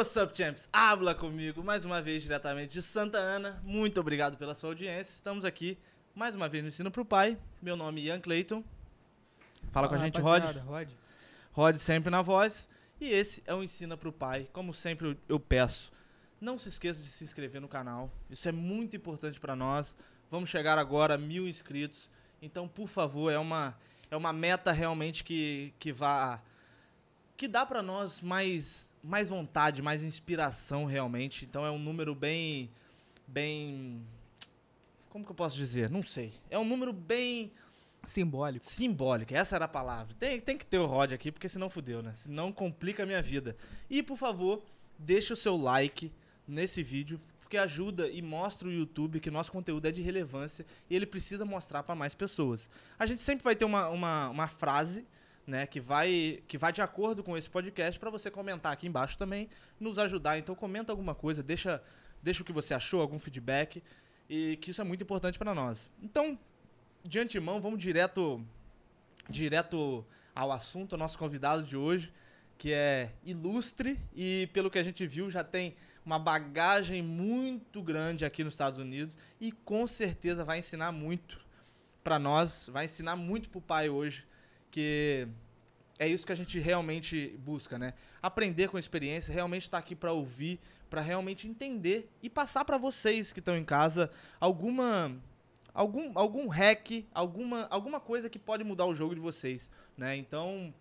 What's up, champs? Habla comigo mais uma vez diretamente de Santa Ana. Muito obrigado pela sua audiência. Estamos aqui mais uma vez no Ensino pro Pai. Meu nome é Ian Clayton. Fala, Fala com a gente, Rod. Rod. Rod sempre na voz. E esse é o Ensina pro Pai. Como sempre eu, eu peço, não se esqueça de se inscrever no canal. Isso é muito importante para nós. Vamos chegar agora a mil inscritos. Então, por favor, é uma, é uma meta realmente que, que vá. que dá para nós mais mais vontade, mais inspiração realmente. Então é um número bem. bem. Como que eu posso dizer? Não sei. É um número bem. Simbólico. Simbólico, essa era a palavra. Tem, tem que ter o Rod aqui, porque senão fudeu, né? Senão complica a minha vida. E por favor, deixa o seu like nesse vídeo, porque ajuda e mostra o YouTube que nosso conteúdo é de relevância e ele precisa mostrar para mais pessoas. A gente sempre vai ter uma, uma, uma frase né, que vai que vai de acordo com esse podcast para você comentar aqui embaixo também, nos ajudar. Então comenta alguma coisa, deixa deixa o que você achou, algum feedback e que isso é muito importante para nós. Então, de antemão, vamos direto direto ao assunto, ao nosso convidado de hoje, que é ilustre e pelo que a gente viu já tem uma bagagem muito grande aqui nos Estados Unidos e com certeza vai ensinar muito para nós, vai ensinar muito pro pai hoje que é isso que a gente realmente busca, né? Aprender com a experiência, realmente estar tá aqui para ouvir, para realmente entender e passar para vocês que estão em casa alguma algum algum hack, alguma alguma coisa que pode mudar o jogo de vocês, né? Então,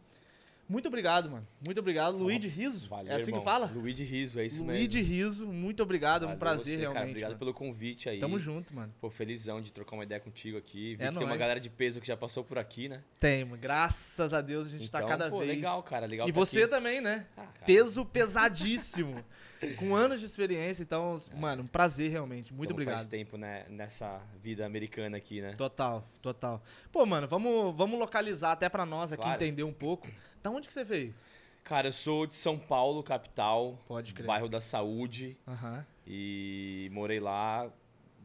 muito obrigado, mano. Muito obrigado. Luiz de Riso. É Valeu, é assim irmão. que fala? Luiz de Riso, é isso Luiz mesmo. Luiz de Riso, muito obrigado. Valeu é um prazer, você, realmente. Cara. Obrigado mano. pelo convite aí. Tamo junto, mano. Pô, felizão de trocar uma ideia contigo aqui. Vi é que nóis. tem uma galera de peso que já passou por aqui, né? Tem, graças a Deus a gente tá então, tá cada pô, vez. Legal, cara. Legal. E tá você aqui. também, né? Ah, peso pesadíssimo. com anos de experiência, então, é. mano, um prazer realmente. Muito Como obrigado. Faz tempo, né, nessa vida americana aqui, né? Total, total. Pô, mano, vamos, vamos localizar até para nós aqui claro. entender um pouco. Da onde que você veio? Cara, eu sou de São Paulo, capital. Pode crer. Bairro da Saúde. Uhum. E morei lá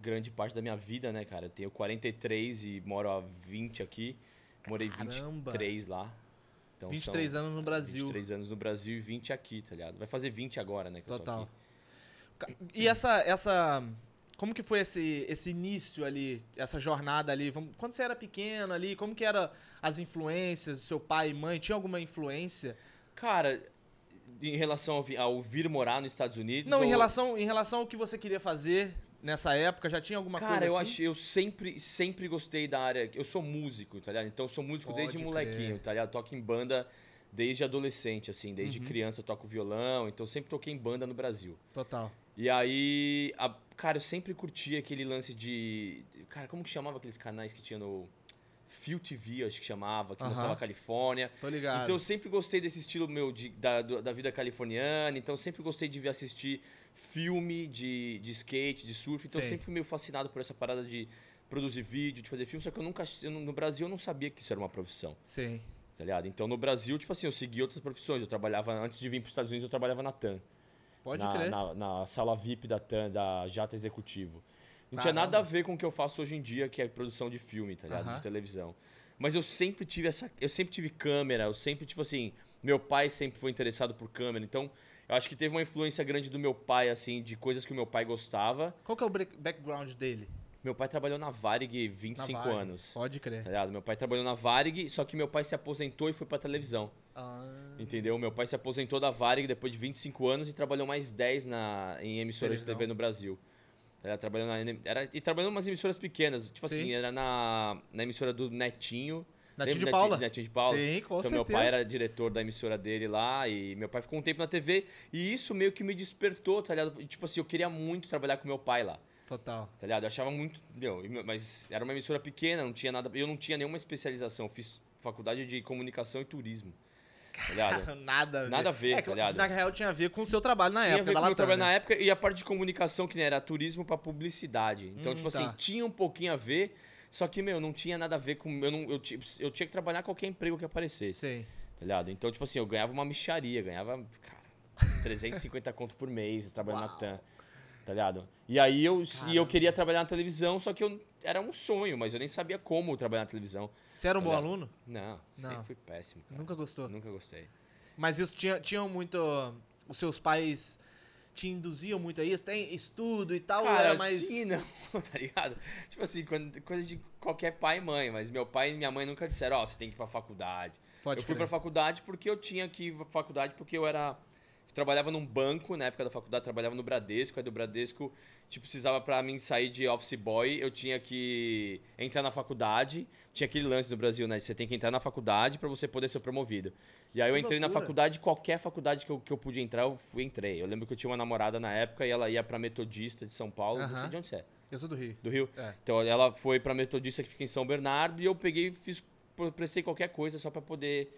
grande parte da minha vida, né, cara? Eu tenho 43 e moro há 20 aqui. Morei Caramba. 23 lá. Então, 23 são anos no Brasil. 23 anos no Brasil e 20 aqui, tá ligado? Vai fazer 20 agora, né? Total. E essa, essa. Como que foi esse, esse início ali, essa jornada ali? Quando você era pequeno ali, como que eram as influências do seu pai e mãe? Tinha alguma influência? Cara, em relação ao, ao vir morar nos Estados Unidos? Não, ou... em, relação, em relação ao que você queria fazer, nessa época? Já tinha alguma Cara, coisa eu assim? Achei, eu sempre, sempre gostei da área. Eu sou músico, tá ligado? Então eu sou músico Pode desde crer. molequinho, tá ligado? Toco em banda desde adolescente, assim, desde uhum. criança eu toco violão, então sempre toquei em banda no Brasil. Total. E aí, a, cara, eu sempre curti aquele lance de. Cara, como que chamava aqueles canais que tinha no. Phil TV, acho que chamava, que uhum. mostrava a Califórnia. Tô ligado. Então eu sempre gostei desse estilo meu de, da, da vida californiana, então eu sempre gostei de assistir filme, de, de skate, de surf. Então eu sempre fui meio fascinado por essa parada de produzir vídeo, de fazer filme, só que eu nunca. Eu, no Brasil eu não sabia que isso era uma profissão. Sim. Tá ligado? Então no Brasil, tipo assim, eu segui outras profissões. Eu trabalhava, antes de vir para os Estados Unidos, eu trabalhava na TAM. Pode na, crer. Na, na sala VIP da TAM, da Jata Executivo. Não tinha nada a ver com o que eu faço hoje em dia, que é produção de filme, tá ligado? Uh -huh. De televisão. Mas eu sempre tive essa. Eu sempre tive câmera, eu sempre, tipo assim, meu pai sempre foi interessado por câmera. Então, eu acho que teve uma influência grande do meu pai, assim, de coisas que o meu pai gostava. Qual que é o background dele? Meu pai trabalhou na Varig 25 na Varig. anos. Pode crer. Tá meu pai trabalhou na Varig, só que meu pai se aposentou e foi pra televisão. Ah. Entendeu? Meu pai se aposentou da Varig depois de 25 anos e trabalhou mais 10 na, em emissoras televisão. de TV no Brasil. Tá trabalhou na, era, e trabalhou em umas emissoras pequenas. Tipo assim, Sim. assim, era na, na emissora do Netinho, na de Paula. de Paula. Sim, com então, certeza. meu pai era diretor da emissora dele lá e meu pai ficou um tempo na TV e isso meio que me despertou, tá ligado? tipo assim, eu queria muito trabalhar com meu pai lá. Total. Tá ligado? Eu achava muito. Meu, mas era uma emissora pequena, não tinha nada. Eu não tinha nenhuma especialização. Eu fiz faculdade de comunicação e turismo. Cara, tá nada, nada a ver, é, tá ligado? Na real, tinha a ver com o seu trabalho na tinha época. Tinha com o meu trabalho na né? época e a parte de comunicação, que né, era turismo para publicidade. Então, hum, tipo assim, tá. assim, tinha um pouquinho a ver, só que, meu, não tinha nada a ver com. Eu, não, eu, eu tinha que trabalhar qualquer emprego que aparecesse. Sim. Tá ligado? Então, tipo assim, eu ganhava uma micharia, ganhava, cara, 350 conto por mês trabalhando Uau. na TAM. Tá ligado? E aí eu, e eu queria trabalhar na televisão, só que eu era um sonho, mas eu nem sabia como trabalhar na televisão. Você era um tá bom aluno? Não, não, sempre fui péssimo, cara. Nunca gostou? Nunca gostei. Mas isso tinha, tinham muito. Os seus pais te induziam muito a isso? Tem estudo e tal? Cara, era mais... sim, não, tá ligado? Tipo assim, coisa de qualquer pai e mãe, mas meu pai e minha mãe nunca disseram, ó, oh, você tem que ir pra faculdade. Pode eu crer. fui pra faculdade porque eu tinha que ir pra faculdade porque eu era trabalhava num banco na época da faculdade, trabalhava no Bradesco, aí do Bradesco, tipo, precisava para mim sair de office boy, eu tinha que entrar na faculdade. Tinha aquele lance no Brasil, né? Você tem que entrar na faculdade para você poder ser promovido. E aí que eu entrei loucura. na faculdade, qualquer faculdade que eu, que eu pude entrar, eu fui, entrei. Eu lembro que eu tinha uma namorada na época e ela ia para Metodista de São Paulo, uh -huh. não sei de onde você é. Eu sou do Rio. Do Rio? É. Então ela foi para Metodista que fica em São Bernardo e eu peguei fiz prestei qualquer coisa só para poder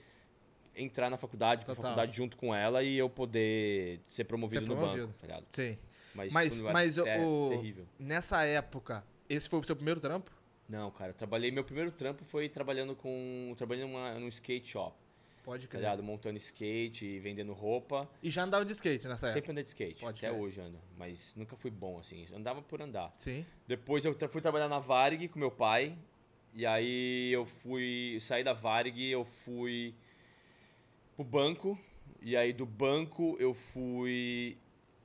entrar na faculdade, Total. pra faculdade junto com ela e eu poder ser promovido, ser promovido. no banco, tá ligado? Sim. Mas, mas, mas ter, é o... terrível. nessa época, esse foi o seu primeiro trampo? Não, cara, eu trabalhei. Meu primeiro trampo foi trabalhando com. trabalhando numa, num skate shop. Pode tá crer. Tá ligado? Montando skate e vendendo roupa. E já andava de skate nessa época? Sempre andei de skate. Pode até crer. hoje ando. Mas nunca fui bom, assim. Andava por andar. Sim. Depois eu fui trabalhar na Varg com meu pai. E aí eu fui. Saí da Varig, eu fui pro banco. E aí do banco eu fui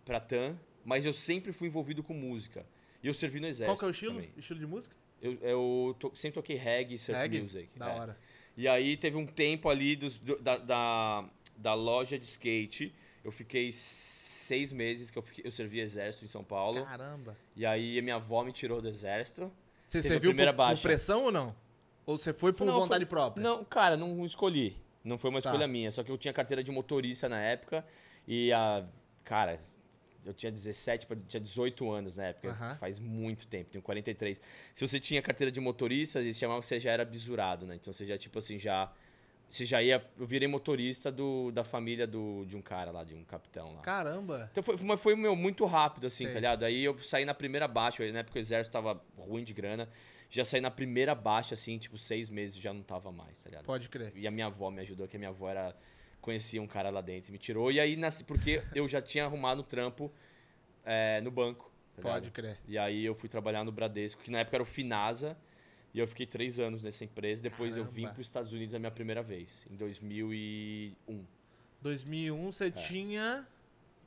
pra TAM, mas eu sempre fui envolvido com música. E eu servi no exército. Qual que é o estilo? Também. Estilo de música? Eu, eu to, sempre toquei reggae, surf reggae? music. Da é. hora. E aí teve um tempo ali dos, do, da, da, da, loja de skate. Eu fiquei seis meses que eu, fiquei, eu servi exército em São Paulo. Caramba! E aí a minha avó me tirou do exército. Você serviu por, por pressão ou não? Ou você foi por não, vontade foi, própria? Não, cara, não escolhi. Não foi uma tá. escolha tá. minha, só que eu tinha carteira de motorista na época e a. Cara, eu tinha 17 para tinha 18 anos na época, uhum. faz muito tempo, tenho 43. Se você tinha carteira de motorista, eles chamavam você já era bisurado, né? Então você já tipo assim já você já ia, eu virei motorista do, da família do, de um cara lá, de um capitão lá. Caramba. Então foi, mas foi meu muito rápido assim, tá Sei. tá ligado? Aí eu saí na primeira baixa, na época o exército tava ruim de grana já saí na primeira baixa, assim, tipo, seis meses já não tava mais, tá ligado? Pode crer. E a minha avó me ajudou, que a minha avó era. Conhecia um cara lá dentro, me tirou. E aí, nasci, porque eu já tinha arrumado o trampo é, no banco. Tá Pode crer. E aí eu fui trabalhar no Bradesco, que na época era o Finasa. E eu fiquei três anos nessa empresa. Depois Caramba. eu vim para os Estados Unidos a minha primeira vez, em 2001. 2001 você é. tinha.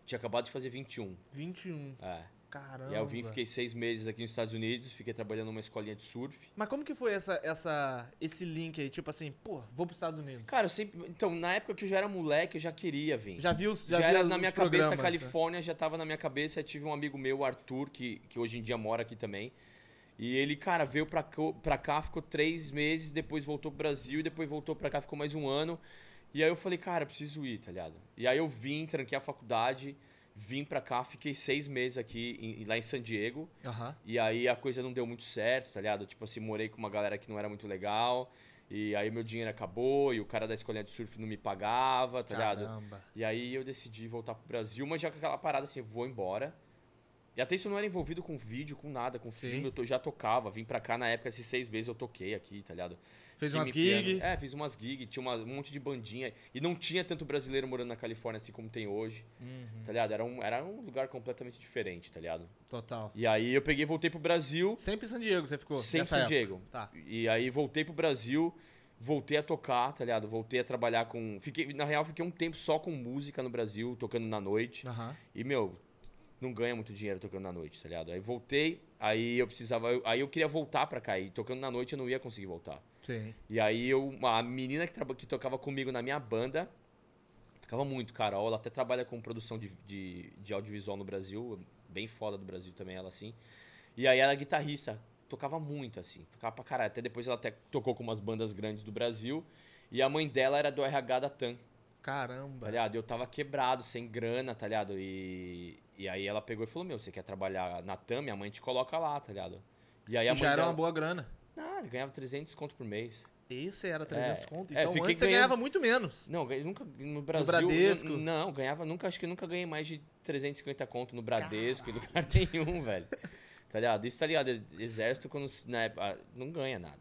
Tinha acabado de fazer 21. 21. É. Caramba. E aí eu vim, fiquei seis meses aqui nos Estados Unidos, fiquei trabalhando numa escolinha de surf. Mas como que foi essa, essa, esse link aí? Tipo assim, pô, vou pros Estados Unidos. Cara, eu sempre. Então, na época que eu já era moleque, eu já queria vir. Já viu Já, já era na minha cabeça, a né? Califórnia já tava na minha cabeça. Eu tive um amigo meu, Arthur, que, que hoje em dia mora aqui também. E ele, cara, veio pra, pra cá, ficou três meses, depois voltou pro Brasil, depois voltou pra cá, ficou mais um ano. E aí eu falei, cara, preciso ir, tá ligado? E aí eu vim, tranquei a faculdade vim pra cá, fiquei seis meses aqui, em, lá em San Diego. Uhum. E aí a coisa não deu muito certo, tá ligado? Tipo assim, morei com uma galera que não era muito legal. E aí meu dinheiro acabou e o cara da escolinha de surf não me pagava, tá Caramba. ligado? E aí eu decidi voltar pro Brasil, mas já com aquela parada assim, vou embora. E até isso não era envolvido com vídeo, com nada, com Sim. filme, eu já tocava. Vim pra cá na época, esses seis meses eu toquei aqui, tá ligado? Fez umas gigs, É, fiz umas gigs, tinha uma, um monte de bandinha. E não tinha tanto brasileiro morando na Califórnia assim como tem hoje, uhum. tá ligado? Era um, era um lugar completamente diferente, tá ligado? Total. E aí eu peguei voltei pro Brasil. Sempre em San Diego você ficou? Sempre em San Diego. Tá. E aí voltei pro Brasil voltei a tocar, tá ligado? Voltei a trabalhar com. Fiquei, na real, fiquei um tempo só com música no Brasil, tocando na noite. Uhum. E, meu, não ganha muito dinheiro tocando na noite, tá ligado? Aí voltei, Aí eu precisava. Eu, aí eu queria voltar para cá. E tocando na noite eu não ia conseguir voltar. Sim. E aí eu, a menina que, que tocava comigo na minha banda. Tocava muito, Carol. Ela até trabalha com produção de, de, de audiovisual no Brasil. Bem foda do Brasil também, ela assim. E aí ela é guitarrista. Tocava muito, assim. Tocava pra caralho. Até depois ela até tocou com umas bandas grandes do Brasil. E a mãe dela era do RH da TAM. Caramba. Tá ligado? Eu tava quebrado, sem grana, tá ligado? E, e aí ela pegou e falou: Meu, você quer trabalhar na TAM? Minha mãe te coloca lá, tá ligado? E aí e já era dela... uma boa grana. Ah, ganhava 300 conto por mês. Esse era 300 é, conto? É, então é, antes ganhando... você ganhava muito menos. Não, nunca no Brasil... No Bradesco? Eu, não, ganhava, nunca, acho que nunca ganhei mais de 350 conto no Bradesco Caralho. e lugar nenhum, velho. Tá ligado? Isso, tá ligado? Exército, quando, na época, não ganha nada.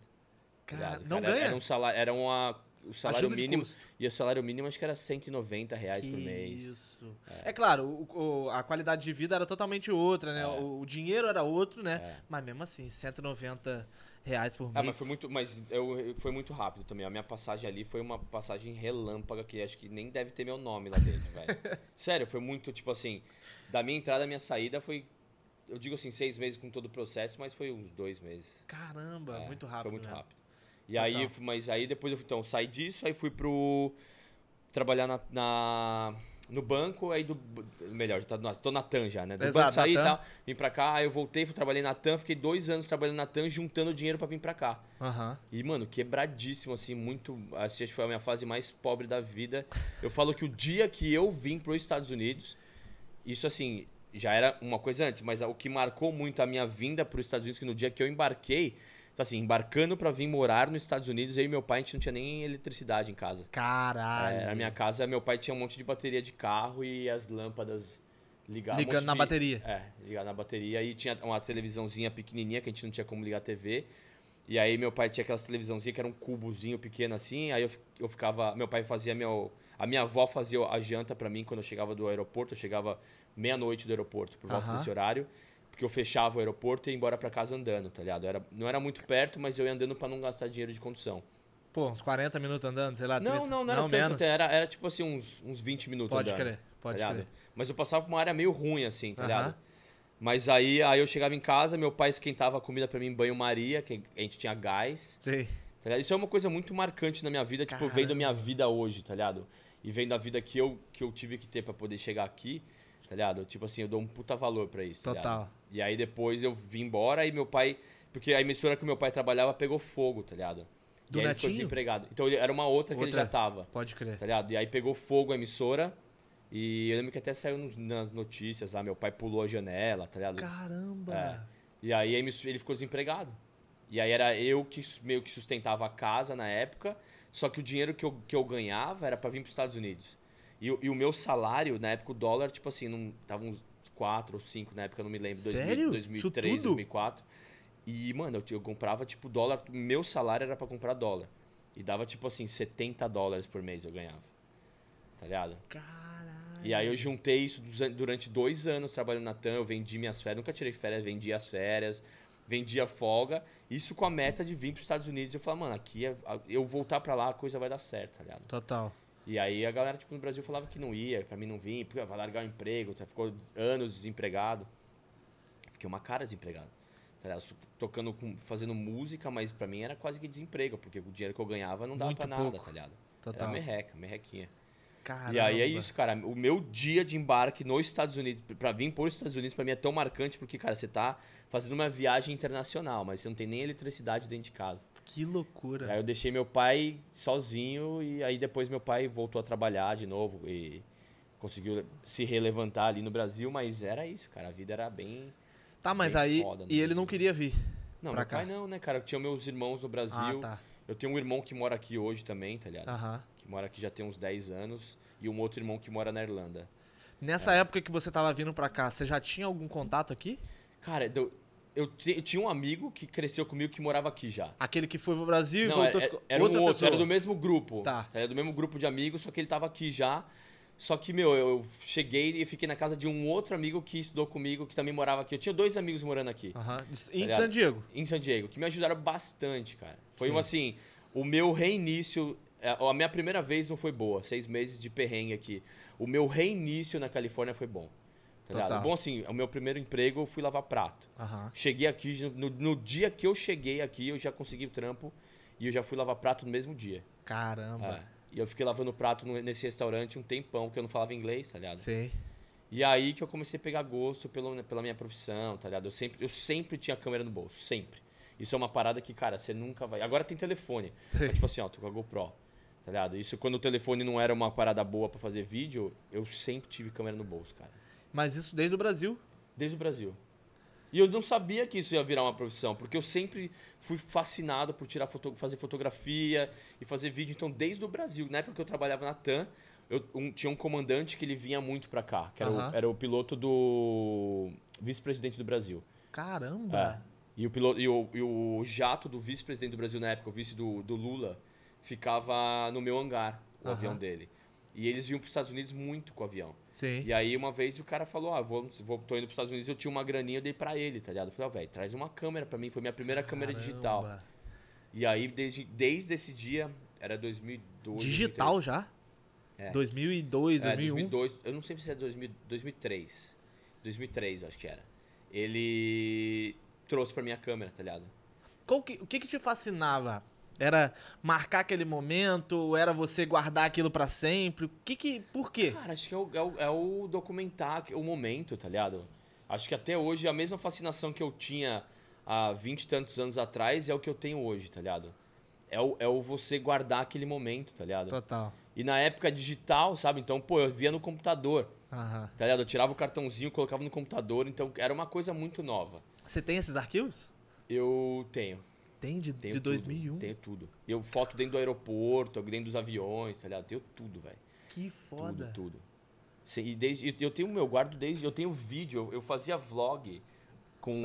Tá Cara, não ganha? Era um salário, era uma o salário mínimo. E o salário mínimo acho que era 190 reais que por mês. Isso. É, é claro, o, o, a qualidade de vida era totalmente outra, né? É. O, o, dinheiro era outro, né? É. Mas mesmo assim, 190 reais por mês. Ah, mas foi muito, mas eu, foi muito rápido também. A minha passagem ali foi uma passagem relâmpago que acho que nem deve ter meu nome lá dentro, velho. Sério, foi muito tipo assim, da minha entrada à minha saída foi eu digo assim, seis meses com todo o processo, mas foi uns dois meses. Caramba, é, muito rápido. Foi muito né? rápido. E aí, mas aí depois eu então, saí disso, aí fui pro. trabalhar na, na no banco, aí do. Melhor, tá, tô na TAN já, né? Do Exato, banco saí e tal, vim pra cá, aí eu voltei, fui, trabalhei na TAN, fiquei dois anos trabalhando na TAN, juntando dinheiro para vir pra cá. Uhum. E, mano, quebradíssimo, assim, muito. Assim, acho que foi a minha fase mais pobre da vida. Eu falo que o dia que eu vim pros Estados Unidos, isso assim, já era uma coisa antes, mas o que marcou muito a minha vinda pros Estados Unidos, que no dia que eu embarquei, então, assim, embarcando para vir morar nos Estados Unidos, eu e meu pai, a gente não tinha nem eletricidade em casa. Caralho. É, na minha casa, meu pai tinha um monte de bateria de carro e as lâmpadas ligadas. Ligando um na de... bateria. É, ligado na bateria. E tinha uma televisãozinha pequenininha que a gente não tinha como ligar a TV. E aí meu pai tinha aquelas televisãozinhas que era um cubozinho pequeno assim. Aí eu, eu ficava. Meu pai fazia meu. A minha avó fazia a janta para mim quando eu chegava do aeroporto. Eu chegava meia-noite do aeroporto, por volta uh -huh. desse horário. Porque eu fechava o aeroporto e ia embora para casa andando, tá ligado? Era, não era muito perto, mas eu ia andando para não gastar dinheiro de condução. Pô, uns 40 minutos andando, sei lá. Não, 30, não, não era não, tanto, até, era, era tipo assim, uns, uns 20 minutos pode andando. Tá pode crer, pode tá crer. Mas eu passava por uma área meio ruim, assim, tá uh -huh. ligado? Mas aí, aí eu chegava em casa, meu pai esquentava a comida para mim em banho-maria, que a gente tinha gás. Sim. Tá Isso é uma coisa muito marcante na minha vida, tipo, vendo a minha vida hoje, tá ligado? E vendo a vida que eu, que eu tive que ter para poder chegar aqui, tá ligado? Tipo assim, eu dou um puta valor para isso. Tá Total. Tá e aí depois eu vim embora e meu pai. Porque a emissora que meu pai trabalhava pegou fogo, tá ligado? Do e aí ele ficou desempregado. Então era uma outra que ele já tava. Pode crer. Tá ligado? E aí pegou fogo a emissora. E eu lembro que até saiu nos, nas notícias, ah, meu pai pulou a janela, tá ligado? Caramba! É. E aí ele ficou desempregado. E aí era eu que meio que sustentava a casa na época, só que o dinheiro que eu, que eu ganhava era para vir para os Estados Unidos. E, e, o meu salário, na época, o dólar, tipo assim, não tava uns quatro ou cinco na época, eu não me lembro. Sério? 2000, 2003, 2004. E, mano, eu, eu, comprava, tipo, dólar. Meu salário era para comprar dólar. E dava, tipo assim, 70 dólares por mês eu ganhava. Tá ligado? Caralho. E aí eu juntei isso durante dois anos trabalhando na TAM. Eu vendi minhas férias. Nunca tirei férias, vendi as férias. Vendi a folga. Isso com a meta de vir pros Estados Unidos. Eu falei, mano, aqui é, eu voltar para lá, a coisa vai dar certo, tá ligado? Total. E aí a galera, tipo, no Brasil falava que não ia, para mim não vim porque vai largar o emprego, tá? ficou anos desempregado. Fiquei uma cara desempregado. Tá Tocando, fazendo música, mas para mim era quase que desemprego, porque o dinheiro que eu ganhava não dava para nada, tá ligado? Total. Era merreca, merrequinha. Caramba. E aí é isso, cara. O meu dia de embarque nos Estados Unidos, para vir para os Estados Unidos, para mim é tão marcante porque, cara, você tá fazendo uma viagem internacional, mas você não tem nem eletricidade dentro de casa. Que loucura. Aí eu deixei meu pai sozinho e aí depois meu pai voltou a trabalhar de novo e conseguiu se relevantar ali no Brasil, mas era isso, cara. A vida era bem. Tá, mas bem aí. Foda, né? e ele não queria vir. Não, pra meu cá. pai não, né, cara? Eu tinha meus irmãos no ah, Brasil. Ah, tá. Eu tenho um irmão que mora aqui hoje também, tá ligado? Que mora aqui já tem uns 10 anos. E um outro irmão que mora na Irlanda. Nessa é. época que você tava vindo pra cá, você já tinha algum contato aqui? Cara, eu, eu, tinha um amigo que cresceu comigo que morava aqui já. Aquele que foi pro Brasil Não, é, e voltou... Era, ficou... era outra um outro, pessoa. era do mesmo grupo. Tá. tá. Era do mesmo grupo de amigos, só que ele tava aqui já. Só que, meu, eu cheguei e fiquei na casa de um outro amigo que estudou comigo, que também morava aqui. Eu tinha dois amigos morando aqui. Uhum. em tá San Diego? Em San Diego, que me ajudaram bastante, cara. Foi um assim, o meu reinício... É, a minha primeira vez não foi boa, seis meses de perrengue aqui. O meu reinício na Califórnia foi bom. Tá Bom, assim, o meu primeiro emprego eu fui lavar prato. Uhum. Cheguei aqui, no, no, dia que eu cheguei aqui, eu já consegui o trampo e eu já fui lavar prato no mesmo dia. Caramba. É. E eu fiquei lavando prato nesse restaurante um tempão, que eu não falava inglês, tá ligado? Sim. E aí que eu comecei a pegar gosto pelo, pela minha profissão, tá ligado? Eu sempre, eu sempre tinha câmera no bolso, sempre. Isso é uma parada que, cara, você nunca vai. Agora tem telefone. Mas, é tipo assim, ó, tô com a GoPro. Tá ligado? Isso quando o telefone não era uma parada boa para fazer vídeo, eu sempre tive câmera no bolso, cara. Mas isso desde o Brasil? Desde o Brasil. E eu não sabia que isso ia virar uma profissão, porque eu sempre fui fascinado por tirar foto, fazer fotografia e fazer vídeo. Então, desde o Brasil, na época que eu trabalhava na TAM, eu um, tinha um comandante que ele vinha muito para cá, que era, o, era, o, piloto do vice-presidente do Brasil. Caramba! É. E, o piloto, e, o, e o jato do vice-presidente do Brasil na época, o vice do, do Lula, ficava no meu hangar, o avião dele. E eles vinham para os Estados Unidos muito com o avião. Sim. E aí uma vez o cara falou: "Ah, vou, vou tô indo para os Estados Unidos, eu tinha uma graninha, eu dei para ele, tá ligado? Eu falei: "Ó, oh, velho, traz uma câmera para mim, foi minha primeira Caramba. câmera digital". E aí desde desde esse dia, era 2002, digital 2003. já? É. 2002, 2001. É, 2002, eu não sei se é 2000, 2003. 2003, acho que era. Ele trouxe para minha câmera, tá ligado? Que, o que que te fascinava era marcar aquele momento? Era você guardar aquilo para sempre? O que que... Por quê? Cara, acho que é o, é o, é o documentar o momento, tá ligado? Acho que até hoje a mesma fascinação que eu tinha há vinte e tantos anos atrás é o que eu tenho hoje, tá ligado? É o, é o você guardar aquele momento, tá ligado? Total. E na época digital, sabe? Então, pô, eu via no computador. Aham. Tá ligado? Eu tirava o cartãozinho, colocava no computador, então era uma coisa muito nova. Você tem esses arquivos? Eu tenho. Tem, de, de 2001. Tenho tudo. Eu foto dentro do aeroporto, dentro dos aviões, tá ligado? Tenho tudo, velho. Que foda. Tudo, tudo. Sim, e desde, eu tenho meu guardo desde. Eu tenho vídeo, eu, eu fazia vlog com.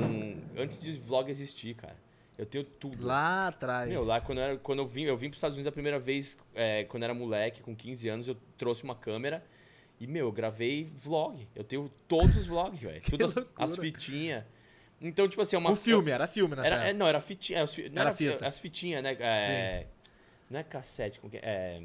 Antes de vlog existir, cara. Eu tenho tudo. Lá atrás. Meu, lá quando eu, era, quando eu vim, eu vim pros Estados Unidos a primeira vez, é, quando eu era moleque, com 15 anos, eu trouxe uma câmera. E, meu, eu gravei vlog. Eu tenho todos os vlogs, velho. Todas as fitinhas. Então, tipo assim, é uma. O filme, era filme, né? É, não, era fitinha. É, não era, era fita. As fitinhas, né? É, não é cassete, como que é, é?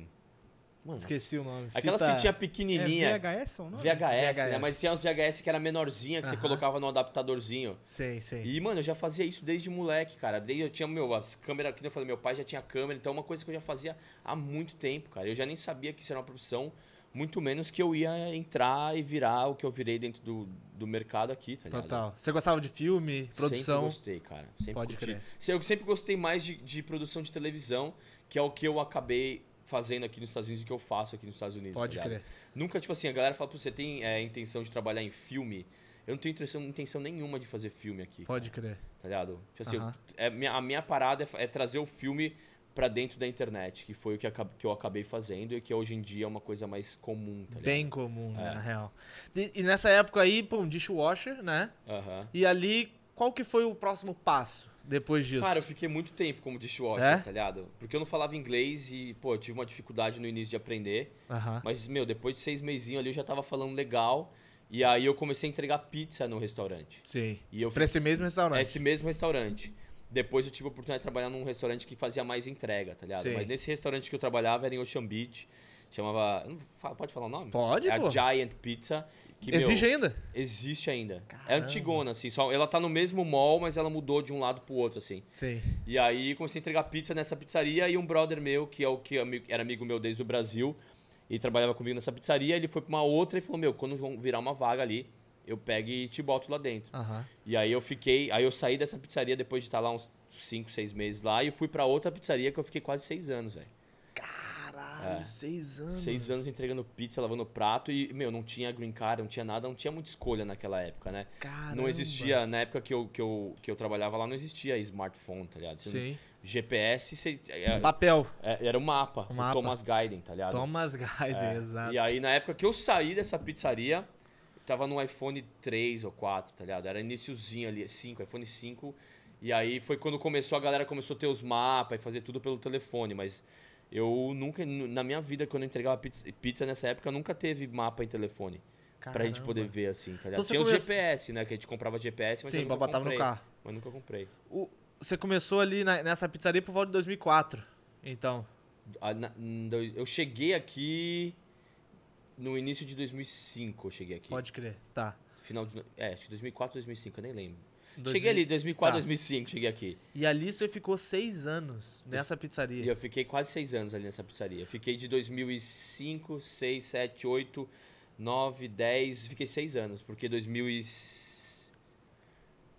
Mano, Esqueci o nome. aquelas Fita... fitinha pequenininha. É VHS ou não? VHS, VHS. Né? Mas tinha uns VHS que era menorzinha, que uh -huh. você colocava no adaptadorzinho. Sim, sim. E, mano, eu já fazia isso desde moleque, cara. Desde eu tinha, meu, as câmeras, que eu falei, meu pai já tinha câmera, então é uma coisa que eu já fazia há muito tempo, cara. Eu já nem sabia que isso era uma profissão muito menos que eu ia entrar e virar o que eu virei dentro do, do mercado aqui, tá ligado? Total. Você gostava de filme, produção? Sempre gostei, cara. Sempre Pode curti. crer. Eu sempre gostei mais de, de produção de televisão, que é o que eu acabei fazendo aqui nos Estados Unidos e que eu faço aqui nos Estados Unidos. Pode tá crer. Nunca, tipo assim, a galera fala, Pô, você tem é, intenção de trabalhar em filme? Eu não tenho intenção, intenção nenhuma de fazer filme aqui. Pode cara. crer. Tá ligado? Tipo assim, uh -huh. eu, é, a minha parada é, é trazer o filme para dentro da internet, que foi o que, eu acabei fazendo e que hoje em dia é uma coisa mais comum, tá Bem comum, né, é. na real. E, nessa época aí, pum, dishwasher, né? Uhum. E ali, qual que foi o próximo passo depois disso? Cara, eu fiquei muito tempo como dishwasher, é? tá ligado? Porque eu não falava inglês e, pô, eu tive uma dificuldade no início de aprender. Uhum. Mas, meu, depois de seis mesinhos ali eu já tava falando legal. E aí eu comecei a entregar pizza no restaurante. Sim. E eu... Pra esse mesmo restaurante. Esse mesmo restaurante. Depois eu tive a oportunidade de trabalhar num restaurante que fazia mais entrega, tá ligado? Sim. Mas nesse restaurante que eu trabalhava era em Ocean Beach. Chamava. pode falar o nome? Pode, é pô. A Giant Pizza. Que, existe meu, ainda? Existe ainda. É Caramba. É antigona, assim. Só, ela tá no mesmo mall, mas ela mudou de um lado pro outro, assim. Sim. E aí comecei a entregar pizza nessa pizzaria e um brother meu, que é o que era amigo meu desde o Brasil, e trabalhava comigo nessa pizzaria, ele foi pra uma outra e falou: Meu, quando virar uma vaga ali, eu pego e te boto lá dentro. Uhum. E aí eu fiquei, aí eu saí dessa pizzaria depois de estar tá lá uns 5, 6 meses lá e fui para outra pizzaria que eu fiquei quase 6 anos, velho. Caralho, é. seis anos. Seis anos entregando pizza, lavando prato e, meu, não tinha green card, não tinha nada, não tinha muita escolha naquela época, né? Caramba. Não existia, na época que eu, que, eu, que eu trabalhava lá, não existia smartphone, tá ligado? Você Sim. Não, GPS, você, é, é, papel. É, era o um mapa, o, mapa. Thomas Guiden, tá ligado? Thomas Guiden, é. exato. E aí, na época que eu saí dessa pizzaria, tava no iPhone 3 ou 4, tá ligado? Era iníciozinho ali, 5, iPhone 5. E aí foi quando começou, a galera começou a ter os mapas e fazer tudo pelo telefone, mas eu nunca, na minha vida, quando eu entregava pizza, pizza nessa época, nunca teve mapa em telefone. Caramba. Pra gente poder ver, assim, tá ligado? Então, Tinha os GPS, né? Que a gente comprava GPS, mas Sim, eu nunca comprei. no carro. Mas nunca comprei. O... Você começou ali na, nessa pizzaria por volta de 2004, então. Ah, eu cheguei aqui no início de 2005 eu cheguei aqui. Pode crer, tá. Final de. É, acho que 2004, 2005, eu nem lembro. 2000... Cheguei ali, 2004, tá. 2005, cheguei aqui. E ali você ficou seis anos nessa pizzaria. E eu fiquei quase seis anos ali nessa pizzaria. Fiquei de 2005, 6, 7, 8, 9, 10. Fiquei seis anos, porque 2000 e...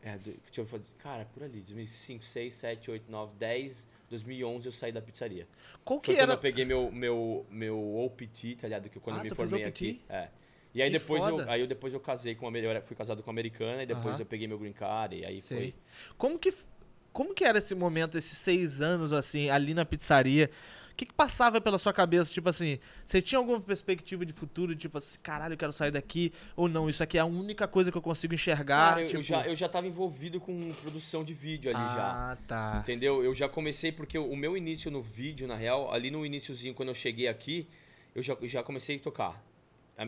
É, deixa eu fazer. Cara, por ali, 2005, 6, 7, 8, 9, 10. 2011 eu saí da pizzaria. Qual que Foi era? quando eu peguei meu, meu, meu OPT, tá ligado? Que quando ah, eu me formei aqui. É. E aí que depois eu, aí eu depois eu casei com uma melhor, fui casado com uma americana e depois uh -huh. eu peguei meu green card e aí Sei. foi. Como que como que era esse momento, esses seis anos assim ali na pizzaria? O que, que, passava pela sua cabeça, tipo assim, você tinha alguma perspectiva de futuro, tipo assim, caralho, eu quero sair daqui, ou não, isso aqui é a única coisa que eu consigo enxergar? Cara, tipo... eu, já, eu já tava envolvido com produção de vídeo ali ah, já. Ah, tá. Entendeu? Eu já comecei, porque o meu início no vídeo, na real, ali no iníciozinho, quando eu cheguei aqui, eu já, já comecei a tocar.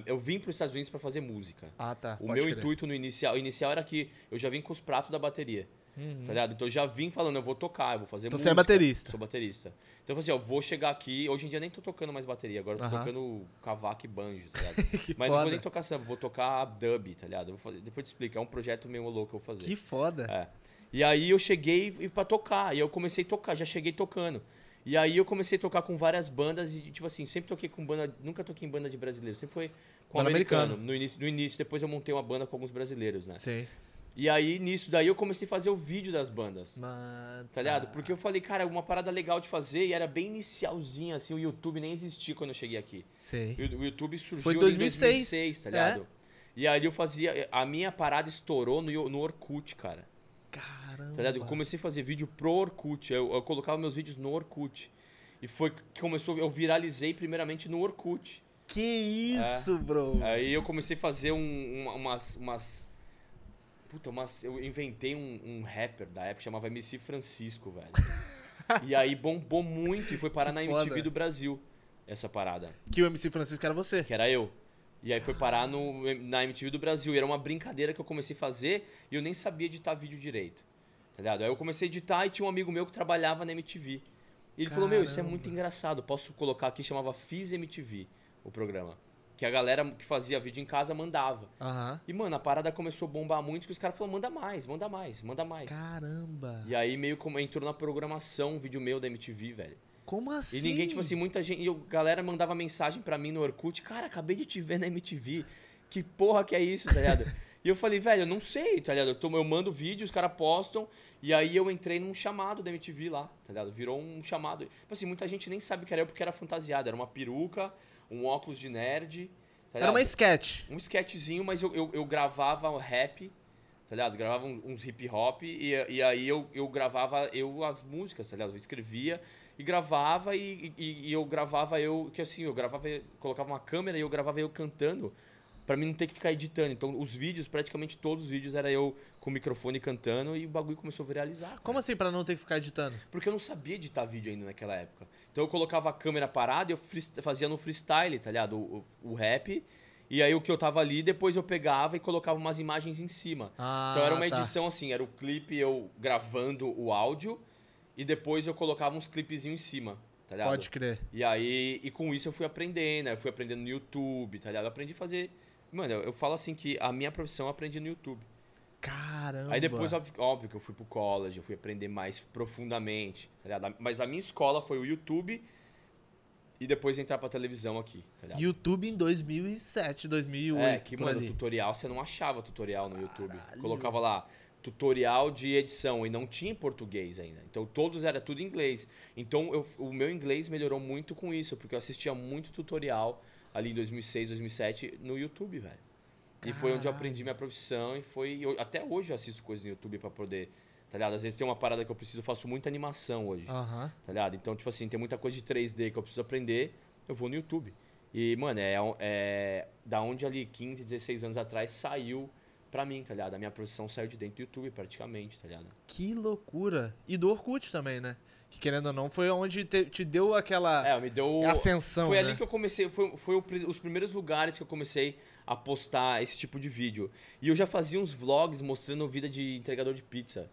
Eu vim para os Estados Unidos para fazer música. Ah, tá. O Pode meu intuito no inicial, inicial era que eu já vim com os pratos da bateria. Uhum. Tá ligado? Então eu já vim falando, eu vou tocar, eu vou fazer então música. você é baterista. Sou baterista. Então tipo assim, eu falei assim, ó, vou chegar aqui. Hoje em dia nem tô tocando mais bateria, agora eu tô uhum. tocando cavaco e banjo, tá ligado? Mas foda. não vou nem tocar samba, vou tocar dub, tá ligado? Eu fazer, depois eu te explico, é um projeto meio louco que eu vou fazer. Que foda. É. E aí eu cheguei pra para tocar, e eu comecei a tocar, já cheguei tocando. E aí eu comecei a tocar com várias bandas e, tipo assim, sempre toquei com banda. Nunca toquei em banda de brasileiro, sempre foi com banda americano. americano. No, início, no início, depois eu montei uma banda com alguns brasileiros, né? Sim. E aí, nisso daí, eu comecei a fazer o vídeo das bandas. Mano. Tá ligado? Tá. Porque eu falei, cara, uma parada legal de fazer e era bem inicialzinha, assim, o YouTube nem existia quando eu cheguei aqui. Sei. O YouTube surgiu Foi 2006. em 2006, tá é. ligado? É? E aí eu fazia. A minha parada estourou no, no Orkut, cara. Caramba. Tá ligado? Eu comecei a fazer vídeo pro Orkut. Eu, eu colocava meus vídeos no Orkut. E foi que começou. Eu viralizei primeiramente no Orkut. Que isso, é. bro! Aí eu comecei a fazer um, umas, umas Puta, mas eu inventei um, um rapper da época que chamava MC Francisco, velho. e aí bombou muito e foi parar que na MTV do Brasil essa parada. Que o MC Francisco era você. Que era eu. E aí foi parar no, na MTV do Brasil. E era uma brincadeira que eu comecei a fazer e eu nem sabia editar vídeo direito. Tá ligado? Aí eu comecei a editar e tinha um amigo meu que trabalhava na MTV. E ele Caramba. falou: Meu, isso é muito engraçado. Posso colocar aqui, chamava Fiz MTV o programa que a galera que fazia vídeo em casa mandava. Uhum. E, mano, a parada começou a bombar muito, que os caras falaram, manda mais, manda mais, manda mais. Caramba! E aí meio como entrou na programação um vídeo meu da MTV, velho. Como assim? E ninguém, tipo assim, assim muita gente. E a galera mandava mensagem para mim no Orkut, cara, acabei de te ver na MTV. Que porra que é isso, tá ligado? e eu falei, velho, eu não sei, tá ligado? Eu, tô, eu mando vídeo, os caras postam, e aí eu entrei num chamado da MTV lá, tá ligado? Virou um chamado. Tipo assim, muita gente nem sabe o que era eu porque era fantasiado, era uma peruca um óculos de nerd. Tá Era uma sketch. Um sketchzinho, mas eu, eu, eu gravava rap, tá ligado? Gravava uns hip hop e, e aí eu, eu gravava eu as músicas, tá ligado? Eu escrevia e gravava e, e, e eu gravava eu, que assim, eu gravava, colocava uma câmera e eu gravava eu cantando para mim não ter que ficar editando. Então, os vídeos, praticamente todos os vídeos, era eu com o microfone cantando e o bagulho começou a viralizar. Cara. Como assim, para não ter que ficar editando? Porque eu não sabia editar vídeo ainda naquela época. Então, eu colocava a câmera parada e eu fazia no freestyle, tá ligado? O, o, o rap. E aí, o que eu tava ali, depois eu pegava e colocava umas imagens em cima. Ah, então, era uma tá. edição assim: era o clipe eu gravando o áudio e depois eu colocava uns clipezinhos em cima. Tá Pode crer. E aí, e com isso eu fui aprendendo, né? eu fui aprendendo no YouTube, tá ligado? Eu aprendi a fazer Mano, eu, eu, falo assim que a minha profissão eu aprendi no YouTube. Caramba! Aí depois, óbvio, óbvio que eu fui pro college, eu fui aprender mais profundamente, tá Mas a minha escola foi o YouTube e depois entrar pra televisão aqui, tá ligado? YouTube em 2007, 2008. É, que, mano, ali. tutorial você não achava tutorial no YouTube. Caralho. Colocava lá tutorial de edição e não tinha em português ainda. Então todos era tudo em inglês. Então eu, o meu inglês melhorou muito com isso, porque eu assistia muito tutorial ali em 2006, 2007 no YouTube, velho. E foi onde eu aprendi minha profissão e foi. Eu, até hoje eu assisto coisas no YouTube para poder. Tá ligado? Às vezes tem uma parada que eu preciso, eu faço muita animação hoje. Uhum. Tá ligado? Então, tipo assim, tem muita coisa de 3D que eu preciso aprender, eu vou no YouTube. E, mano, é, é da onde ali 15, 16 anos atrás saiu pra mim, tá ligado? A minha profissão saiu de dentro do YouTube praticamente, tá ligado? Que loucura! E do Orkut também, né? Que querendo ou não, foi onde te, te deu aquela é, me deu... ascensão. Foi né? ali que eu comecei, foi, foi os primeiros lugares que eu comecei a postar esse tipo de vídeo. E eu já fazia uns vlogs mostrando vida de entregador de pizza,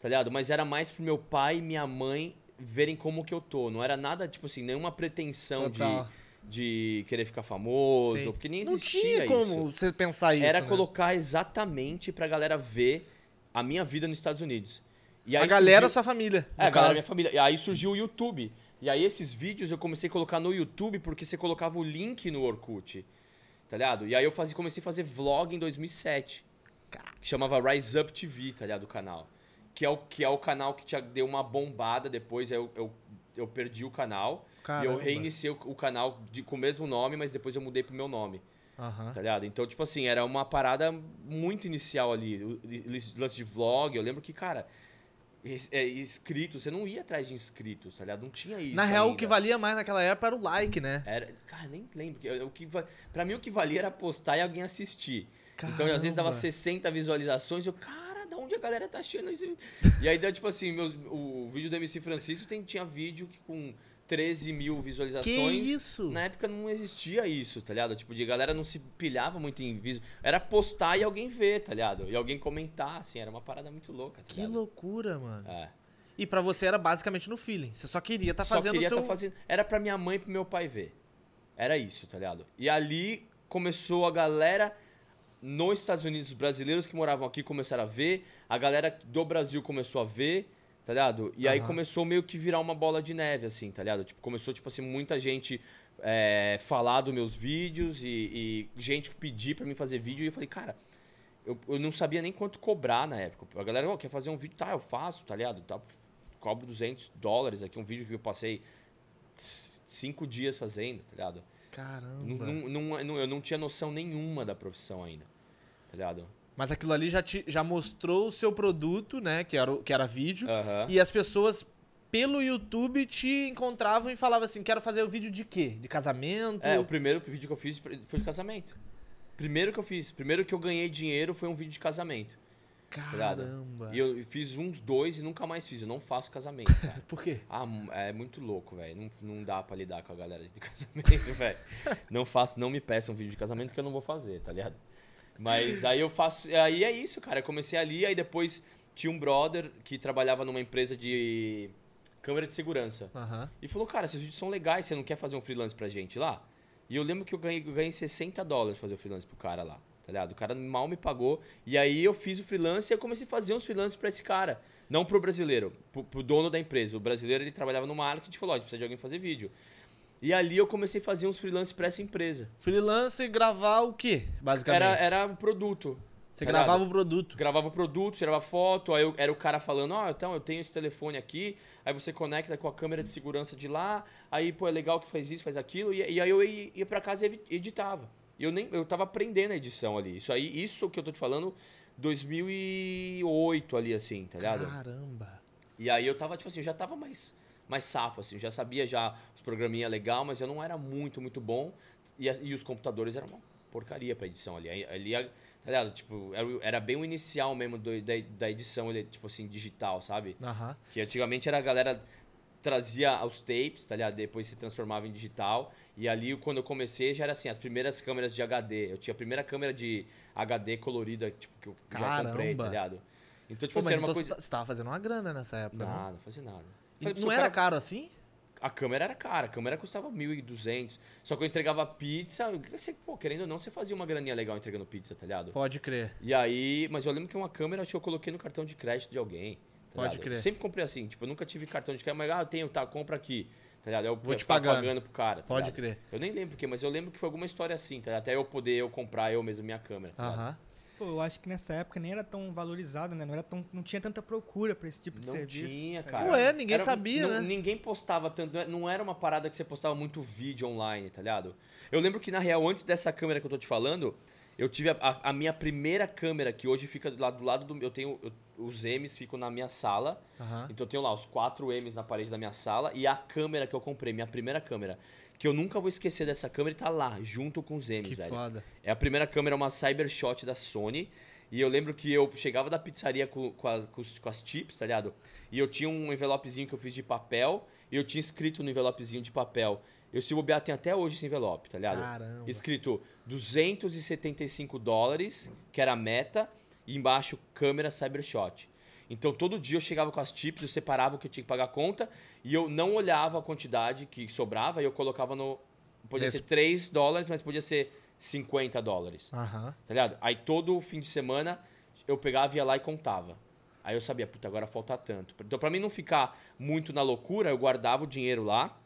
tá ligado? Mas era mais pro meu pai e minha mãe verem como que eu tô. Não era nada, tipo assim, nenhuma pretensão Total. de de querer ficar famoso, Sei. porque nem existia isso. Não tinha isso. como você pensar isso. Era né? colocar exatamente pra galera ver a minha vida nos Estados Unidos. E a galera surgiu... sua família. É, a galera minha família. E aí surgiu o YouTube. E aí esses vídeos eu comecei a colocar no YouTube porque você colocava o link no Orkut. Tá ligado? E aí eu comecei a fazer vlog em 2007. Que chamava Rise Up TV, tá ligado? O canal. Que é o, que é o canal que te deu uma bombada depois. Eu, eu, eu perdi o canal. Caramba. E eu reiniciei o, o canal de, com o mesmo nome, mas depois eu mudei pro meu nome. Uhum. Tá ligado? Então, tipo assim, era uma parada muito inicial ali. lance de vlog, eu lembro que, cara, é, inscritos, você não ia atrás de inscritos, tá ligado? Não tinha isso. Na real, ainda. o que valia mais naquela época era o like, né? Era, cara, nem lembro. O que, pra mim, o que valia era postar e alguém assistir. Caramba. Então, às vezes dava 60 visualizações, eu, cara, da onde a galera tá achando isso? e aí, deu, tipo assim, meus, o vídeo do MC Francisco tem, tinha vídeo que com 13 mil visualizações. Que isso? Na época não existia isso, tá ligado? Tipo, de galera não se pilhava muito em visu. Era postar e alguém ver, tá ligado? E alguém comentar, assim, era uma parada muito louca, tá ligado? Que loucura, mano. É. E para você era basicamente no feeling. Você só queria tá fazendo só queria tá seu... tá fazendo. Era para minha mãe e pro meu pai ver. Era isso, tá ligado? E ali começou a galera nos Estados Unidos, brasileiros que moravam aqui começaram a ver, a galera do Brasil começou a ver tá ligado? E uhum. aí começou meio que virar uma bola de neve, assim, tá ligado? Tipo, começou, tipo assim, muita gente é, falar dos meus vídeos e, e gente pedir para mim fazer vídeo. E eu falei, cara, eu, eu não sabia nem quanto cobrar na época. A galera, oh, quer fazer um vídeo? Tá, eu faço, tá ligado? Tá, cobro 200 dólares aqui, um vídeo que eu passei cinco dias fazendo, tá ligado? Caramba. Não, não, não, eu não tinha noção nenhuma da profissão ainda, tá ligado? Mas aquilo ali já, te, já mostrou o seu produto, né? Que era, que era vídeo. Uhum. E as pessoas pelo YouTube te encontravam e falavam assim: quero fazer o vídeo de quê? De casamento? É, o primeiro vídeo que eu fiz foi de casamento. Primeiro que eu fiz, primeiro que eu ganhei dinheiro foi um vídeo de casamento. Caramba. E eu fiz uns dois e nunca mais fiz. Eu não faço casamento, cara. Por quê? Ah, é muito louco, velho. Não, não dá pra lidar com a galera de casamento, velho. não faço, não me peçam um vídeo de casamento que eu não vou fazer, tá ligado? Mas aí eu faço. Aí é isso, cara. Eu comecei ali, aí depois tinha um brother que trabalhava numa empresa de câmera de segurança. Uhum. E falou, cara, seus vídeos são legais, você não quer fazer um freelance pra gente lá? E eu lembro que eu ganhei, ganhei 60 dólares pra fazer o freelance pro cara lá, tá ligado? O cara mal me pagou. E aí eu fiz o freelance e eu comecei a fazer uns freelances pra esse cara. Não pro brasileiro, pro, pro dono da empresa. O brasileiro ele trabalhava no marketing e falou: ó, a gente precisa de alguém fazer vídeo. E ali eu comecei a fazer uns freelances pra essa empresa. Freelance e gravar o quê, basicamente? Era, era um produto. Você tá gravava o produto. Gravava o produto, tirava foto, aí eu, era o cara falando, ó, oh, então eu tenho esse telefone aqui, aí você conecta com a câmera de segurança de lá, aí, pô, é legal que faz isso, faz aquilo, e, e aí eu ia, ia para casa e editava. eu nem eu tava aprendendo a edição ali. Isso aí, isso que eu tô te falando, 2008 ali assim, tá ligado? Caramba. E aí eu tava tipo assim, eu já tava mais mais safo, assim. Eu já sabia já os programinha legal, mas eu não era muito, muito bom. E, e os computadores eram uma porcaria para edição ali. Ali, tá ligado? Tipo, era, era bem o inicial mesmo do, da, da edição, tipo assim, digital, sabe? Uhum. Que antigamente era a galera trazia os tapes, tá ligado? Depois se transformava em digital. E ali, quando eu comecei, já era assim, as primeiras câmeras de HD. Eu tinha a primeira câmera de HD colorida, tipo, que eu Caramba. já comprei, tá ligado? Então, tipo, Pô, assim, era uma então coisa... Tá, você tava fazendo uma grana nessa época, Nada, né? não fazia nada. Falei, não era cara... caro assim? A câmera era cara, a câmera custava 1.200. Só que eu entregava pizza, você, pô, querendo ou não, você fazia uma graninha legal entregando pizza, tá ligado? Pode crer. E aí, mas eu lembro que uma câmera eu coloquei no cartão de crédito de alguém. Tá Pode ligado? crer. Eu sempre comprei assim, tipo, eu nunca tive cartão de crédito, mas ah, eu tenho, tá, compra aqui. Tá ligado? Eu é Vou eu te pagando. pagando pro cara. Tá Pode ligado? crer. Eu nem lembro o que, mas eu lembro que foi alguma história assim, tá ligado? Até eu poder eu comprar eu mesmo minha câmera. Tá uh -huh. Pô, eu acho que nessa época nem era tão valorizado, né? Não, era tão, não tinha tanta procura pra esse tipo de não serviço. Não tá tinha, cara. Não é, ninguém era, sabia, né? Ninguém postava tanto. É, não era uma parada que você postava muito vídeo online, tá ligado? Eu lembro que, na real, antes dessa câmera que eu tô te falando, eu tive a, a, a minha primeira câmera, que hoje fica do lado do. Lado do eu tenho. Eu, os M's ficam na minha sala. Uhum. Então eu tenho lá os quatro M's na parede da minha sala e a câmera que eu comprei, minha primeira câmera que eu nunca vou esquecer dessa câmera e tá lá, junto com os M's, que velho. Foda. É a primeira câmera, uma Cybershot da Sony. E eu lembro que eu chegava da pizzaria com, com, as, com as chips, tá ligado? E eu tinha um envelopezinho que eu fiz de papel, e eu tinha escrito no envelopezinho de papel. Eu, se bobear, tem até hoje esse envelope, tá ligado? Caramba. Escrito 275 dólares, que era a meta, e embaixo câmera Cybershot. Então todo dia eu chegava com as chips, eu separava o que eu tinha que pagar a conta e eu não olhava a quantidade que sobrava e eu colocava no. Podia ser 3 dólares, mas podia ser 50 dólares. Uhum. Tá ligado? Aí todo fim de semana eu pegava, ia lá e contava. Aí eu sabia, puta, agora falta tanto. Então, pra mim não ficar muito na loucura, eu guardava o dinheiro lá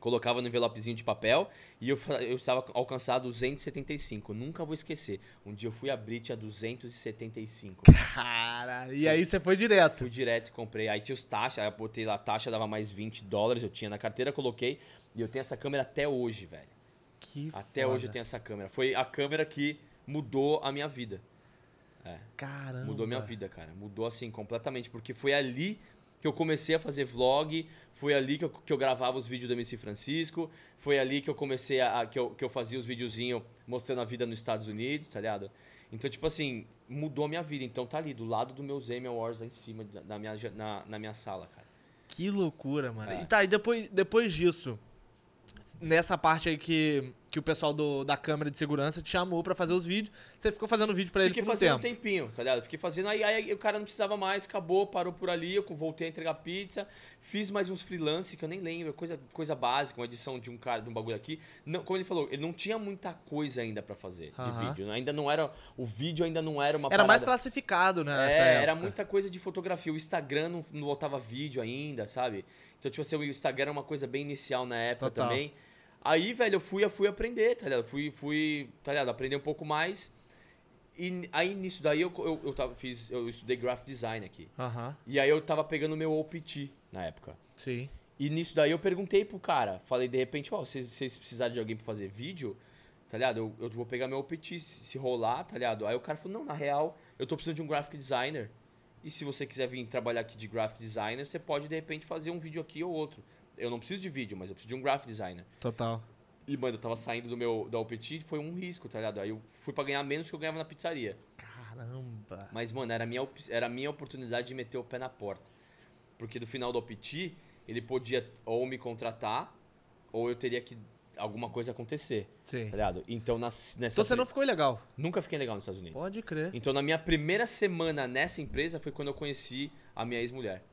colocava no envelopezinho de papel e eu, eu estava alcançar 275. Nunca vou esquecer. Um dia eu fui abrir, tinha 275. Cara, e aí você foi direto? Fui direto e comprei. Aí tinha os taxas, aí eu botei lá, a taxa dava mais 20 dólares, eu tinha na carteira, coloquei. E eu tenho essa câmera até hoje, velho. Que Até foda. hoje eu tenho essa câmera. Foi a câmera que mudou a minha vida. É. Caramba. Mudou a minha vida, cara. Mudou assim completamente, porque foi ali que eu comecei a fazer vlog, foi ali que eu, que eu gravava os vídeos do MC Francisco, foi ali que eu comecei a. que, eu, que eu fazia os videozinhos mostrando a vida nos Estados Unidos, tá ligado? Então, tipo assim, mudou a minha vida. Então tá ali, do lado do meus Emmy Awards lá em cima, na minha, na, na minha sala, cara. Que loucura, mano. É. E tá, e depois, depois disso, nessa parte aí que, que o pessoal do, da câmera de segurança te chamou para fazer os vídeos, você ficou fazendo vídeo para ele Fiquei por um fazendo um tempinho, tá ligado? Fiquei fazendo, aí, aí, o cara não precisava mais, acabou, parou por ali, eu voltei a entregar pizza, fiz mais uns freelance que eu nem lembro, coisa, coisa básica, uma edição de um cara, de um bagulho aqui. Não, como ele falou, ele não tinha muita coisa ainda para fazer uh -huh. de vídeo, né? ainda não era, o vídeo ainda não era uma Era parada. mais classificado, né? É, era muita coisa de fotografia, o Instagram não, não botava vídeo ainda, sabe? Então, tipo assim, o Instagram era uma coisa bem inicial na época Total. também. Aí, velho, eu fui, eu fui aprender, tá ligado? Fui, fui, tá ligado? Aprender um pouco mais. E aí, nisso daí, eu, eu, eu tava, fiz, eu estudei graphic design aqui. Uhum. E aí eu tava pegando meu OPT na época. Sim. E nisso daí eu perguntei pro cara, falei de repente, ó, oh, vocês precisarem de alguém pra fazer vídeo, tá ligado? Eu, eu vou pegar meu OPT, se, se rolar, tá ligado? Aí o cara falou, não, na real, eu tô precisando de um graphic designer. E se você quiser vir trabalhar aqui de graphic designer, você pode de repente fazer um vídeo aqui ou outro eu não preciso de vídeo, mas eu preciso de um graphic designer. Total. E, mano, eu tava saindo do meu da Petit, foi um risco, tá ligado? Aí eu fui pra ganhar menos que eu ganhava na pizzaria. Caramba! Mas, mano, era a minha, era a minha oportunidade de meter o pé na porta. Porque do final do opti ele podia ou me contratar, ou eu teria que alguma coisa acontecer. Sim. Tá ligado? Então, nas, nessa. Então você não ficou ilegal? Nunca fiquei legal nos Estados Unidos. Pode crer. Então, na minha primeira semana nessa empresa foi quando eu conheci a minha ex-mulher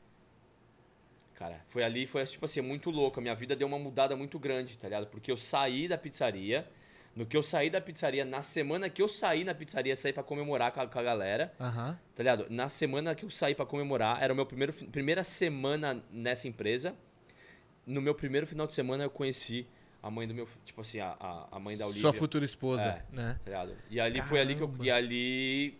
cara. Foi ali, foi tipo assim, muito louco. A minha vida deu uma mudada muito grande, tá ligado? Porque eu saí da pizzaria. No que eu saí da pizzaria, na semana que eu saí na pizzaria, saí para comemorar com a, com a galera. Uhum. Tá ligado? Na semana que eu saí para comemorar, era a minha primeira semana nessa empresa. No meu primeiro final de semana, eu conheci a mãe do meu. Tipo assim, a, a mãe da Olivia. Sua futura esposa, é, né? Tá ligado? E ali Caramba. foi ali que eu. E ali.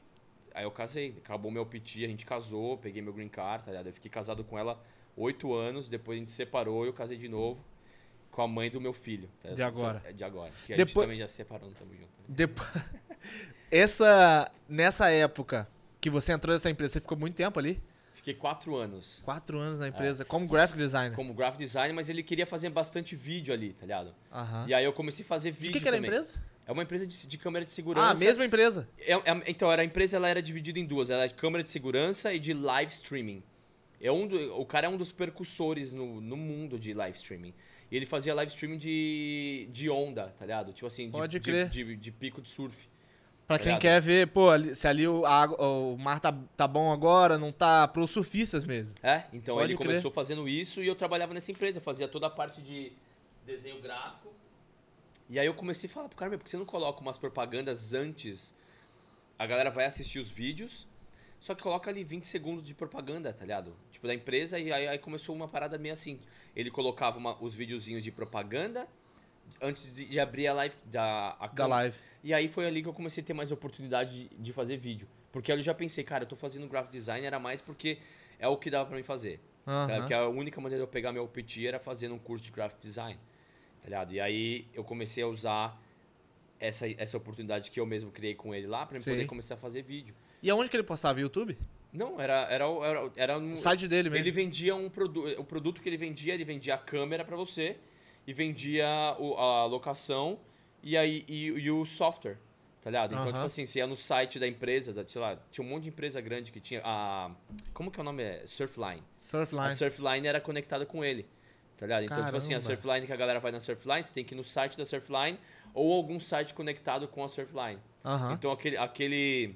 Aí eu casei. Acabou meu piti, a gente casou, peguei meu green card, tá ligado? Eu fiquei casado com ela oito anos, depois a gente separou, e eu casei de novo com a mãe do meu filho. Tá? De agora. É, de agora. Que a gente também já separou, não estamos juntos né? Depo... Essa, nessa época que você entrou nessa empresa, você ficou muito tempo ali? Fiquei quatro anos. Quatro anos na é. empresa, é. como graphic designer. Como graphic designer, mas ele queria fazer bastante vídeo ali, tá ligado? Uhum. E aí eu comecei a fazer vídeo. De que, que era também. a empresa? É uma empresa de, de, câmera de ah, segurança. Ah, a mesma empresa? É, é, então, era, a empresa ela era dividida em duas. Ela era de câmera de segurança e de live streaming. É um do, o cara é um dos percussores no, no mundo de live streaming. E ele fazia live streaming de, de onda, tá ligado? Tipo assim, Pode de, crer. De, de, de pico de surf. Pra tá quem quer ver, pô, se ali o, a, o mar tá, tá bom agora, não tá pro surfistas mesmo. É, então Pode ele crer. começou fazendo isso e eu trabalhava nessa empresa, fazia toda a parte de desenho gráfico. E aí eu comecei a falar pro cara, meu, por que você não coloca umas propagandas antes? A galera vai assistir os vídeos só que coloca ali 20 segundos de propaganda, tá ligado? Tipo, da empresa, e aí, aí começou uma parada meio assim. Ele colocava uma, os videozinhos de propaganda antes de, de abrir a live da, a da live. E aí foi ali que eu comecei a ter mais oportunidade de, de fazer vídeo. Porque eu já pensei, cara, eu tô fazendo graphic design, era mais porque é o que dava para mim fazer. Uhum. Que a única maneira de eu pegar meu PT era fazendo um curso de graphic design. Tá ligado? E aí eu comecei a usar essa, essa oportunidade que eu mesmo criei com ele lá para poder começar a fazer vídeo. E aonde que ele postava? YouTube? Não, era, era, era, era um, o site dele mesmo. Ele vendia um produto. O produto que ele vendia, ele vendia a câmera para você e vendia o, a locação e, aí, e, e o software, tá ligado? Então, uhum. tipo assim, você ia no site da empresa, da, sei lá, tinha um monte de empresa grande que tinha. A, como que é o nome? É? Surfline. Surfline. A Surfline era conectada com ele. Tá ligado? Então, Caramba. tipo assim, a Surfline que a galera vai na Surfline, você tem que ir no site da Surfline ou algum site conectado com a Surfline. Uhum. Então aquele. aquele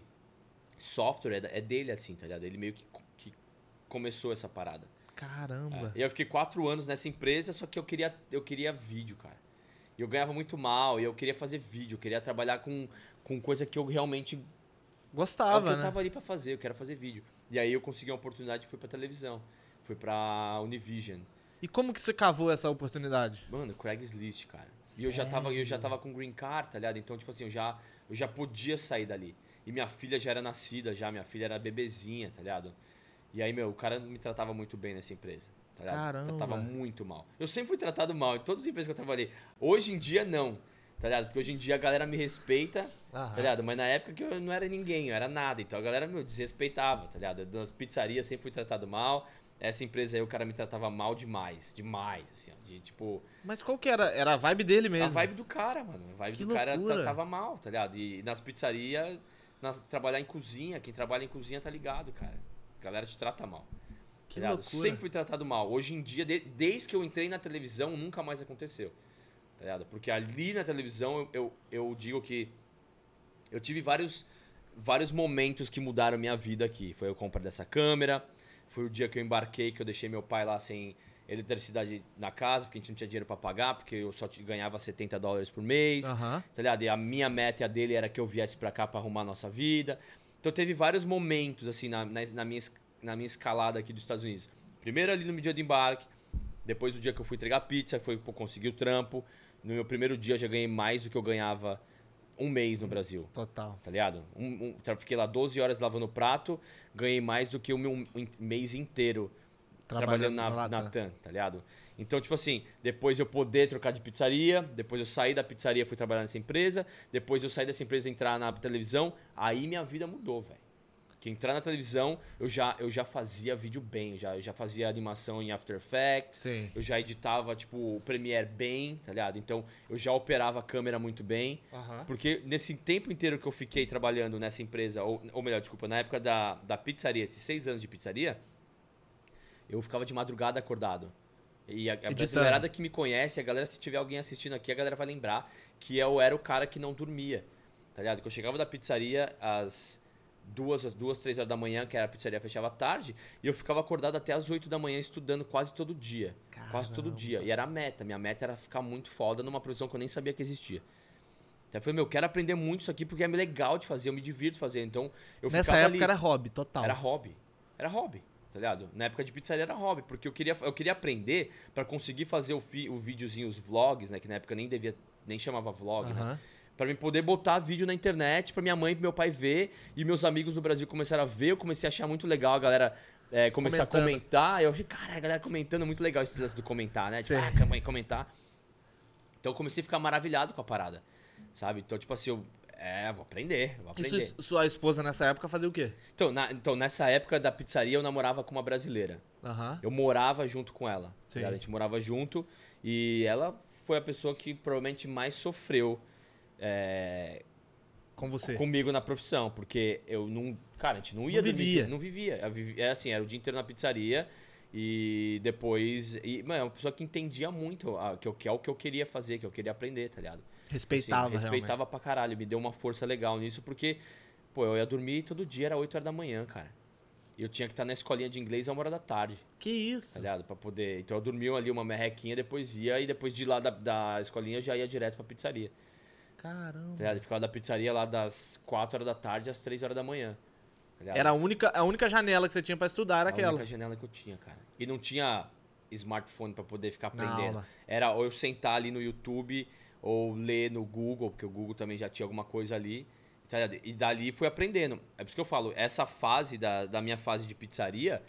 software é, é, dele, assim, tá ligado? Ele meio que, que começou essa parada. Caramba! É, e eu fiquei quatro anos nessa empresa, só que eu queria, eu queria vídeo, cara. E eu ganhava muito mal, e eu queria fazer vídeo, eu queria trabalhar com, com coisa que eu realmente gostava. É eu, né? eu tava ali para fazer, eu quero fazer vídeo. E aí eu consegui uma oportunidade e fui pra televisão. Fui pra Univision. E como que você cavou essa oportunidade? Mano, Craigslist, cara. Sério? E eu já, tava, eu já tava com green card, tá ligado? Então, tipo assim, eu já, eu já podia sair dali. E minha filha já era nascida, já, minha filha era bebezinha, tá ligado? E aí, meu, o cara me tratava muito bem nessa empresa. Tá ligado? Caramba. Tratava muito mal. Eu sempre fui tratado mal em todas as empresas que eu trabalhei. Hoje em dia, não. Tá ligado? Porque hoje em dia a galera me respeita, tá Aham. tá ligado? Mas na época que eu não era ninguém, eu era nada. Então a galera me desrespeitava, tá ligado? Nas pizzarias sempre fui tratado mal. Essa empresa aí o cara me tratava mal demais, demais, assim, ó, de tipo... Mas qual que era? Era a vibe dele mesmo? A vibe do cara, mano. A vibe que do loucura. cara tratava mal, tá ligado? E nas pizzarias trabalhar em cozinha. Quem trabalha em cozinha tá ligado, cara. A galera te trata mal. Que tá ligado? loucura. Sempre fui tratado mal. Hoje em dia, de, desde que eu entrei na televisão, nunca mais aconteceu. Tá ligado? Porque ali na televisão, eu, eu, eu digo que eu tive vários, vários momentos que mudaram minha vida aqui. Foi eu comprar dessa câmera, foi o dia que eu embarquei, que eu deixei meu pai lá sem, eletricidade na casa, porque a gente não tinha dinheiro para pagar, porque eu só ganhava 70 dólares por mês, uhum. tá ligado? E a minha meta e a dele era que eu viesse para cá para arrumar a nossa vida. Então teve vários momentos, assim, na, na, na, minha, na minha escalada aqui dos Estados Unidos. Primeiro ali no dia do embarque, depois o dia que eu fui entregar pizza, foi pô, conseguir o trampo. No meu primeiro dia eu já ganhei mais do que eu ganhava um mês no Brasil. Total. Tá ligado? Um, um, fiquei lá 12 horas lavando prato, ganhei mais do que o meu mês inteiro trabalhando, trabalhando na Natan, tá ligado? Então, tipo assim, depois eu poder trocar de pizzaria, depois eu saí da pizzaria fui trabalhar nessa empresa, depois eu saí dessa empresa entrar na televisão, aí minha vida mudou, velho. Que entrar na televisão, eu já, eu já fazia vídeo bem, eu já, eu já fazia animação em After Effects, Sim. eu já editava, tipo, o Premiere bem, tá ligado? Então, eu já operava a câmera muito bem, porque nesse tempo inteiro que eu fiquei trabalhando nessa empresa, ou, ou melhor, desculpa, na época da, da pizzaria, esses seis anos de pizzaria, eu ficava de madrugada acordado. E a, a brasileirada que me conhece, a galera, se tiver alguém assistindo aqui, a galera vai lembrar que eu era o cara que não dormia. Tá ligado? Que eu chegava da pizzaria às duas, às duas, três horas da manhã, que era a pizzaria fechava tarde, e eu ficava acordado até às oito da manhã estudando quase todo dia. Caramba. Quase todo dia. E era a meta. Minha meta era ficar muito foda numa profissão que eu nem sabia que existia. Então então, falei, meu, eu quero aprender muito isso aqui porque é legal de fazer, eu me divirto fazer Então, eu Nessa época ali. era hobby, total. Era hobby. Era hobby tá ligado? Na época de pizzaria era hobby, porque eu queria, eu queria aprender para conseguir fazer o, fi, o videozinho, os vlogs, né? Que na época nem devia, nem chamava vlog, uhum. né? Pra mim poder botar vídeo na internet, pra minha mãe e meu pai ver, e meus amigos do Brasil começaram a ver, eu comecei a achar muito legal a galera é, começar Comentando. a comentar. Eu achei, cara, a galera comentando, muito legal esse lance do comentar, né? Tipo, Sim. ah, mãe, comentar. Então eu comecei a ficar maravilhado com a parada, sabe? Então, tipo assim, eu é, vou aprender, vou aprender. E sua esposa nessa época fazia o quê? Então, na, então, nessa época da pizzaria eu namorava com uma brasileira. Uhum. Eu morava junto com ela. Tá Sim. A gente morava junto e ela foi a pessoa que provavelmente mais sofreu é, com você. Comigo na profissão, porque eu não. Cara, a gente não ia não dormir, Vivia. Não vivia. vivia. É assim, era o dia inteiro na pizzaria. E depois. E, mano, é uma pessoa que entendia muito a, que, que é o que eu queria fazer, que eu queria aprender, tá ligado? Respeitava, assim, Respeitava realmente. pra caralho, me deu uma força legal nisso, porque, pô, eu ia dormir todo dia, era 8 horas da manhã, cara. E eu tinha que estar na escolinha de inglês a uma hora da tarde. Que isso? Tá ligado? Pra poder. Então eu dormia ali uma merrequinha, depois ia, e depois de lá da, da escolinha eu já ia direto pra pizzaria. Caramba. Tá Ficava da pizzaria lá das 4 horas da tarde às 3 horas da manhã. Tá era a única, a única janela que você tinha para estudar era a aquela. A única janela que eu tinha, cara. E não tinha smartphone para poder ficar aprendendo. Era ou eu sentar ali no YouTube ou ler no Google, porque o Google também já tinha alguma coisa ali. Tá e dali fui aprendendo. É por isso que eu falo, essa fase da, da minha fase de pizzaria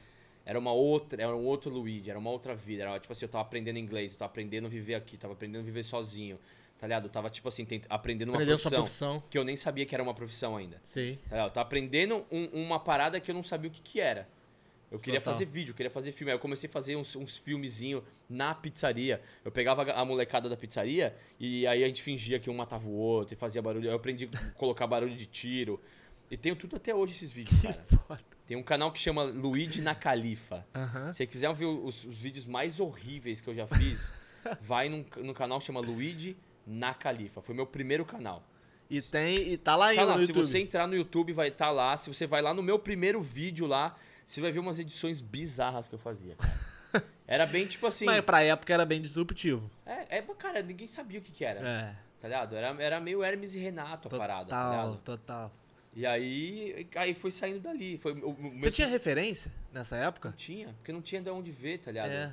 era uma outra, era um outro Luigi, era uma outra vida. Era tipo assim, eu tava aprendendo inglês, eu tava aprendendo a viver aqui, tava aprendendo a viver sozinho. Tá ligado? Eu tava, tipo assim, tent... aprendendo uma aprendendo profissão, profissão, Que eu nem sabia que era uma profissão ainda. Sim. Tá ligado? Eu tava aprendendo um, uma parada que eu não sabia o que, que era. Eu queria Total. fazer vídeo, eu queria fazer filme. Aí eu comecei a fazer uns, uns filmezinhos na pizzaria. Eu pegava a molecada da pizzaria e aí a gente fingia que um matava o outro e fazia barulho. Aí eu aprendi a colocar barulho de tiro. E tenho tudo até hoje esses vídeos, cara. Foda. Tem um canal que chama Luigi na Califa. Se você quiser ver os, os, vídeos mais horríveis que eu já fiz, vai num, no canal que chama Luigi na Califa. Foi meu primeiro canal. E tem. E tá lá tá ainda. se YouTube. você entrar no YouTube, vai estar tá lá. Se você vai lá no meu primeiro vídeo lá, você vai ver umas edições bizarras que eu fazia, cara. Era bem tipo assim. Mas pra época era bem disruptivo. É, é cara, ninguém sabia o que, que era. É. Tá ligado? Era, era meio Hermes e Renato a tá total, parada. Total, tá total. E aí, aí foi saindo dali. Foi o, o Você mesmo... tinha referência nessa época? Não tinha, porque não tinha de onde ver, tá ligado? É.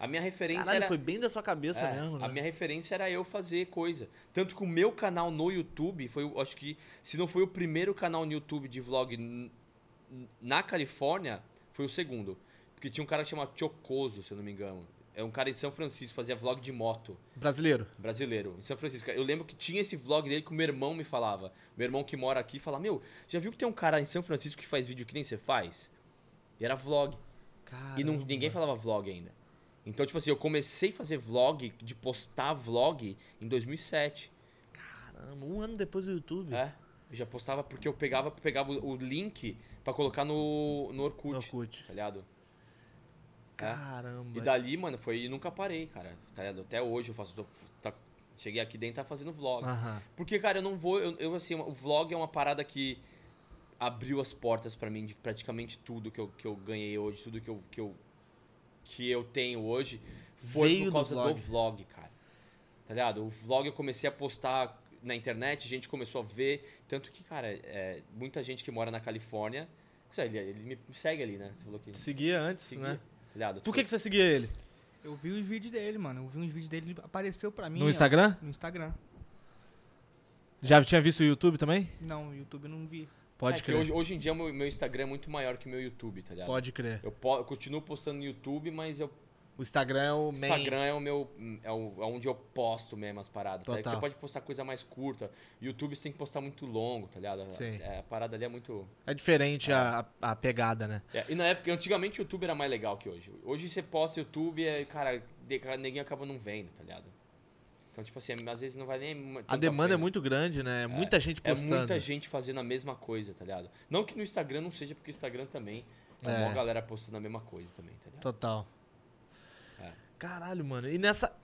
A minha referência Caralho, era... foi bem da sua cabeça é, mesmo. Né? A minha referência era eu fazer coisa. Tanto que o meu canal no YouTube foi, acho que, se não foi o primeiro canal no YouTube de vlog na Califórnia foi o segundo. Porque tinha um cara chamado Chocoso, se eu não me engano. É um cara em São Francisco, fazia vlog de moto. Brasileiro? Brasileiro, em São Francisco. Eu lembro que tinha esse vlog dele que o meu irmão me falava. Meu irmão que mora aqui fala: Meu, já viu que tem um cara em São Francisco que faz vídeo que nem você faz? E era vlog. Caramba. E não, ninguém falava vlog ainda. Então, tipo assim, eu comecei a fazer vlog, de postar vlog, em 2007. Caramba, um ano depois do YouTube. É já postava porque eu pegava, pegava o link para colocar no, no Orkut. No Orkut. Tá ligado? É. Caramba. É? E dali, mano, foi e nunca parei, cara. Tá ligado? Até hoje eu faço. Tô, tá, cheguei aqui dentro tá fazendo vlog. Porque, cara, eu não vou. Eu, eu, assim, o vlog é uma parada que abriu as portas para mim de praticamente tudo que eu, que eu ganhei hoje, tudo que eu, que eu, que eu tenho hoje. Foi Veio por causa do vlog. do vlog, cara. Tá ligado? O vlog eu comecei a postar na internet, a gente começou a ver. Tanto que, cara, é, muita gente que mora na Califórnia. Ele, ele me segue ali, né? Você falou que. Seguia antes, seguia. né? tu Por que, que você seguia ele? Eu vi os vídeos dele, mano. Eu vi uns vídeos dele, apareceu pra mim. No ó, Instagram? no Instagram. Já tinha visto o YouTube também? Não, o YouTube eu não vi. Pode é crer. Hoje, hoje, em dia, meu, meu Instagram é muito maior que o meu YouTube, tá ligado? Pode crer. Eu, po eu continuo postando no YouTube, mas eu o Instagram é o main... Instagram é o meu. É, o, é onde eu posto mesmo as paradas. Tá? Você pode postar coisa mais curta. YouTube você tem que postar muito longo, tá ligado? Sim. É, a parada ali é muito. É diferente é. A, a pegada, né? É, e na época, antigamente o YouTube era mais legal que hoje. Hoje você posta YouTube e, cara, ninguém acaba não vendo, tá ligado? Então, tipo assim, às vezes não vai nem. A demanda é né? muito grande, né? É, é muita gente postando. É muita gente fazendo a mesma coisa, tá ligado? Não que no Instagram não seja, porque o Instagram também. É. Uma é. galera postando a mesma coisa também, tá ligado? Total. Caralho, mano. E nessa.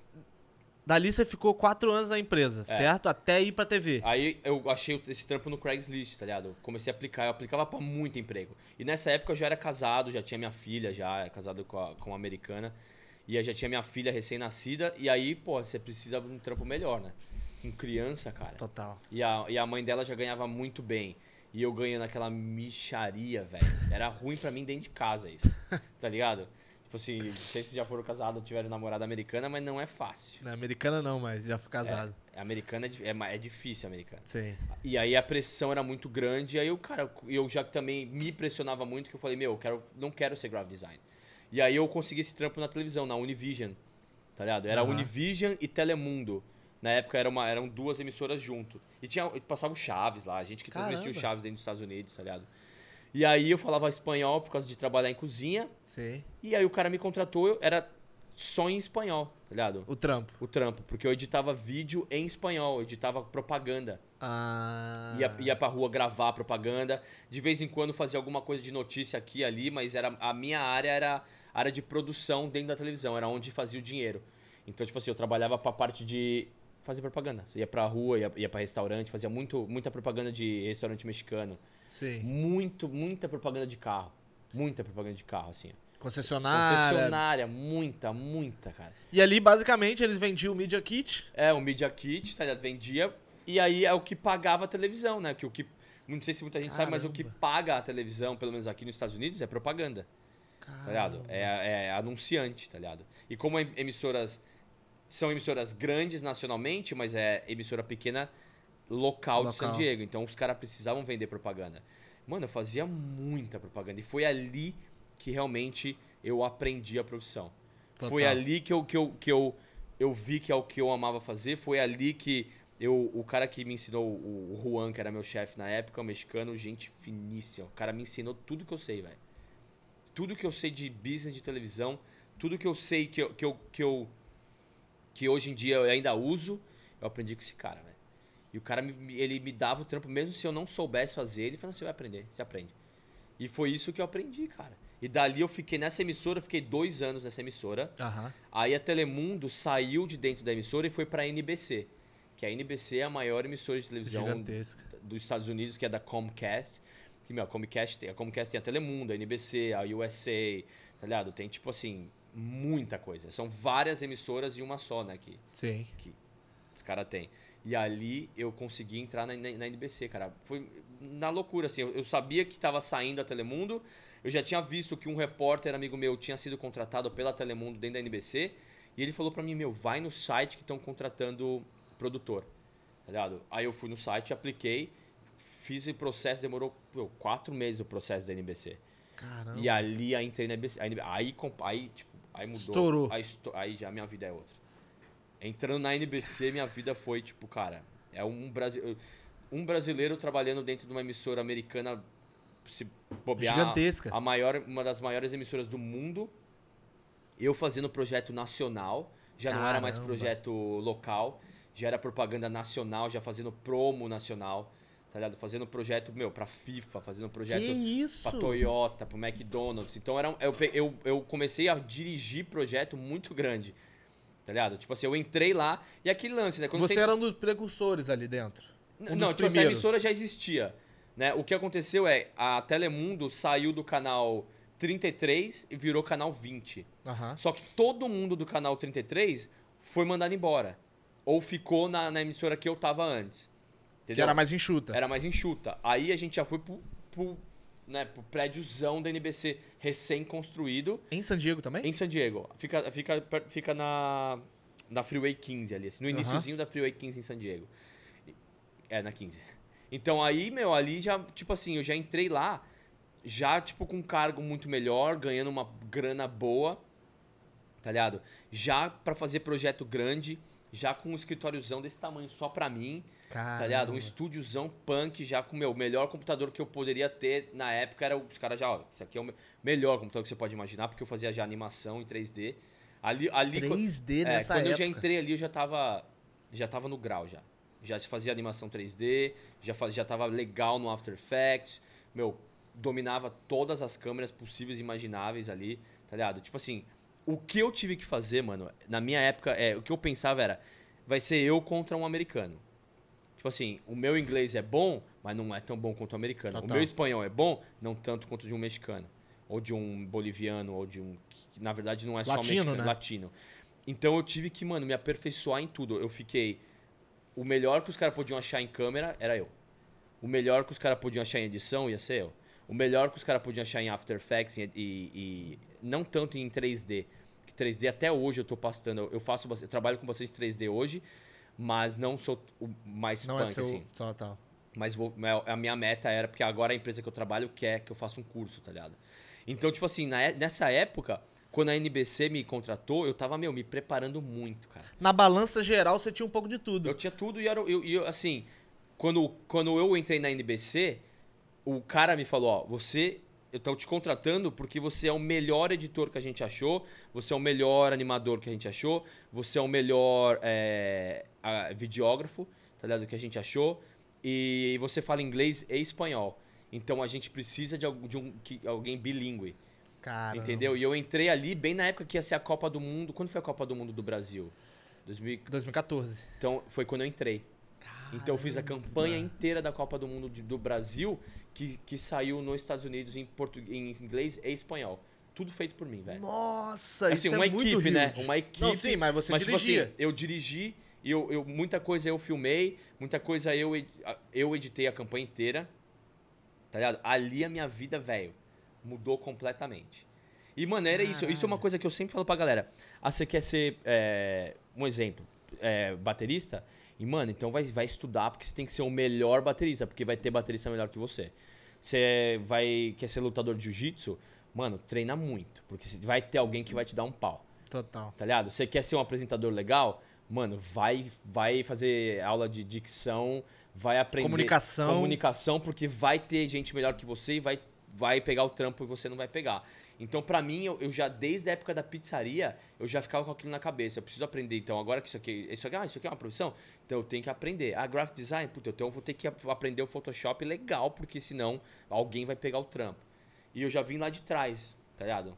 Dali você ficou quatro anos na empresa, é. certo? Até ir pra TV. Aí eu achei esse trampo no Craigslist, tá ligado? comecei a aplicar, eu aplicava para muito emprego. E nessa época eu já era casado, já tinha minha filha, já casado com, a, com uma americana. E aí já tinha minha filha recém-nascida. E aí, pô, você precisa de um trampo melhor, né? Com criança, cara. Total. E a, e a mãe dela já ganhava muito bem. E eu ganhando aquela micharia, velho. Era ruim para mim dentro de casa isso. Tá ligado? Tipo assim, não sei se já foram casados ou tiveram namorada americana, mas não é fácil. Não, americana não, mas já fui casado. É, americana é, é, é difícil, americana. Sim. E aí a pressão era muito grande, aí o cara, eu já também me pressionava muito, que eu falei, meu, eu quero, não quero ser graphic design. E aí eu consegui esse trampo na televisão, na Univision, tá ligado? Era uhum. Univision e Telemundo. Na época era uma, eram duas emissoras junto. E tinha, passava o Chaves lá, a gente que Caramba. transmitia o Chaves dentro dos Estados Unidos, tá ligado? E aí eu falava espanhol por causa de trabalhar em cozinha. Sim. E aí o cara me contratou, era só em espanhol, tá ligado? O trampo. O trampo, porque eu editava vídeo em espanhol, eu editava propaganda. Ah. Ia, ia pra rua gravar propaganda. De vez em quando fazia alguma coisa de notícia aqui e ali, mas era, a minha área era área de produção dentro da televisão, era onde fazia o dinheiro. Então, tipo assim, eu trabalhava pra parte de fazer propaganda. Você ia pra rua, ia, ia pra restaurante, fazia muito, muita propaganda de restaurante mexicano. Sim. Muito, muita propaganda de carro. Muita propaganda de carro, assim. Concessionária. Concessionária, muita, muita, cara. E ali, basicamente, eles vendiam o Media Kit. É, o Media Kit, tá ligado? Vendia. E aí é o que pagava a televisão, né? Que o que. Não sei se muita gente Caramba. sabe, mas o que paga a televisão, pelo menos aqui nos Estados Unidos, é propaganda. Caramba. Tá ligado? É, é anunciante, tá ligado? E como é emissoras são emissoras grandes nacionalmente, mas é emissora pequena local, local. de San Diego. Então os caras precisavam vender propaganda. Mano, eu fazia muita propaganda. E foi ali que realmente eu aprendi a profissão. Total. Foi ali que eu, que, eu, que eu eu vi que é o que eu amava fazer. Foi ali que eu, o cara que me ensinou, o Juan, que era meu chefe na época, o mexicano, gente finíssima. O cara me ensinou tudo que eu sei, velho. Tudo que eu sei de business de televisão, tudo que eu sei que eu, que eu, que eu que hoje em dia eu ainda uso, eu aprendi com esse cara, velho. E o cara, ele me dava o trampo, mesmo se eu não soubesse fazer, ele falou, você assim, vai aprender, você aprende. E foi isso que eu aprendi, cara. E dali eu fiquei nessa emissora, fiquei dois anos nessa emissora. Uhum. Aí a Telemundo saiu de dentro da emissora e foi pra NBC. Que a NBC é a maior emissora de televisão Gigantesca. dos Estados Unidos, que é da Comcast. Que, meu, a Comcast, a Comcast tem a Telemundo, a NBC, a USA, tá ligado? Tem, tipo assim, muita coisa. São várias emissoras e uma só, né? Que, Sim. Que os caras têm. E ali eu consegui entrar na, na, na, NBC, cara. Foi na loucura, assim. Eu, eu sabia que estava saindo a Telemundo. Eu já tinha visto que um repórter, amigo meu, tinha sido contratado pela Telemundo dentro da NBC. E ele falou para mim, meu, vai no site que estão contratando produtor. Tá ligado? Aí eu fui no site, apliquei, fiz o processo, demorou pô, quatro meses o processo da NBC. Caramba. E ali aí entrei na NBC. Aí, aí, aí tipo, Aí mudou. Estourou. Aí, esto... aí já minha vida é outra. Entrando na NBC, minha vida foi tipo, cara, é um, Brasi... um brasileiro trabalhando dentro de uma emissora americana se bobear, gigantesca. A maior, uma das maiores emissoras do mundo. Eu fazendo projeto nacional, já não era mais projeto local, já era propaganda nacional, já fazendo promo nacional tá ligado? Fazendo projeto, meu, pra FIFA, fazendo projeto que isso? pra Toyota, pro McDonald's. Então era, eu, eu, eu comecei a dirigir projeto muito grande, tá ligado? Tipo assim, eu entrei lá e aquele lance, né? Quando você, você... era um dos precursores ali dentro. Um não, tipo, emissora já existia. Né? O que aconteceu é, a Telemundo saiu do canal 33 e virou canal 20. Só que todo mundo do canal 33 foi mandado embora. Ou ficou na, na emissora que eu tava antes. Entendeu? Que era mais enxuta. Era mais enxuta. Aí a gente já foi pro, pro, né, pro prédiozão da NBC recém-construído. Em San Diego também? Em San Diego. Fica, fica, fica na, na Freeway 15 ali, assim, no iníciozinho uhum. da Freeway 15 em San Diego. É, na 15. Então aí, meu, ali já, tipo assim, eu já entrei lá, já, tipo, com um cargo muito melhor, ganhando uma grana boa, tá ligado? Já para fazer projeto grande já com um escritóriozão desse tamanho só pra mim. Tá Caramba. Tá ligado? Um estúdiozão punk, já com o meu melhor computador que eu poderia ter na época. era Os caras já, ó, isso aqui é o melhor computador que você pode imaginar, porque eu fazia já animação em 3D. Ali, ali 3D é, nessa época quando época. eu já entrei ali, eu já tava, já tava no grau já. Já fazia animação 3D, já, faz, já tava legal no After Effects. Meu, dominava todas as câmeras possíveis e imagináveis ali, tá ligado? Tipo assim, o que eu tive que fazer, mano, na minha época, é, o que eu pensava era, vai ser eu contra um americano. Tipo assim, o meu inglês é bom, mas não é tão bom quanto o americano. O meu espanhol é bom, não tanto quanto de um mexicano. Ou de um boliviano, ou de um. Que, na verdade, não é latino, só mexicano, né? latino. Então eu tive que, mano, me aperfeiçoar em tudo. Eu fiquei. O melhor que os caras podiam achar em câmera era eu. O melhor que os caras podiam achar em edição ia ser eu. O melhor que os caras podiam achar em After Effects e, e, e não tanto em 3D. Que 3D até hoje eu estou pastando. Eu faço eu trabalho com bastante 3D hoje, mas não sou o mais não é punk, é seu... assim. Total. Mas vou, é, a minha meta era, porque agora a empresa que eu trabalho quer que eu faça um curso, tá ligado? Então, tipo assim, na, é, nessa época, quando a NBC me contratou, eu tava, meu, me preparando muito, cara. Na balança geral, você tinha um pouco de tudo. Eu tinha tudo e era. eu, eu assim, quando, quando eu entrei na NBC, o cara me falou, ó, você eu estou te contratando porque você é o melhor editor que a gente achou, você é o melhor animador que a gente achou, você é o melhor é, a, videógrafo, tá ligado? Que a gente achou. E você fala inglês e espanhol. Então a gente precisa de, de um, que, alguém bilíngue. Cara. Entendeu? E eu entrei ali bem na época que ia ser a Copa do Mundo. Quando foi a Copa do Mundo do Brasil? 2000... 2014. Então foi quando eu entrei. Então eu fiz a campanha inteira da Copa do Mundo de, do Brasil, que, que saiu nos Estados Unidos em, português, em inglês e espanhol. Tudo feito por mim, velho. Nossa, assim, isso uma é equipe, muito huge. né? Uma equipe. Não, sim, mas você mas, dirigia. Tipo assim, eu dirigi e eu, eu, muita coisa eu filmei, muita coisa eu, eu editei a campanha inteira. Tá ligado? Ali a minha vida, velho, mudou completamente. E, mano, era isso. Isso é uma coisa que eu sempre falo pra galera. Ah, você quer ser, é, um exemplo, é, baterista? E, mano, então vai, vai estudar porque você tem que ser o melhor baterista, porque vai ter baterista melhor que você. Você vai quer ser lutador de jiu-jitsu, mano, treina muito, porque vai ter alguém que vai te dar um pau. Total. Tá ligado? Você quer ser um apresentador legal, mano, vai vai fazer aula de dicção, vai aprender comunicação, comunicação porque vai ter gente melhor que você e vai vai pegar o trampo e você não vai pegar. Então, para mim, eu, eu, já, desde a época da pizzaria, eu já ficava com aquilo na cabeça. Eu preciso aprender. Então, agora que isso aqui, isso aqui, ah, isso aqui é uma profissão, então eu tenho que aprender. Ah, graphic design, puta, então eu vou ter que aprender o Photoshop legal, porque senão alguém vai pegar o trampo. E eu já vim lá de trás, tá ligado?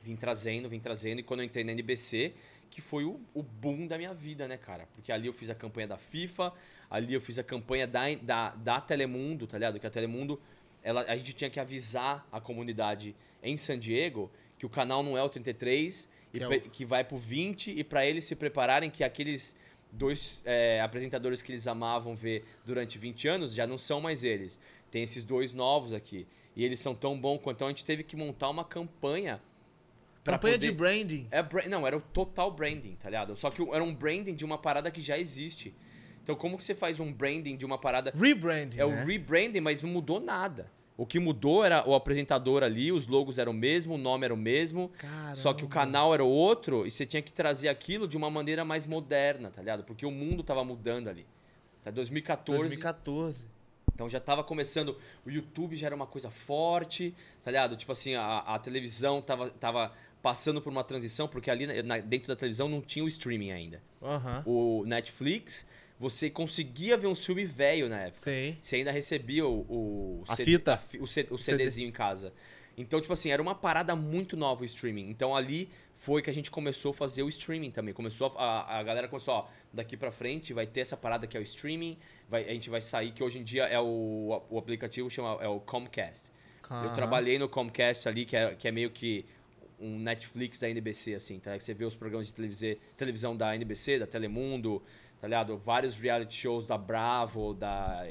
Vim trazendo, vim trazendo. E quando eu entrei na NBC, que foi o, o boom da minha vida, né, cara? Porque ali eu fiz a campanha da FIFA, ali eu fiz a campanha da, da, da Telemundo, tá ligado? Que a Telemundo ela, a gente tinha que avisar a comunidade em San Diego que o canal não é o 33 que, e é o... que vai pro 20 e para eles se prepararem que aqueles dois é, apresentadores que eles amavam ver durante 20 anos já não são mais eles. Tem esses dois novos aqui e eles são tão bons quanto então a gente teve que montar uma campanha Campanha poder... de branding. É, não, era o total branding, tá ligado? Só que era um branding de uma parada que já existe. Então, como que você faz um branding de uma parada? Rebranding. É né? o rebranding, mas não mudou nada. O que mudou era o apresentador ali, os logos eram o mesmo, o nome era o mesmo, Caramba. só que o canal era outro e você tinha que trazer aquilo de uma maneira mais moderna, tá ligado? Porque o mundo tava mudando ali. Tá 2014. 2014. Então já tava começando, o YouTube já era uma coisa forte, tá ligado? Tipo assim, a, a televisão tava, tava passando por uma transição, porque ali na, dentro da televisão não tinha o streaming ainda. Uhum. O Netflix você conseguia ver um filme velho na época. Sim. Você ainda recebia o, o a CD, fita, o, C, o, CDzinho CD. em casa. Então, tipo assim, era uma parada muito nova o streaming. Então ali foi que a gente começou a fazer o streaming também. Começou a, a, galera começou, ó, daqui para frente vai ter essa parada que é o streaming, vai, a gente vai sair que hoje em dia é o, o aplicativo chama é o Comcast. Eu trabalhei no Comcast ali, que é, que é meio que um Netflix da NBC, assim, tá? Que você vê os programas de televisão, televisão da NBC, da Telemundo, tá ligado? Vários reality shows da Bravo, da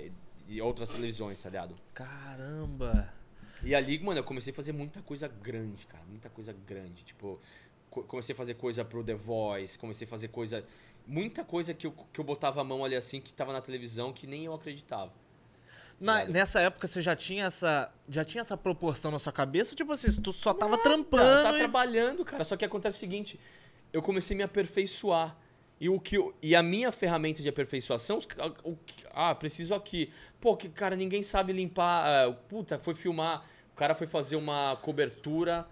e outras televisões, tá ligado? Caramba! E ali, mano, eu comecei a fazer muita coisa grande, cara, muita coisa grande, tipo, comecei a fazer coisa pro The Voice, comecei a fazer coisa muita coisa que eu, que eu botava a mão ali assim que tava na televisão que nem eu acreditava. Na, nessa época você já tinha essa já tinha essa proporção na sua cabeça? Tipo assim, tu só tava Nada, trampando. Tá e... trabalhando, cara. Só que acontece o seguinte: eu comecei a me aperfeiçoar. E, o que, e a minha ferramenta de aperfeiçoação, o, ah, preciso aqui. Pô, que cara, ninguém sabe limpar. Ah, puta, foi filmar. O cara foi fazer uma cobertura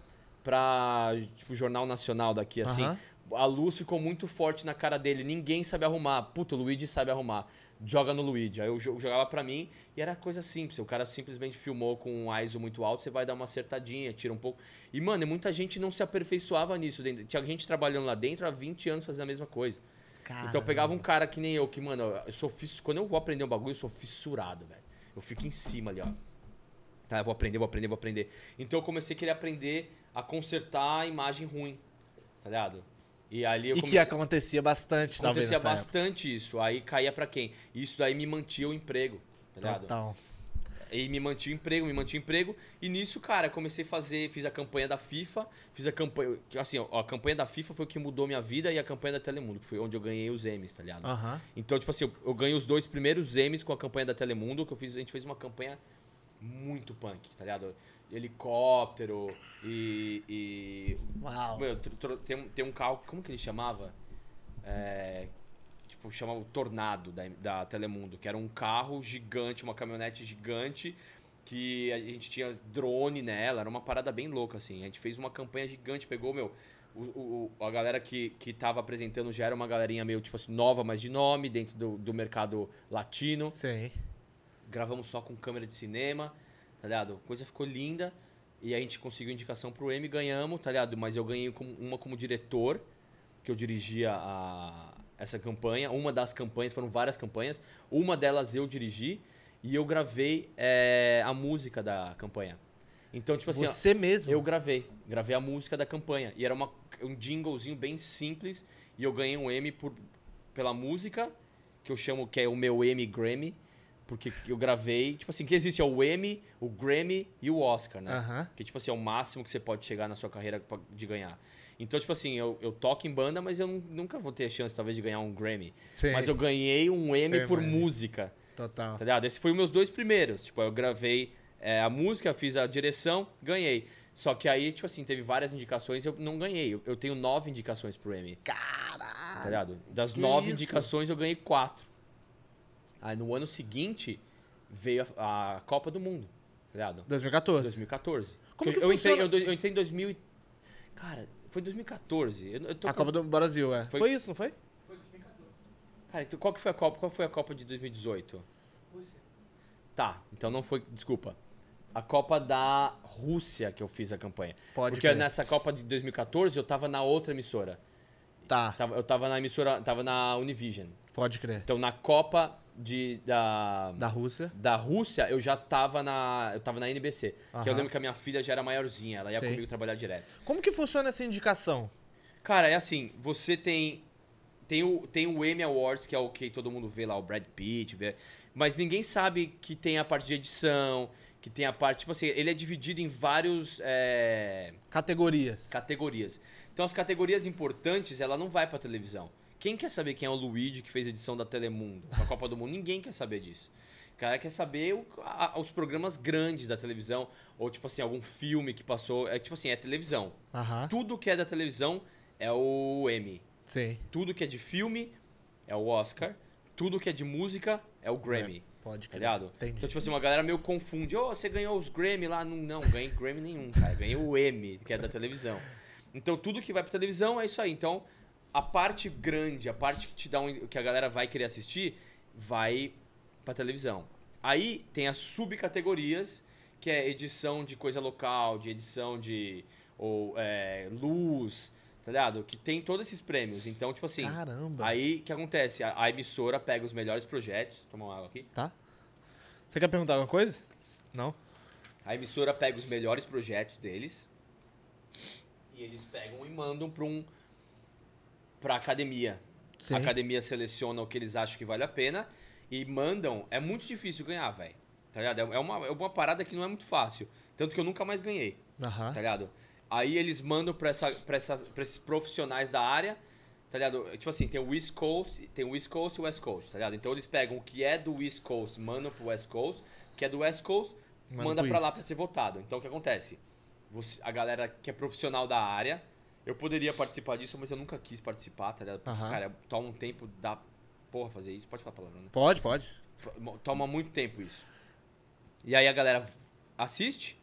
pra tipo, Jornal Nacional daqui, assim. Uhum. A luz ficou muito forte na cara dele, ninguém sabe arrumar. Puta, o Luigi sabe arrumar. Joga no Luigi. Aí eu jogava pra mim e era coisa simples. O cara simplesmente filmou com um ISO muito alto, você vai dar uma acertadinha, tira um pouco. E, mano, muita gente não se aperfeiçoava nisso. Tinha gente trabalhando lá dentro há 20 anos fazendo a mesma coisa. Cara, então eu pegava um cara que nem eu, que, mano, eu sou fiss... quando eu vou aprender um bagulho, eu sou fissurado, velho. Eu fico em cima ali, ó. Tá, eu vou aprender, vou aprender, vou aprender. Então eu comecei a querer aprender a consertar a imagem ruim, tá ligado? E ali eu comecei... E que acontecia bastante, Acontecia bastante época. isso. Aí caía para quem? Isso daí me mantinha o emprego, tá ligado? Total. E me mantinha o emprego, me mantinha o emprego. E nisso, cara, comecei a fazer, fiz a campanha da FIFA, fiz a campanha. Assim, ó, a campanha da FIFA foi o que mudou minha vida e a campanha da Telemundo, que foi onde eu ganhei os M's, tá ligado? Uhum. Então, tipo assim, eu, eu ganhei os dois primeiros M's com a campanha da Telemundo, que eu fiz, a gente fez uma campanha muito punk, tá ligado? Helicóptero e. e... Uau! Meu, tem, tem um carro, como que ele chamava? É Tipo, chama o Tornado da, da Telemundo, que era um carro gigante, uma caminhonete gigante, que a gente tinha drone nela, era uma parada bem louca, assim. A gente fez uma campanha gigante, pegou, meu, o, o, a galera que, que tava apresentando já era uma galerinha meio, tipo assim, nova, mas de nome, dentro do, do mercado latino. Sim. Gravamos só com câmera de cinema, tá ligado? Coisa ficou linda. E a gente conseguiu indicação pro M, ganhamos, tá ligado? Mas eu ganhei uma como diretor, que eu dirigia a, essa campanha. Uma das campanhas, foram várias campanhas. Uma delas eu dirigi e eu gravei é, a música da campanha. Então, tipo assim. Você ó, mesmo? Eu gravei. Gravei a música da campanha. E era uma, um jinglezinho bem simples. E eu ganhei um M por, pela música, que eu chamo que é o meu M Grammy. Porque eu gravei. Tipo assim, que existe é o M, o Grammy e o Oscar, né? Uh -huh. Que, tipo assim, é o máximo que você pode chegar na sua carreira de ganhar. Então, tipo assim, eu, eu toco em banda, mas eu nunca vou ter a chance, talvez, de ganhar um Grammy. Sim. Mas eu ganhei um M por mano. música. Total. Tá ligado? Esse foi os meus dois primeiros. Tipo, eu gravei é, a música, fiz a direção, ganhei. Só que aí, tipo assim, teve várias indicações eu não ganhei. Eu, eu tenho nove indicações pro M. Caralho! Tá ligado? Das nove isso? indicações, eu ganhei quatro. Aí no ano seguinte, veio a, a Copa do Mundo. Tá ligado? 2014. 2014. Como que, que eu, funciona? entrei, eu, eu entrei em 2000 Cara, foi 2014. Eu, eu a com... Copa do Brasil, é. Foi... foi... isso, não foi? Foi 2014. Cara, então qual que foi a Copa? Qual foi a Copa de 2018? Rússia. Tá, então não foi. Desculpa. A Copa da Rússia que eu fiz a campanha. Pode Porque crer. nessa Copa de 2014 eu tava na outra emissora. Tá. Eu tava na emissora, tava na Univision. Pode crer. Então na Copa de, da, da Rússia. Da Rússia, eu já tava na. Eu tava na NBC. Aham. Que eu lembro que a minha filha já era maiorzinha, ela ia comigo trabalhar direto. Como que funciona essa indicação? Cara, é assim, você tem. Tem o, tem o Emmy Awards, que é o que todo mundo vê lá, o Brad Pitt, vê, mas ninguém sabe que tem a parte de edição, que tem a parte. Tipo assim, ele é dividido em vários. É... Categorias. Categorias. Então as categorias importantes, ela não vai pra televisão. Quem quer saber quem é o Luigi que fez edição da Telemundo, da Copa do Mundo? Ninguém quer saber disso. O cara quer saber o, a, os programas grandes da televisão, ou tipo assim, algum filme que passou. É tipo assim, é televisão. Tudo que é da televisão é o M. Sim. Tudo que é de filme é o Oscar. Tudo que é de música é o Grammy. É, pode, Tá crer. ligado? Entendi. Então, tipo assim, uma galera meio confunde. Ô, você ganhou os Grammy lá? Não, não, ganhei Grammy nenhum, cara. Ganhei o M, que é da televisão. Então, tudo que vai pra televisão é isso aí. Então, a parte grande, a parte que te dá um, que a galera vai querer assistir, vai pra televisão. Aí tem as subcategorias, que é edição de coisa local, de edição de ou é, luz, tá ligado? Que tem todos esses prêmios. Então, tipo assim. Caramba! Aí que acontece? A, a emissora pega os melhores projetos. Toma uma água aqui. Tá. Você quer perguntar alguma coisa? Não? A emissora pega os melhores projetos deles. E eles pegam e mandam pra um para academia. Sim. A academia seleciona o que eles acham que vale a pena e mandam. É muito difícil ganhar, velho. Tá ligado? É uma, é uma parada que não é muito fácil. Tanto que eu nunca mais ganhei. Uhum. Tá ligado? Aí eles mandam pra, essa, pra, essa, pra esses profissionais da área, tá ligado? É tipo assim, tem o East Coast, tem o East Coast e o West Coast, tá ligado? Então eles pegam o que é do East Coast, mandam pro West Coast, o que é do West Coast, manda, manda pra East. lá pra ser votado. Então o que acontece? Você, a galera que é profissional da área eu poderia participar disso, mas eu nunca quis participar, tá ligado? cara, toma tá um tempo da porra fazer isso. Pode falar palavrão, né? Pode, pode. Toma muito tempo isso. E aí a galera assiste,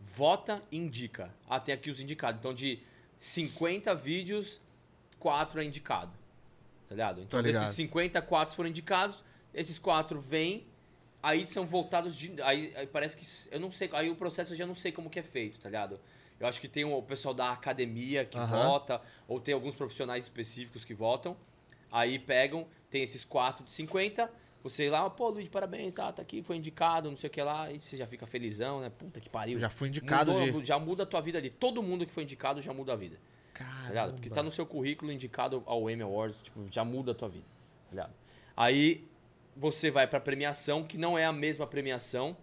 vota, indica. Ah, tem aqui os indicados. Então, de 50 vídeos, 4 é indicado. Tá ligado? Então, ligado. desses 50, 4 foram indicados. Esses 4 vêm, aí são voltados de. Aí, aí parece que. Eu não sei. Aí o processo eu já não sei como que é feito, tá ligado? Eu acho que tem o pessoal da academia que uhum. vota, ou tem alguns profissionais específicos que votam. Aí pegam, tem esses 4 de 50. Você lá, pô, Luiz, parabéns, tá, tá aqui, foi indicado, não sei o que lá. E você já fica felizão, né? Puta que pariu. Já foi indicado. Mudou, de... Já muda a tua vida ali. Todo mundo que foi indicado já muda a vida. Tá Caramba. Porque tá no seu currículo indicado ao Emmy Awards, tipo, já muda a tua vida. Tá ligado? Aí você vai pra premiação, que não é a mesma premiação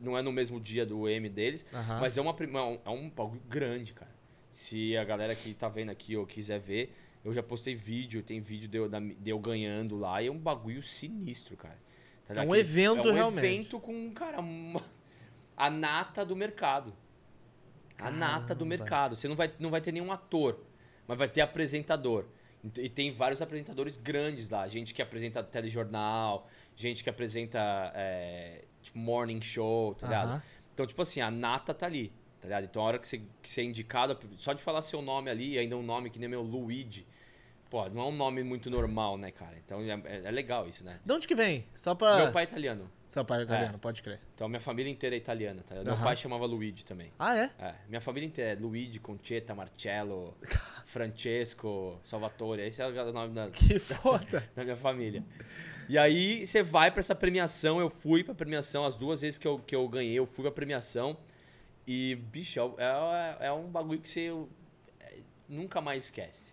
não é no mesmo dia do M deles, mas é, uma, é, é um bagulho é um grande, cara. Se a galera que tá vendo aqui ou quiser ver, eu já postei vídeo, tem vídeo de eu, de eu ganhando lá, e é um bagulho sinistro, cara. Tá é um evento evento, é um realmente. evento com, cara, uma, a nata do mercado. A nata do mercado. Você não vai, não vai ter nenhum ator, mas vai ter apresentador. E tem vários apresentadores grandes lá. Gente que apresenta telejornal, gente que apresenta é, tipo, morning show, tá ligado? Então, tipo assim, a nata tá ali, tá ligado? Então, a hora que você, que você é indicado, só de falar seu nome ali, ainda é um nome que nem meu Luigi, pô, não é um nome muito normal, né, cara? Então, é, é, é legal isso, né? De onde que vem? Só pra... Meu pai é italiano. Seu pai é italiano, é. pode crer. Então, minha família inteira é italiana, tá? Meu pai chamava Luigi também. Ah, é? É. Minha família inteira é Luigi, Concetta, Marcello, Francesco, Salvatore. Esse é o nome da... Que foda! da minha família. E aí você vai para essa premiação, eu fui pra premiação, as duas vezes que eu, que eu ganhei, eu fui pra premiação. E, bicho, é, é, é um bagulho que você é, nunca mais esquece.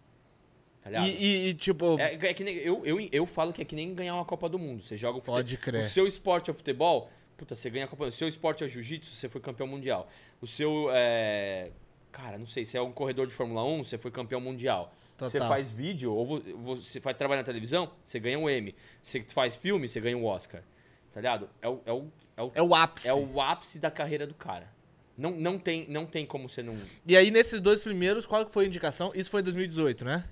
Tá ligado? E, e, e tipo. É, é que nem, eu, eu, eu falo que é que nem ganhar uma Copa do Mundo. Você joga o futebol. Pode crer. O seu esporte é o futebol, puta, você ganha a Copa. O seu esporte é jiu-jitsu, você foi campeão mundial. O seu. É... Cara, não sei, você é um corredor de Fórmula 1, você foi campeão mundial. Total. Você faz vídeo, ou você vai trabalhar na televisão, você ganha um M. Você faz filme, você ganha um Oscar. Tá ligado? É o, é o, é o, é o ápice. É o ápice da carreira do cara. Não, não, tem, não tem como você não. E aí, nesses dois primeiros, qual que foi a indicação? Isso foi em 2018, né?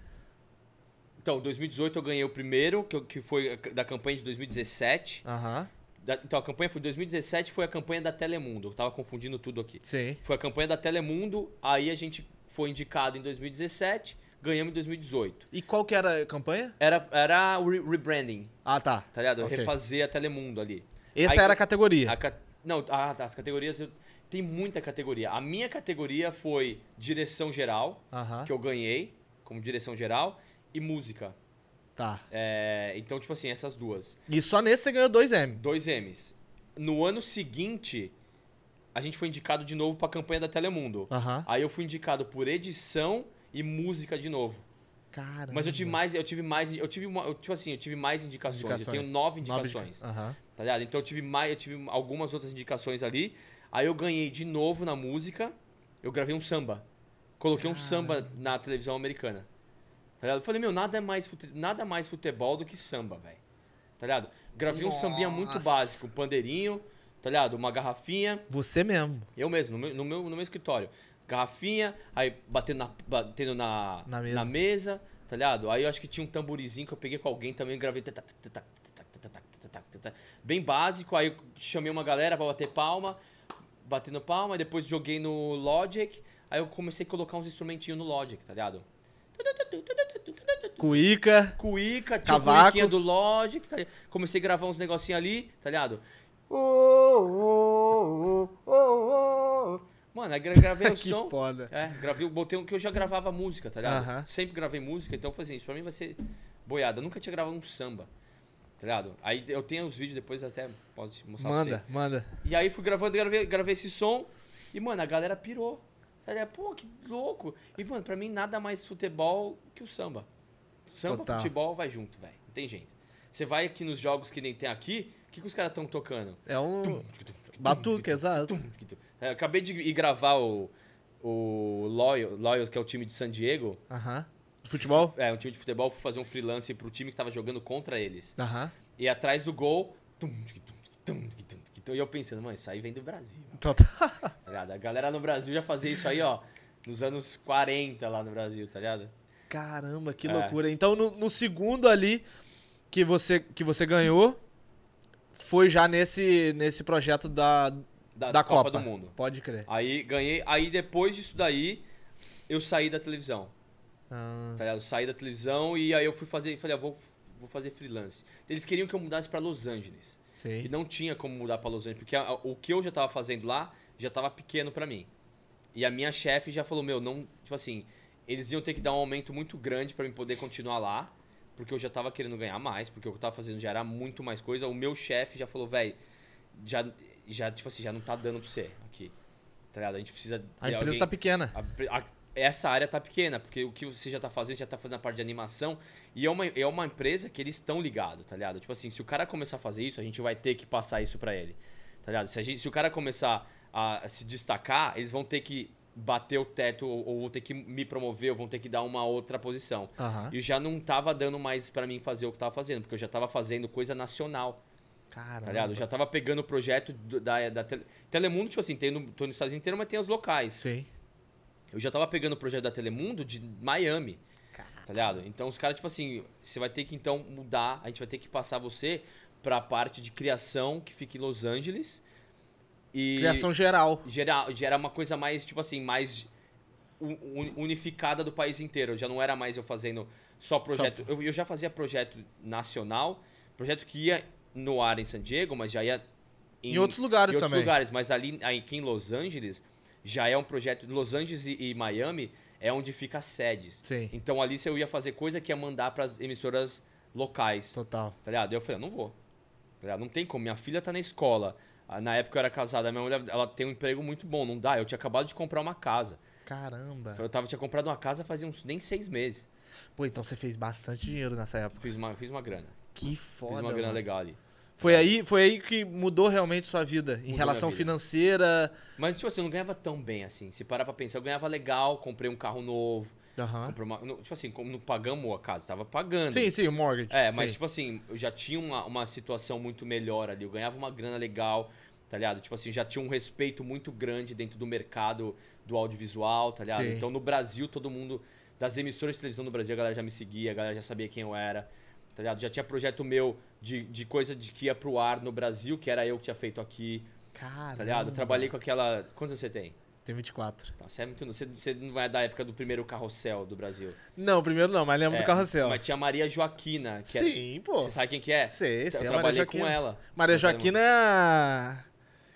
Então, 2018 eu ganhei o primeiro, que, que foi da campanha de 2017. Aham. Uhum. Da, então, a campanha foi 2017, foi a campanha da Telemundo. Eu tava confundindo tudo aqui. Sim. Foi a campanha da Telemundo, aí a gente foi indicado em 2017 ganhamos em 2018. E qual que era a campanha? Era, era o re rebranding. Ah, tá. Tá ligado? Okay. Refazer a Telemundo ali. Essa Aí, era a categoria? A, não, a, ah, tá, as categorias... Eu, tem muita categoria. A minha categoria foi direção geral, uh -huh. que eu ganhei como direção geral, e música. Tá. É, então, tipo assim, essas duas. E só nesse você ganhou dois M. Dois M's. No ano seguinte, a gente foi indicado de novo pra campanha da Telemundo. Uhum. Aí eu fui indicado por edição e música de novo. Caramba. Mas eu tive mais, eu tive mais, eu tive uma, eu, tipo assim, eu tive mais indicações. indicações. Eu tenho nove indicações. uhum. Tá ligado? Então eu tive mais, eu tive algumas outras indicações ali. Aí eu ganhei de novo na música. Eu gravei um samba. Coloquei um samba na televisão americana. Tá ligado? Eu falei, meu, nada mais, nada mais futebol do que samba, velho. Tá ligado? Gravei Nossa. um sambinha muito básico, um pandeirinho, tá ligado? Uma garrafinha. Você mesmo. Eu mesmo, no meu, no meu, no meu escritório garrafinha, aí batendo na, batendo na, na, mesa. Na mesa tá ligado? Aí eu acho que tinha um tamborizinho que eu peguei com alguém também, gravei. Bem básico, aí chamei uma galera pra bater palma, batendo palma, depois joguei no Logic, aí eu comecei a colocar uns instrumentinhos no Logic, tá ligado? Cuíca. Cuíca, tinha cavaco. do Logic, tá ligado? Comecei a gravar uns negocinhos ali, tá ligado? Oh, oh, oh, oh, oh. Mano, aí gravei o que som. Foda. É, gravei, botei um que eu já gravava música, tá ligado? Uh -huh. Sempre gravei música, então eu falei assim, isso pra mim vai ser boiada. Eu nunca tinha gravado um samba. Tá ligado? Aí eu tenho os vídeos depois até posso mostrar manda, pra vocês. Manda, manda. E aí fui gravando, gravei, gravei esse som e, mano, a galera pirou. Sabe? Tá Pô, que louco. E, mano, pra mim nada mais futebol que o samba. Samba, Total. futebol vai junto, velho. Não tem jeito. Você vai aqui nos jogos que nem tem aqui, o que, que os caras estão tocando? É um. Tum, tum, tum, Batuque, exato. Eu é, acabei de ir gravar o, o Loyal, Loyals, que é o time de San Diego. Aham. Uh-huh. futebol? É, um time de futebol. Fui fazer um freelance pro time que tava jogando contra eles. Aham. Uh-huh. E atrás do gol... Tum, tum, tum, e eu pensando, mano, isso aí vem do Brasil. Então tá tá A galera no Brasil já fazia isso aí, ó, nos anos 40 lá no Brasil, tá ligado? Caramba, que é. loucura. Então, no, no, segundo ali que você, que você ganhou, foi já nesse, nesse projeto da, da, da Copa. Copa do Mundo. Pode crer. Aí ganhei. Aí depois disso daí, eu saí da televisão. Ah. Tá Saí da televisão e aí eu fui fazer. Falei, ah, vou, vou fazer freelance. Eles queriam que eu mudasse para Los Angeles. Sim. E não tinha como mudar para Los Angeles, porque a, o que eu já tava fazendo lá já tava pequeno para mim. E a minha chefe já falou: meu, não. Tipo assim, eles iam ter que dar um aumento muito grande para mim poder continuar lá, porque eu já tava querendo ganhar mais, porque o que eu tava fazendo já era muito mais coisa. O meu chefe já falou: velho, já já, tipo assim, já não tá dando pra você aqui. Tá ligado? A gente precisa. A empresa alguém... tá pequena. A, a, essa área tá pequena, porque o que você já tá fazendo, já tá fazendo a parte de animação. E é uma, é uma empresa que eles estão ligados, tá ligado? Tipo assim, se o cara começar a fazer isso, a gente vai ter que passar isso para ele. Tá ligado? Se, gente, se o cara começar a se destacar, eles vão ter que bater o teto ou, ou vão ter que me promover ou vão ter que dar uma outra posição. Uhum. E já não tava dando mais para mim fazer o que tava fazendo, porque eu já tava fazendo coisa nacional. Caramba. Tá ligado? Eu já tava pegando o projeto da, da tele... Telemundo, tipo assim, tem no, tô nos Estados inteiro, mas tem os locais. Sim. Eu já tava pegando o projeto da Telemundo de Miami. Tá Caramba. Tá ligado? Então os caras, tipo assim, você vai ter que então mudar, a gente vai ter que passar você pra parte de criação que fica em Los Angeles. E criação geral. Geral, era uma coisa mais, tipo assim, mais unificada do país inteiro. Eu já não era mais eu fazendo só projeto. Só... Eu, eu já fazia projeto nacional, projeto que ia no ar em San Diego, mas já ia em, em outros lugares em outros também. lugares, mas ali aqui em Los Angeles já é um projeto. Los Angeles e, e Miami é onde fica as sedes. Sim. Então ali se eu ia fazer coisa que ia mandar para as emissoras locais. Total. Tá ligado? Eu falei, não vou. Tá não tem como. Minha filha tá na escola. Ah, na época eu era casada, minha mulher ela tem um emprego muito bom, não dá. Eu tinha acabado de comprar uma casa. Caramba. Eu tava, tinha comprado uma casa fazia uns, nem seis meses. Pô, então você fez bastante dinheiro nessa época. Fiz uma, fiz uma grana. Que foda. Fiz uma grana legal ali. Foi aí, foi aí que mudou realmente sua vida, em relação vida. financeira. Mas, tipo assim, eu não ganhava tão bem assim. Se parar pra pensar, eu ganhava legal, comprei um carro novo. Uhum. Uma, tipo assim, como não pagamos a casa, tava pagando. Sim, sim, o mortgage. É, sim. mas tipo assim, eu já tinha uma, uma situação muito melhor ali. Eu ganhava uma grana legal, tá ligado? Tipo assim, já tinha um respeito muito grande dentro do mercado do audiovisual, tá ligado? Sim. Então no Brasil, todo mundo. Das emissoras de televisão do Brasil, a galera já me seguia, a galera já sabia quem eu era tá ligado? Já tinha projeto meu de, de coisa de que ia pro ar no Brasil, que era eu que tinha feito aqui. Cara. Tá ligado? Eu trabalhei com aquela. Quantos você tem? Tenho 24. Tá, você é muito. Você, você não é da época do primeiro carrossel do Brasil. Não, primeiro não, mas lembro é, do carrossel. Mas tinha Maria Joaquina. Que é- Sim, é, pô. Você sabe quem que é? Sei, sei. Eu trabalhei com ela. Maria Joaquina é a.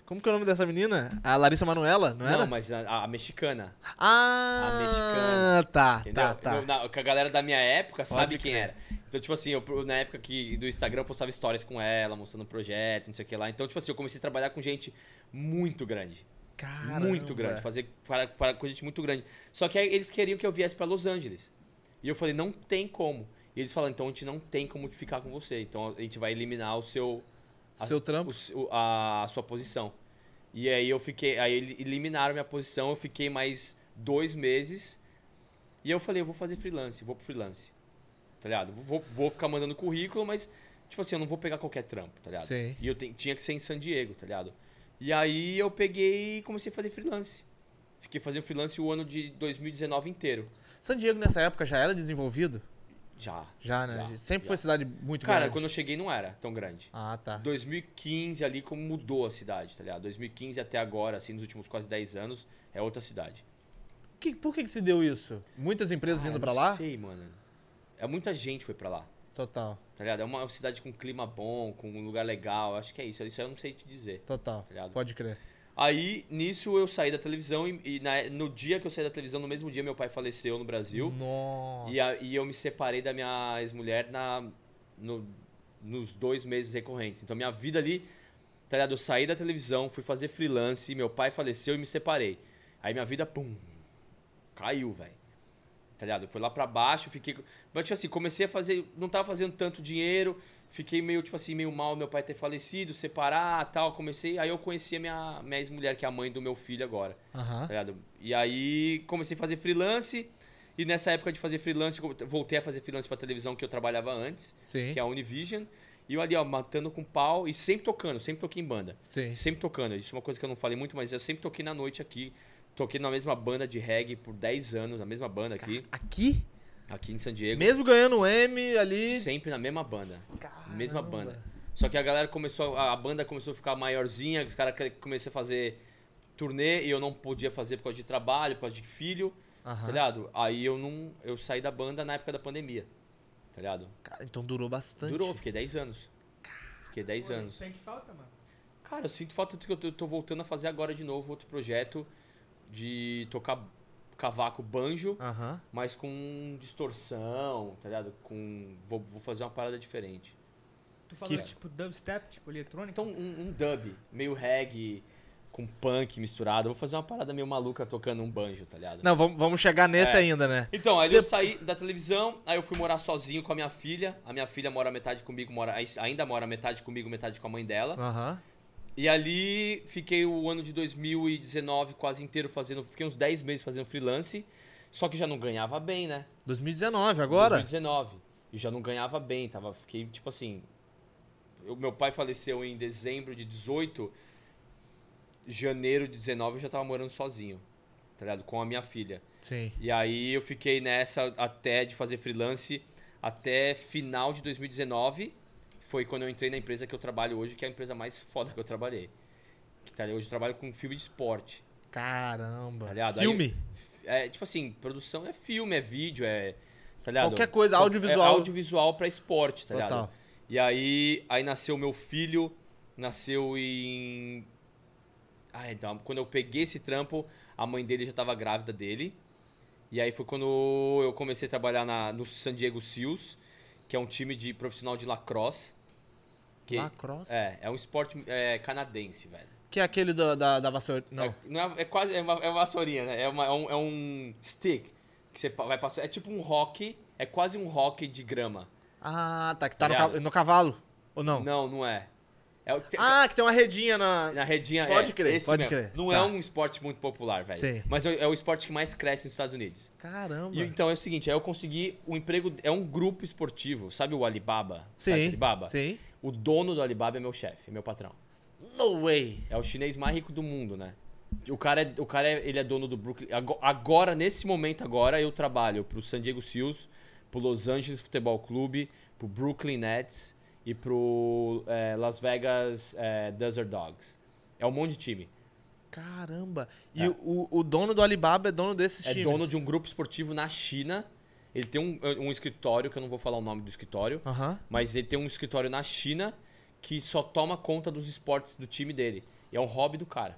Como que é o nome dessa menina? A Larissa Manuela, não é? Não, mas a, a, mexicana. Ah, a mexicana. Tá, tá entendeu? tá, tá. Eu, na, a galera da minha época Pode sabe quem era. Então, tipo assim, eu, na época que do Instagram eu postava stories com ela, mostrando o projeto, não sei o que lá. Então, tipo assim, eu comecei a trabalhar com gente muito grande. Caramba. Muito grande, fazer para, para, com gente muito grande. Só que aí eles queriam que eu viesse para Los Angeles. E eu falei, não tem como. E eles falaram, então a gente não tem como ficar com você. Então a gente vai eliminar o seu. A, seu trampo? O, a, a sua posição. E aí eu fiquei. Aí eliminaram minha posição, eu fiquei mais dois meses. E eu falei, eu vou fazer freelance, vou pro freelance tá ligado? Vou, vou ficar mandando currículo, mas, tipo assim, eu não vou pegar qualquer trampo, tá ligado? Sim. E eu te, tinha que ser em San Diego, tá ligado? E aí eu peguei e comecei a fazer freelance. Fiquei fazendo freelance o ano de 2019 inteiro. San Diego nessa época já era desenvolvido? Já. Já, né? Já, Sempre já. foi cidade muito Cara, grande. Cara, quando eu cheguei não era tão grande. Ah, tá. 2015 ali como mudou a cidade, tá ligado? 2015 até agora, assim, nos últimos quase 10 anos, é outra cidade. Que, por que, que se deu isso? Muitas empresas ah, indo para lá? Não sei, mano. É muita gente foi para lá. Total. Tá ligado? É uma cidade com clima bom, com um lugar legal. Acho que é isso. Isso eu não sei te dizer. Total. Tá Pode crer. Aí, nisso, eu saí da televisão e, e na, no dia que eu saí da televisão, no mesmo dia, meu pai faleceu no Brasil. Nossa. E, a, e eu me separei da minha ex-mulher na, no, nos dois meses recorrentes. Então, minha vida ali, tá ligado? Eu saí da televisão, fui fazer freelance, meu pai faleceu e me separei. Aí, minha vida, pum, caiu, velho tá ligado? Eu fui lá para baixo, fiquei. Mas, tipo assim, comecei a fazer. Não tava fazendo tanto dinheiro, fiquei meio, tipo assim, meio mal meu pai ter falecido, separar tal. Comecei. Aí eu conheci a minha, minha ex-mulher, que é a mãe do meu filho agora. Uhum. Tá ligado? E aí comecei a fazer freelance. E nessa época de fazer freelance, voltei a fazer freelance pra televisão que eu trabalhava antes, Sim. que é a Univision. E eu ali, ó, matando com pau e sempre tocando, sempre toquei em banda. Sim. Sempre tocando. Isso é uma coisa que eu não falei muito, mas eu sempre toquei na noite aqui. Toquei na mesma banda de reggae por 10 anos, na mesma banda aqui. Aqui? Aqui em San Diego. Mesmo ganhando M ali. Sempre na mesma banda. Caramba. Mesma banda. Só que a galera começou. A banda começou a ficar maiorzinha, os caras começaram a fazer turnê e eu não podia fazer por causa de trabalho, por causa de filho. Uhum. Tá ligado? Aí eu não. Eu saí da banda na época da pandemia. Tá ligado? Cara, então durou bastante. Durou, fiquei 10 anos. Caramba. Fiquei 10 anos. Sente falta, mano? Cara, eu sinto falta do que eu tô voltando a fazer agora de novo outro projeto de tocar cavaco banjo, mas com distorção, tá ligado? Com. Vou, vou fazer uma parada diferente. Tu falou que... tipo dubstep, tipo eletrônico Então, um, um, dub, meio reggae, com punk misturado. vou fazer uma parada meio maluca tocando um banjo, tá ligado? Não, vamos, vamos chegar nesse é. ainda, né? Então, aí eu saí da televisão, aí eu fui morar sozinho com a minha filha. A minha filha mora metade comigo, mora, ainda mora metade comigo, metade com a mãe dela. Aham. E ali fiquei o ano de 2019 quase inteiro fazendo, fiquei uns 10 meses fazendo freelance, só que já não ganhava bem, né? 2019 agora? 2019. E já não ganhava bem, tava, fiquei tipo assim, eu, meu pai faleceu em dezembro de 18, janeiro de 19 eu já tava morando sozinho, tá ligado? Com a minha filha. Sim. E aí eu fiquei nessa até de fazer freelance até final de 2019 foi quando eu entrei na empresa que eu trabalho hoje, que é a empresa mais foda que eu trabalhei. Que tá, hoje eu trabalho com filme de esporte. Caramba. Tá filme? Aí, é, é, tipo assim, produção é filme, é vídeo, é. Tá ligado? Qualquer coisa, audiovisual. É audiovisual pra esporte, tá Total. E aí, aí nasceu meu filho, nasceu em. Ah, então, quando eu peguei esse trampo, a mãe dele já tava grávida dele. E aí foi quando eu comecei a trabalhar na, no San Diego Seals, que é um time de profissional de lacrosse. Que, Lacrosse? É, é um esporte é, canadense, velho. Que é aquele do, da, da vassoura. Não. É, não é, é quase. É uma, é uma vassourinha, né? É, uma, é, um, é um stick que você vai passar. É tipo um rock. É quase um rock de grama. Ah, tá. Que tá, tá no, no, cavalo. Ou não? Não, não é. é tem, ah, que tem uma redinha na. Na redinha é, Pode crer, pode mesmo. crer. Não é tá. é um esporte muito popular, velho. Sim. Mas é, é, o esporte que mais cresce nos Estados Unidos. Caramba. E, então é o seguinte: aí eu consegui o um emprego. É um grupo esportivo. Sabe o Alibaba? Sim. Alibaba? Sim. O dono do Alibaba é meu chefe, é meu patrão. No way! É o chinês mais rico do mundo, né? O cara, é, o cara é, ele é dono do Brooklyn. Agora, nesse momento agora, eu trabalho pro San Diego Seals, pro Los Angeles Futebol Clube, pro Brooklyn Nets e pro é, Las Vegas é, Desert Dogs. É um monte de time. Caramba! E é. o, o dono do Alibaba é dono desses é times? É dono de um grupo esportivo na China ele tem um, eh, um escritório, que eu não vou falar o nome do escritório, mas ele tem um escritório na China que só toma conta dos esportes do time dele. E é um hobby do cara.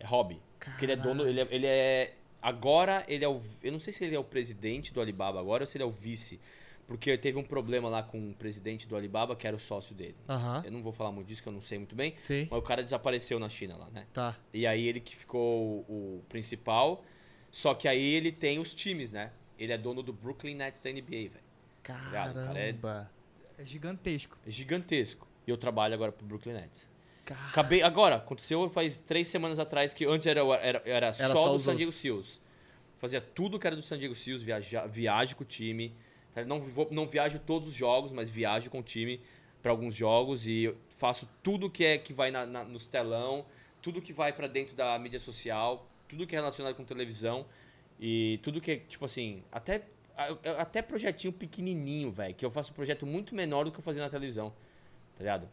É hobby. Caralho. Porque ele é dono. Ele é, ele é. Agora ele é o. Eu não sei se ele é o presidente do Alibaba agora ou se ele é o vice. Porque teve um problema lá com o presidente do Alibaba, que era o sócio dele. Uhum. Eu não vou falar muito disso, que eu não sei muito bem. Sim. Mas o cara desapareceu na China lá, né? Tá. E aí ele que ficou o principal. Só que aí ele tem os times, né? Ele é dono do Brooklyn Nets da NBA, velho. É Caramba. É... é... gigantesco. É gigantesco. E eu trabalho agora pro Brooklyn Nets. Caramba. Acabei agora, aconteceu faz três semanas atrás, que antes era, era, era, era só, só do San Diego Seals. Fazia tudo que era do San Diego Seals, viajo com o time. Tá, não, vou, não viajo todos os jogos, mas viajo com o time para alguns jogos e faço tudo que é que vai na, na, nos telão, tudo que vai para dentro da mídia social, tudo que é relacionado com televisão. E tudo que é, tipo assim, até, até projetinho pequenininho, velho, que eu faço um projeto muito menor do que eu fazia na televisão, tá ligado?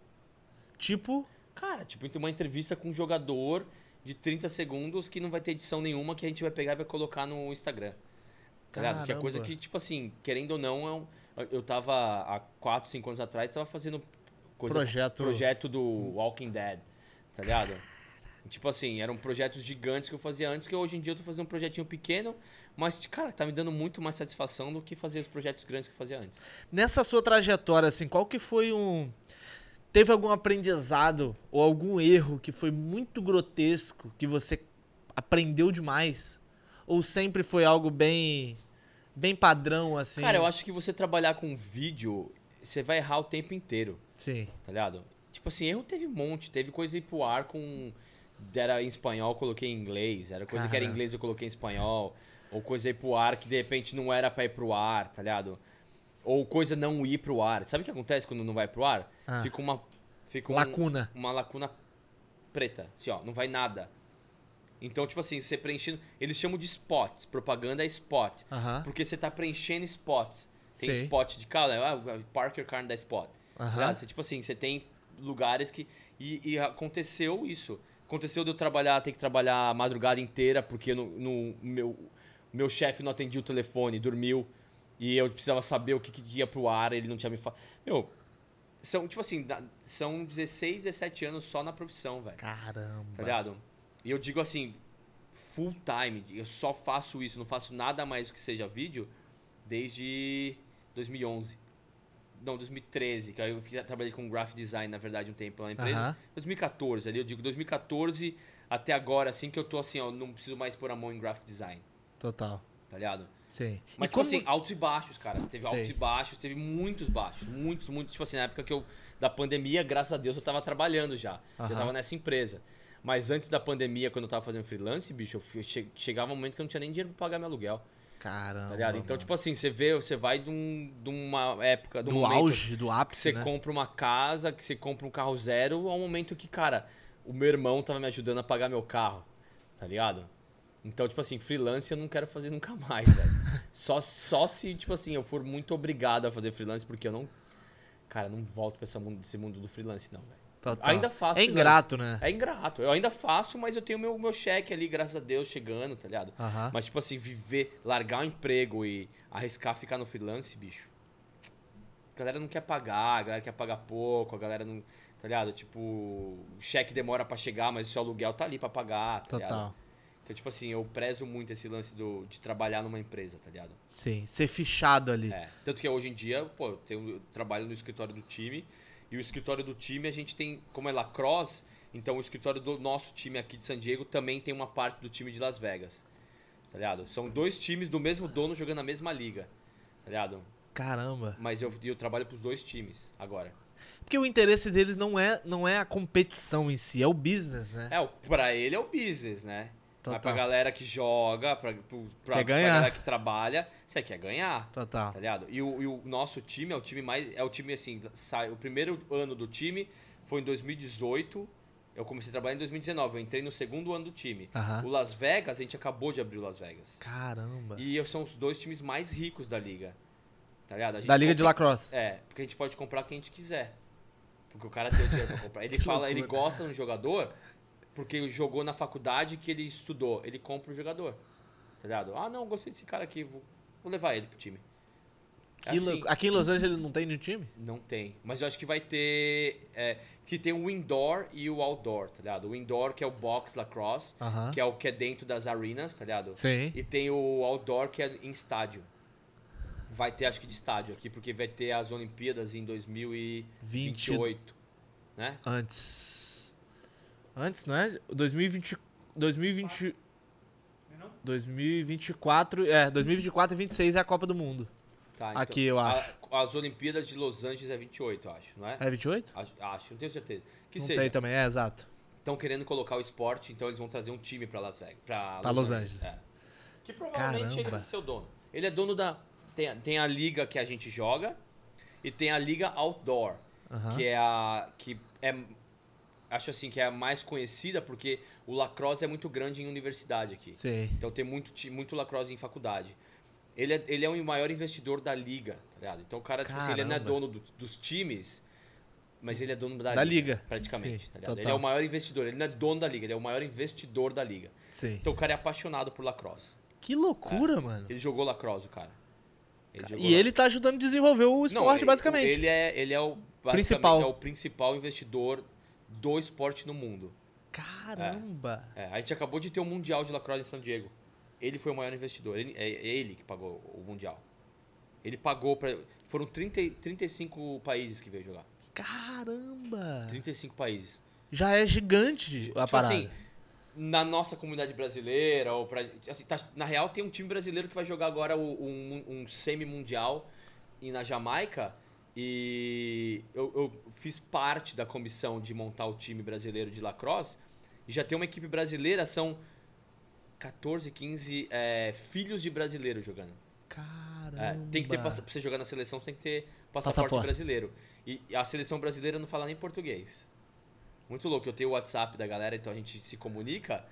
Tipo? Cara, tipo, então uma entrevista com um jogador de 30 segundos que não vai ter edição nenhuma que a gente vai pegar e vai colocar no Instagram. Tá ligado? Que é coisa que, tipo assim, querendo ou não, eu, é eu tava há 4, 5 anos atrás, tava fazendo coisa, projeto... projeto do Walking Dead, tá ligado? Tipo assim, eram projetos gigantes que eu fazia antes, que hoje em dia eu tô fazendo um projetinho pequeno, mas, cara, tá me dando muito mais satisfação do que fazer os projetos grandes que eu fazia antes. Nessa sua trajetória, assim, qual que foi um. Teve algum aprendizado ou algum erro que foi muito grotesco, que você aprendeu demais? Ou sempre foi algo bem. bem padrão, assim? Cara, eu acho que você trabalhar com vídeo, você vai errar o tempo inteiro. Sim. Tá ligado? Tipo assim, erro teve um monte. Teve coisa ir pro ar com era em espanhol, coloquei em inglês. Era coisa Caramba. que era em inglês, eu coloquei em espanhol. Ou coisa ir pro ar que de repente não era pra ir pro ar, tá ligado? Ou coisa não ir pro ar. Sabe o que acontece quando não vai pro ar? Ah. Fica uma. Fica um, lacuna. Uma lacuna preta. Assim, ó, não vai nada. Então, tipo assim, você preenchendo. Eles chamam de spots. Propaganda é spot. Uh-huh. Porque você tá preenchendo spots. Tem spot de carro, né? ah, Parker Carne da Spot. Uh-huh. Tá? Você, tipo assim, você tem lugares que. E, e aconteceu isso. Aconteceu de eu trabalhar, ter que trabalhar a madrugada inteira, porque no, no meu, meu chefe não atendia o telefone, dormiu. E eu precisava saber o que, que ia pro ar, ele não tinha me falado. Meu, são, tipo assim, são 16, 17 anos só na profissão, velho. Caramba. Tá ligado? E eu digo assim, full time, eu só faço isso, não faço nada mais que seja vídeo desde 2011. Não, 2013, que eu fiz, trabalhei com graphic design, na verdade, um tempo na empresa. Uhum. 2014, ali eu digo 2014 até agora, assim, que eu tô assim, ó, não preciso mais pôr a mão em graphic design. Total. Tá ligado? Sim. Mas, e tipo como... assim, altos e baixos, cara. Teve altos e baixos, teve muitos baixos. Muitos, muitos. Tipo assim, na época que eu, da pandemia, graças a Deus, eu tava trabalhando já. Uhum. Já tava nessa empresa. Mas antes da pandemia, quando eu tava fazendo freelance, bicho, eu che chegava um momento que eu não tinha nem dinheiro pra pagar meu aluguel. Caramba. Tá ligado? Então, tipo assim, você vê, você vai de, um, de uma época, de um do momento auge, do ápice. Que você né? compra uma casa, que você compra um carro zero, ao é momento que, cara, o meu irmão tava me ajudando a pagar meu carro, tá ligado? Então, tipo assim, freelance eu não quero fazer nunca mais, velho. só, só se, tipo assim, eu for muito obrigado a fazer freelance, porque eu não. Cara, eu não volto pra esse mundo, esse mundo do freelance, não, velho. Ainda faço. É ingrato, né? É ingrato. Eu ainda faço, mas eu tenho meu, meu cheque ali, graças a Deus, chegando, tá ligado? Mas, tipo assim, viver, largar o emprego e arriscar ficar no freelance, bicho. A galera não quer pagar, a galera quer pagar pouco, a galera não. Tá ligado? Tipo, o cheque demora para chegar, mas o seu aluguel tá ali pra pagar, tá Total. ligado? Então, tipo assim, eu prezo muito esse lance do, de trabalhar numa empresa, tá ligado? Sim, ser fichado ali. É. Tanto que hoje em dia, pô, eu, tenho, eu trabalho no escritório do time e o escritório do time, a gente tem, como é lacrosse, então o escritório do nosso time aqui de San Diego também tem uma parte do time de Las Vegas. Tá ligado? São dois times do mesmo dono jogando na mesma liga. Tá ligado? Caramba. Mas eu, eu trabalho pros dois times agora. Porque o interesse deles não é, não é a competição em si, é o business, né? É, para ele é o business, né? Total. Mas pra galera que joga, pra, pra, pra galera que trabalha, você quer ganhar. Total. Tá ligado? E o, e o, nosso time é o time mais. É o time assim, sai, o primeiro ano do time foi em 2018. Eu comecei a trabalhar em 2019, eu entrei no segundo ano do time. Uhum. O Las Vegas, a gente acabou de abrir o Las Vegas. Caramba! E são os dois times mais ricos da liga. Tá ligado? da liga compra, de lacrosse. É, porque a gente pode comprar quem a gente quiser. Porque o cara tem o dinheiro pra comprar. Ele fala, ele gosta de um jogador, porque jogou na faculdade que ele estudou. Ele compra o jogador. Tá ligado? Ah, não, gostei desse cara aqui, vou, vou levar ele pro time. É assim. Aqui em Los Angeles não tem nenhum time? Não tem. Mas eu acho que vai ter. É, que tem o indoor e o outdoor, tá ligado? O indoor, que é o box lacrosse, uh -huh. que é o que é dentro das arenas, tá ligado? Sim. E tem o outdoor, que é em estádio. Vai ter, acho que de estádio aqui, porque vai ter as Olimpíadas em 2028. 20... Né? Antes. Antes, não é? 2020. 2024. É, 2024 e 26 é, é a Copa do Mundo. Tá, então, Aqui, eu acho. A, as Olimpíadas de Los Angeles é 28, eu acho, não é? É 28? Acho, acho não tenho certeza. Que não seja. Tem também, é exato. Estão querendo colocar o esporte, então eles vão trazer um time para Las Vegas. Para Los, Los, Angeles. É. Que provavelmente Caramba. ele vai ser o dono. Ele é dono da. Tem, tem a liga que a gente joga e tem a liga outdoor, uh -huh. que é a. que é acho assim que é a mais conhecida porque o lacrosse é muito grande em universidade aqui. Sim. Então tem muito, muito lacrosse em faculdade. Ele é, ele é o maior investidor da liga, tá ligado? Então o cara, tipo assim, ele não é dono do, dos times, mas ele é dono da, da liga, liga, praticamente, Sim, tá ligado? Total. Ele é o maior investidor, ele não é dono da liga, ele é o maior investidor da liga. Sim. Então o cara é apaixonado por lacrosse. Que loucura, mano. Ele jogou lacrosse, o cara. Ele cara e lacrosse. ele tá ajudando a desenvolver o esporte, não, ele, basicamente. Ele é, ele é o, principal. É o principal investidor do esporte no mundo. Caramba! É. É. A gente acabou de ter o um Mundial de Lacrosse em San Diego. Ele foi o maior investidor. Ele, é, é ele que pagou o Mundial. Ele pagou para. Foram 30, 35 países que veio jogar. Caramba! 35 países. Já é gigante tipo a tipo parada. Assim, na nossa comunidade brasileira, ou pra, assim, tá, na real tem um time brasileiro que vai jogar agora um, um, um semi-mundial e na Jamaica e eu, eu fiz parte da comissão de montar o time brasileiro de lacrosse. E já tem uma equipe brasileira, são 14, 15 é, filhos de brasileiro jogando. Caramba! É, tem que ter, pra você jogar na seleção, você tem que ter passaporte, brasileiro. E a seleção brasileira não fala nem português. Muito louco, eu tenho o WhatsApp da galera, então a gente se comunica.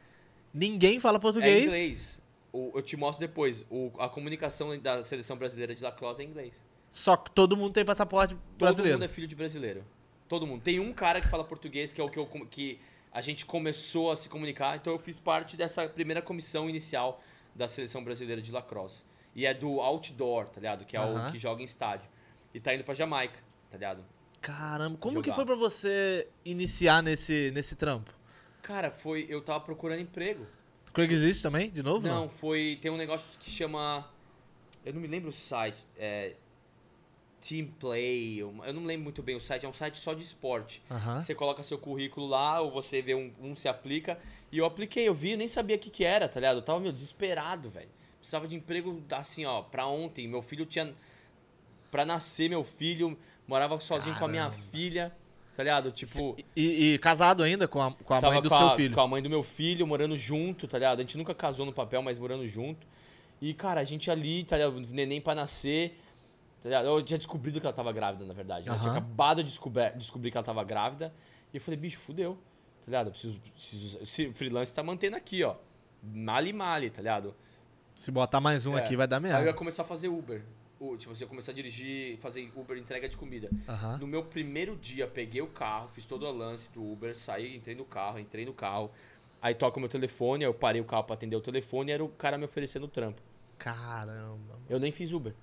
Ninguém fala português? É inglês. O, eu te mostro depois. O, a comunicação da seleção brasileira de lacrosse é inglês. Só que todo mundo tem passaporte brasileiro. Todo mundo é filho de brasileiro. Todo mundo. Tem um cara que fala português, que é o que, eu, que a gente começou a se comunicar. Então eu fiz parte dessa primeira comissão inicial da seleção brasileira de lacrosse. E é do outdoor, tá ligado? Que é uhum. o que joga em estádio. E tá indo pra Jamaica, tá ligado? Caramba, como jogar. que foi para você iniciar nesse, nesse trampo? Cara, foi. Eu tava procurando emprego. Craigslist também, de novo? Não, não, foi. Tem um negócio que chama. Eu não me lembro o site. É, Team Play, eu não lembro muito bem o site, é um site só de esporte. Uhum. Você coloca seu currículo lá, ou você vê um, um se aplica. E eu apliquei, eu vi, eu nem sabia o que, que era, tá ligado? Eu tava, meio desesperado, velho. Precisava de emprego, assim, ó, pra ontem. Meu filho tinha. Pra nascer, meu filho, morava sozinho Caramba. com a minha filha, tá ligado? Tipo. E, e casado ainda com a, com a mãe do seu a, filho? Com a mãe do meu filho, morando junto, tá ligado? A gente nunca casou no papel, mas morando junto. E, cara, a gente ali, tá ligado? Neném pra nascer. Tá eu tinha descobrido que ela tava grávida, na verdade. Uhum. Eu tinha acabado de descobrir, descobrir que ela tava grávida. E eu falei, bicho, fudeu. Tá ligado? Eu preciso, preciso. freelance tá mantendo aqui, ó. Male male, tá ligado? Se botar mais um é. aqui, vai dar merda. Aí eu ia começar a fazer Uber. Tipo assim, eu começar a dirigir, fazer Uber entrega de comida. Uhum. No meu primeiro dia, peguei o carro, fiz todo o lance do Uber, saí, entrei no carro, entrei no carro. Aí toca o meu telefone, aí eu parei o carro pra atender o telefone e era o cara me oferecendo trampo. Caramba. Mano. Eu nem fiz Uber.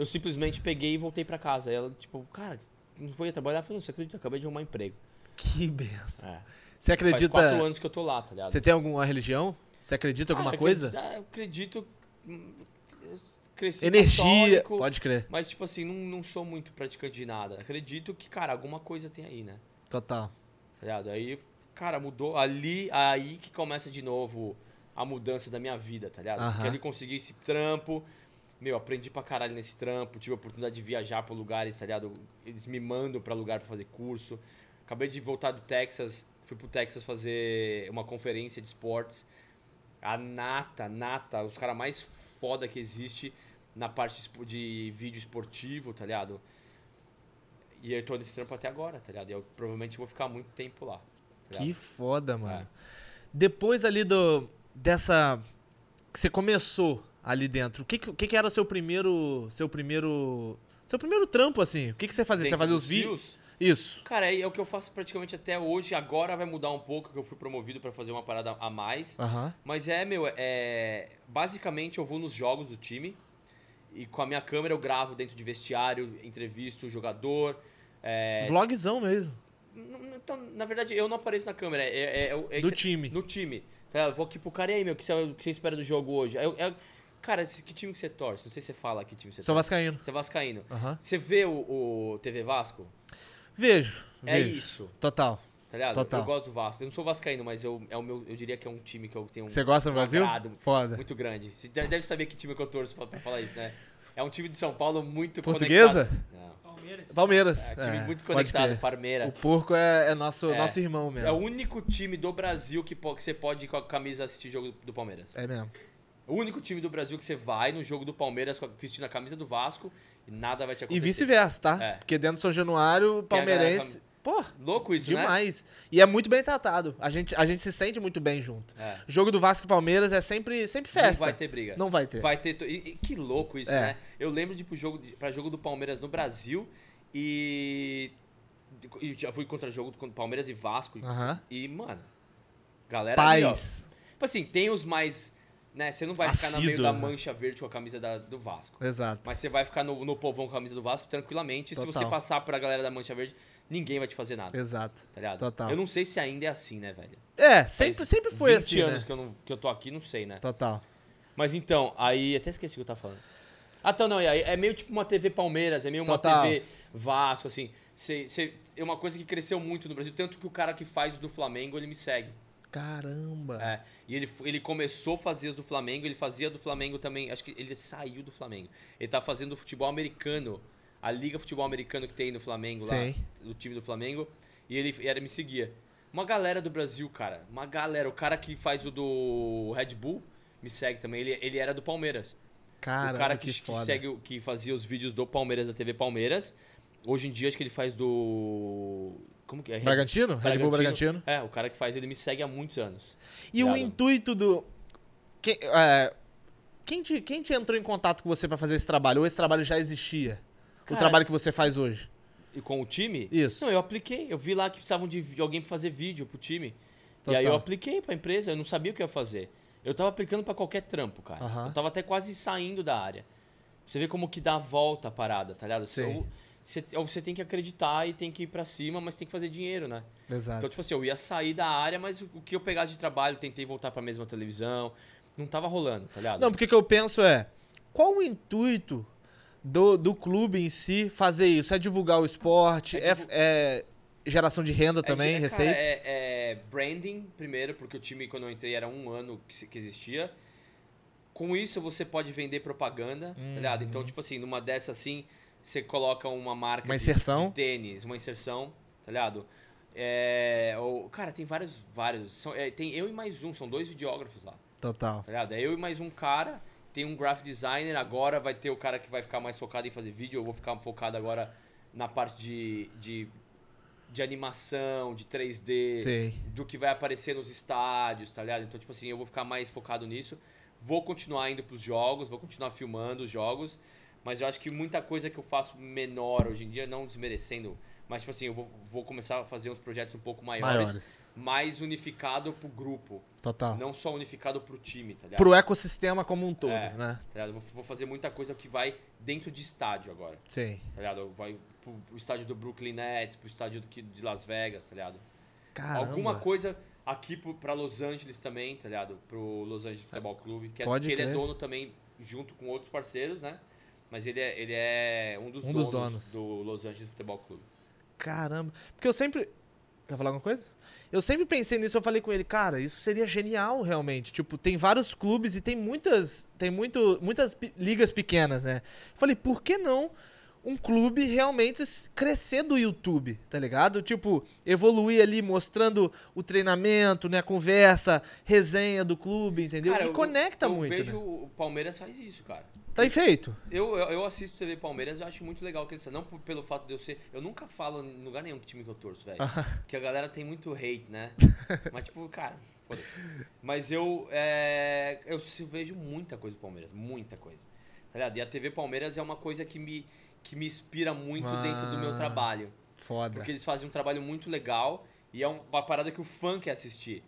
Eu simplesmente peguei e voltei para casa. Ela, tipo, cara, não foi trabalhar? Eu falei, não, você acredita? Eu acabei de arrumar emprego. Que benção. É. Você acredita. Faz quatro anos que eu tô lá, tá ligado? Você tem alguma religião? Você acredita em alguma ah, coisa? Ah, eu acredito. Cresci Energia, católico, pode crer. Mas, tipo assim, não, não sou muito praticante de nada. Acredito que, cara, alguma coisa tem aí, né? Total. Tá ligado? Aí, cara, mudou. Ali, aí que começa de novo a mudança da minha vida, tá ligado? Uh -huh. Porque ali consegui esse trampo meu, aprendi pra caralho nesse trampo, tive a oportunidade de viajar pra lugares, tá ligado? Eles me mandam pra lugar pra fazer curso. Acabei de voltar do Texas, fui pro Texas fazer uma conferência de esportes. A Nata, Nata, os caras mais foda que existe na parte de vídeo esportivo, tá ligado? E eu tô nesse trampo até agora, tá ligado? E eu provavelmente vou ficar muito tempo lá. Tá que foda, mano. É. Depois ali do. dessa. que você começou ali dentro. O que, que, que era o seu primeiro. Seu primeiro. Seu primeiro trampo, assim? O que, que você fazia? você fazia os vídeos? Isso. Cara, é, é, o que eu faço praticamente até hoje. Agora vai mudar um pouco, que eu fui promovido para fazer uma parada a mais. Uhum. Mas é, meu, é. Basicamente eu vou nos jogos do time. E com a minha câmera eu gravo dentro de vestiário, entrevisto o jogador. É... Vlogzão mesmo. Então, na verdade, eu não apareço na câmera. É, é, é, é do time. No time. Tá, eu vou aqui pro cara, aí, meu, o que você, o que você espera do jogo hoje? Eu, eu, Cara, que time que você torce? Não sei se você fala que time você Sou torce. Sou vascaíno. Você é vascaíno. Uhum. Você vê o, o, TV Vasco? Vejo. É vejo. isso. Total. Tá ligado? Total. Eu gosto do Vasco. Eu não sou vascaíno, mas eu, é o meu, eu diria que é um time que eu tenho Você um, gosta do Brasil? Agrado, Foda. Muito grande. Você deve saber que time que eu torço pra, pra falar isso, né? É um time de São Paulo muito Portuguesa? conectado. Portuguesa? Palmeiras. Palmeiras. É, time é, muito conectado, Palmeiras. O Porco é, é nosso, é, nosso irmão mesmo. É o único time do Brasil que, que você pode ir com a camisa assistir jogo do Palmeiras. É mesmo. O único time do Brasil que você vai no jogo do Palmeiras vestindo a camisa do Vasco e nada vai te acontecer. E vice-versa, tá? É. Porque dentro do São Januário, o palmeirense. Pô, louco isso, né? demais. Né? E é muito bem tratado. A gente, a gente se sente muito bem junto. É. O jogo do Vasco e Palmeiras é sempre, sempre festa. Não vai ter briga. Não vai ter. Vai ter. To... E, e, que louco isso, é. né? Eu lembro de ir pro jogo, pra jogo do Palmeiras no Brasil e. e já fui contra jogo do Palmeiras e Vasco. Uh -huh. E, mano. Galera. Paz. Tipo assim, tem os mais né? Você não vai ficar no meio da né? mancha verde com a camisa da, do Vasco. Exato. Mas você vai ficar no, no povão com a camisa do Vasco tranquilamente. Total. Se você passar pra galera da mancha verde, ninguém vai te fazer nada. Exato. Tá ligado? Total. Eu não sei se ainda é assim, né, velho? É, sempre, sempre foi 20 assim. Né? anos né? que, eu não, que eu tô aqui, não sei, né? Total. Mas então, aí. Até esqueci o que eu tava falando. Ah, então, não, é, é meio tipo uma TV Palmeiras, é meio uma Total. TV Vasco, assim. Cê, cê, é uma coisa que cresceu muito no Brasil. Tanto que o cara que faz do Flamengo, ele me segue. Caramba! É, e ele, ele começou a fazer as do Flamengo, ele fazia do Flamengo também, acho que ele saiu do Flamengo. Ele tá fazendo futebol americano, a Liga Futebol Americano que tem no Flamengo lá, o time do Flamengo, e ele, era me seguia. Uma galera do Brasil, cara, uma galera, o cara que faz o do Red Bull me segue também, ele, ele era do Palmeiras. Caramba, o cara que, que, que segue, que fazia os vídeos do Palmeiras, da TV Palmeiras, hoje em dia acho que ele faz do como que é? Bragantino? Bragantino? Bull Bragantino. É, o cara que faz ele me segue há muitos anos. E o intuito do. Quem, é... quem, te, quem te entrou em contato com você para fazer esse trabalho? Ou esse trabalho já existia? Cara, o trabalho que você faz hoje? E com o time? Isso. Não, eu apliquei. Eu vi lá que precisavam de, alguém para fazer vídeo pro time. Total. E aí eu apliquei pra empresa, eu não sabia o que ia fazer. Eu tava aplicando para qualquer trampo, cara. Uh -huh. Eu tava até quase saindo da área. Você vê como que dá a volta a parada, tá ligado? Sim. Eu, você, você tem que acreditar e tem que ir para cima, mas tem que fazer dinheiro, né? Exato. Então, tipo assim, eu ia sair da área, mas o que eu pegasse de trabalho, tentei voltar para a mesma televisão, não tava rolando, tá ligado? Não, porque o que eu penso é, qual o intuito do, do clube em si fazer isso? É divulgar o esporte, é, divul... é, é geração de renda é, também, é, cara, receita? É, é branding, primeiro, porque o time, quando eu entrei, era um ano que, que existia. Com isso, você pode vender propaganda, tá ligado? Então, uhum. tipo assim, numa dessa assim você coloca uma marca uma inserção. De, de tênis, uma inserção, tá ligado? É, ou, cara, tem vários, vários. São, é, tem eu e mais um, são dois videógrafos lá. Total. Tá ligado? É eu e mais um cara, tem um graphic designer, agora vai ter o cara que vai ficar mais focado em fazer vídeo, eu vou ficar focado agora na parte de, de, de animação, de 3D, do que vai aparecer nos estádios, tá ligado? Então, tipo assim, eu vou ficar mais focado nisso. Vou continuar indo pros jogos, vou continuar filmando os jogos. Mas eu acho que muita coisa que eu faço menor hoje em dia, não desmerecendo, mas tipo assim, eu vou, vou começar a fazer uns projetos um pouco maiores, maiores. mais unificado pro grupo. Total. Não só unificado pro time, tá ligado? Pro ecossistema como um todo, é, né? Tá ligado? Vou fazer muita coisa que vai dentro de estádio agora. Sim. Tá ligado? Vai pro, pro estádio do Brooklyn Nets, pro estádio do, de Las Vegas, tá ligado? Caramba. Alguma coisa aqui pro, pra Los Angeles também, tá ligado? Pro Los Angeles é, Futebol Clube, que, é, que ele é dono também junto com outros parceiros, né? Mas ele é, ele é um dos, um donos, dos donos do Los Angeles Futebol Clube. Caramba. Porque eu sempre. Quer falar alguma coisa? Eu sempre pensei nisso, eu falei com ele, cara, isso seria genial realmente. Tipo, tem vários clubes e tem muitas, tem muito, muitas ligas pequenas, né? Eu falei, por que não um clube realmente crescer do YouTube, tá ligado? Tipo, evoluir ali mostrando o treinamento, né, a conversa, resenha do clube, entendeu? Cara, e eu, conecta eu muito. Eu vejo né? o Palmeiras faz isso, cara. Tá feito. Eu, eu, eu assisto TV Palmeiras e acho muito legal que eles não pelo fato de eu ser, eu nunca falo em lugar nenhum que time que eu torço, velho. Ah. Porque a galera tem muito hate, né? Mas tipo, cara, mas eu é, eu vejo muita coisa do Palmeiras, muita coisa. Tá ligado? E a TV Palmeiras é uma coisa que me que me inspira muito ah, dentro do meu ah, trabalho. Foda. Porque eles fazem um trabalho muito legal e é uma parada que o fã quer assistir.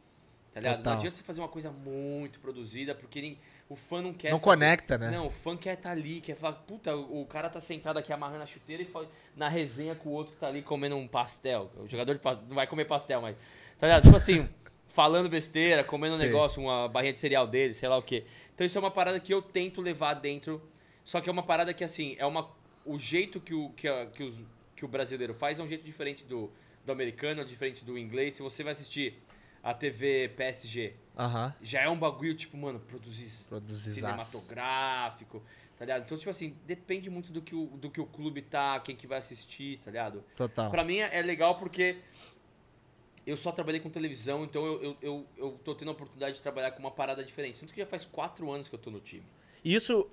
Tá ligado? Total. Não adianta você fazer uma coisa muito produzida, porque nem, o fã não quer. Não saber. conecta, né? Não, o fã quer estar tá ali, quer falar, puta, o, cara tá sentado aqui amarrando a chuteira e fala, na resenha com o outro que tá ali comendo um pastel. O jogador de, não vai comer pastel, mas. Tá ligado? Tipo assim, falando besteira, comendo um negócio, uma barrinha de cereal dele, sei lá o quê. Então isso é uma parada que eu tento levar dentro. Só que é uma parada que, assim, é uma o jeito que o, que, a, que, os, que o brasileiro faz é um jeito diferente do, do americano, é diferente do inglês. Se você vai assistir a TV PSG, uhum. já é um bagulho, tipo, mano, produzir cinematográfico, tá ligado? Então, tipo assim, depende muito do que, o, do que o clube tá, quem que vai assistir, tá ligado? Total. Pra mim é, é legal porque eu só trabalhei com televisão, então eu, eu, eu, eu tô tendo a oportunidade de trabalhar com uma parada diferente. Tanto que já faz quatro anos que eu tô no time. Isso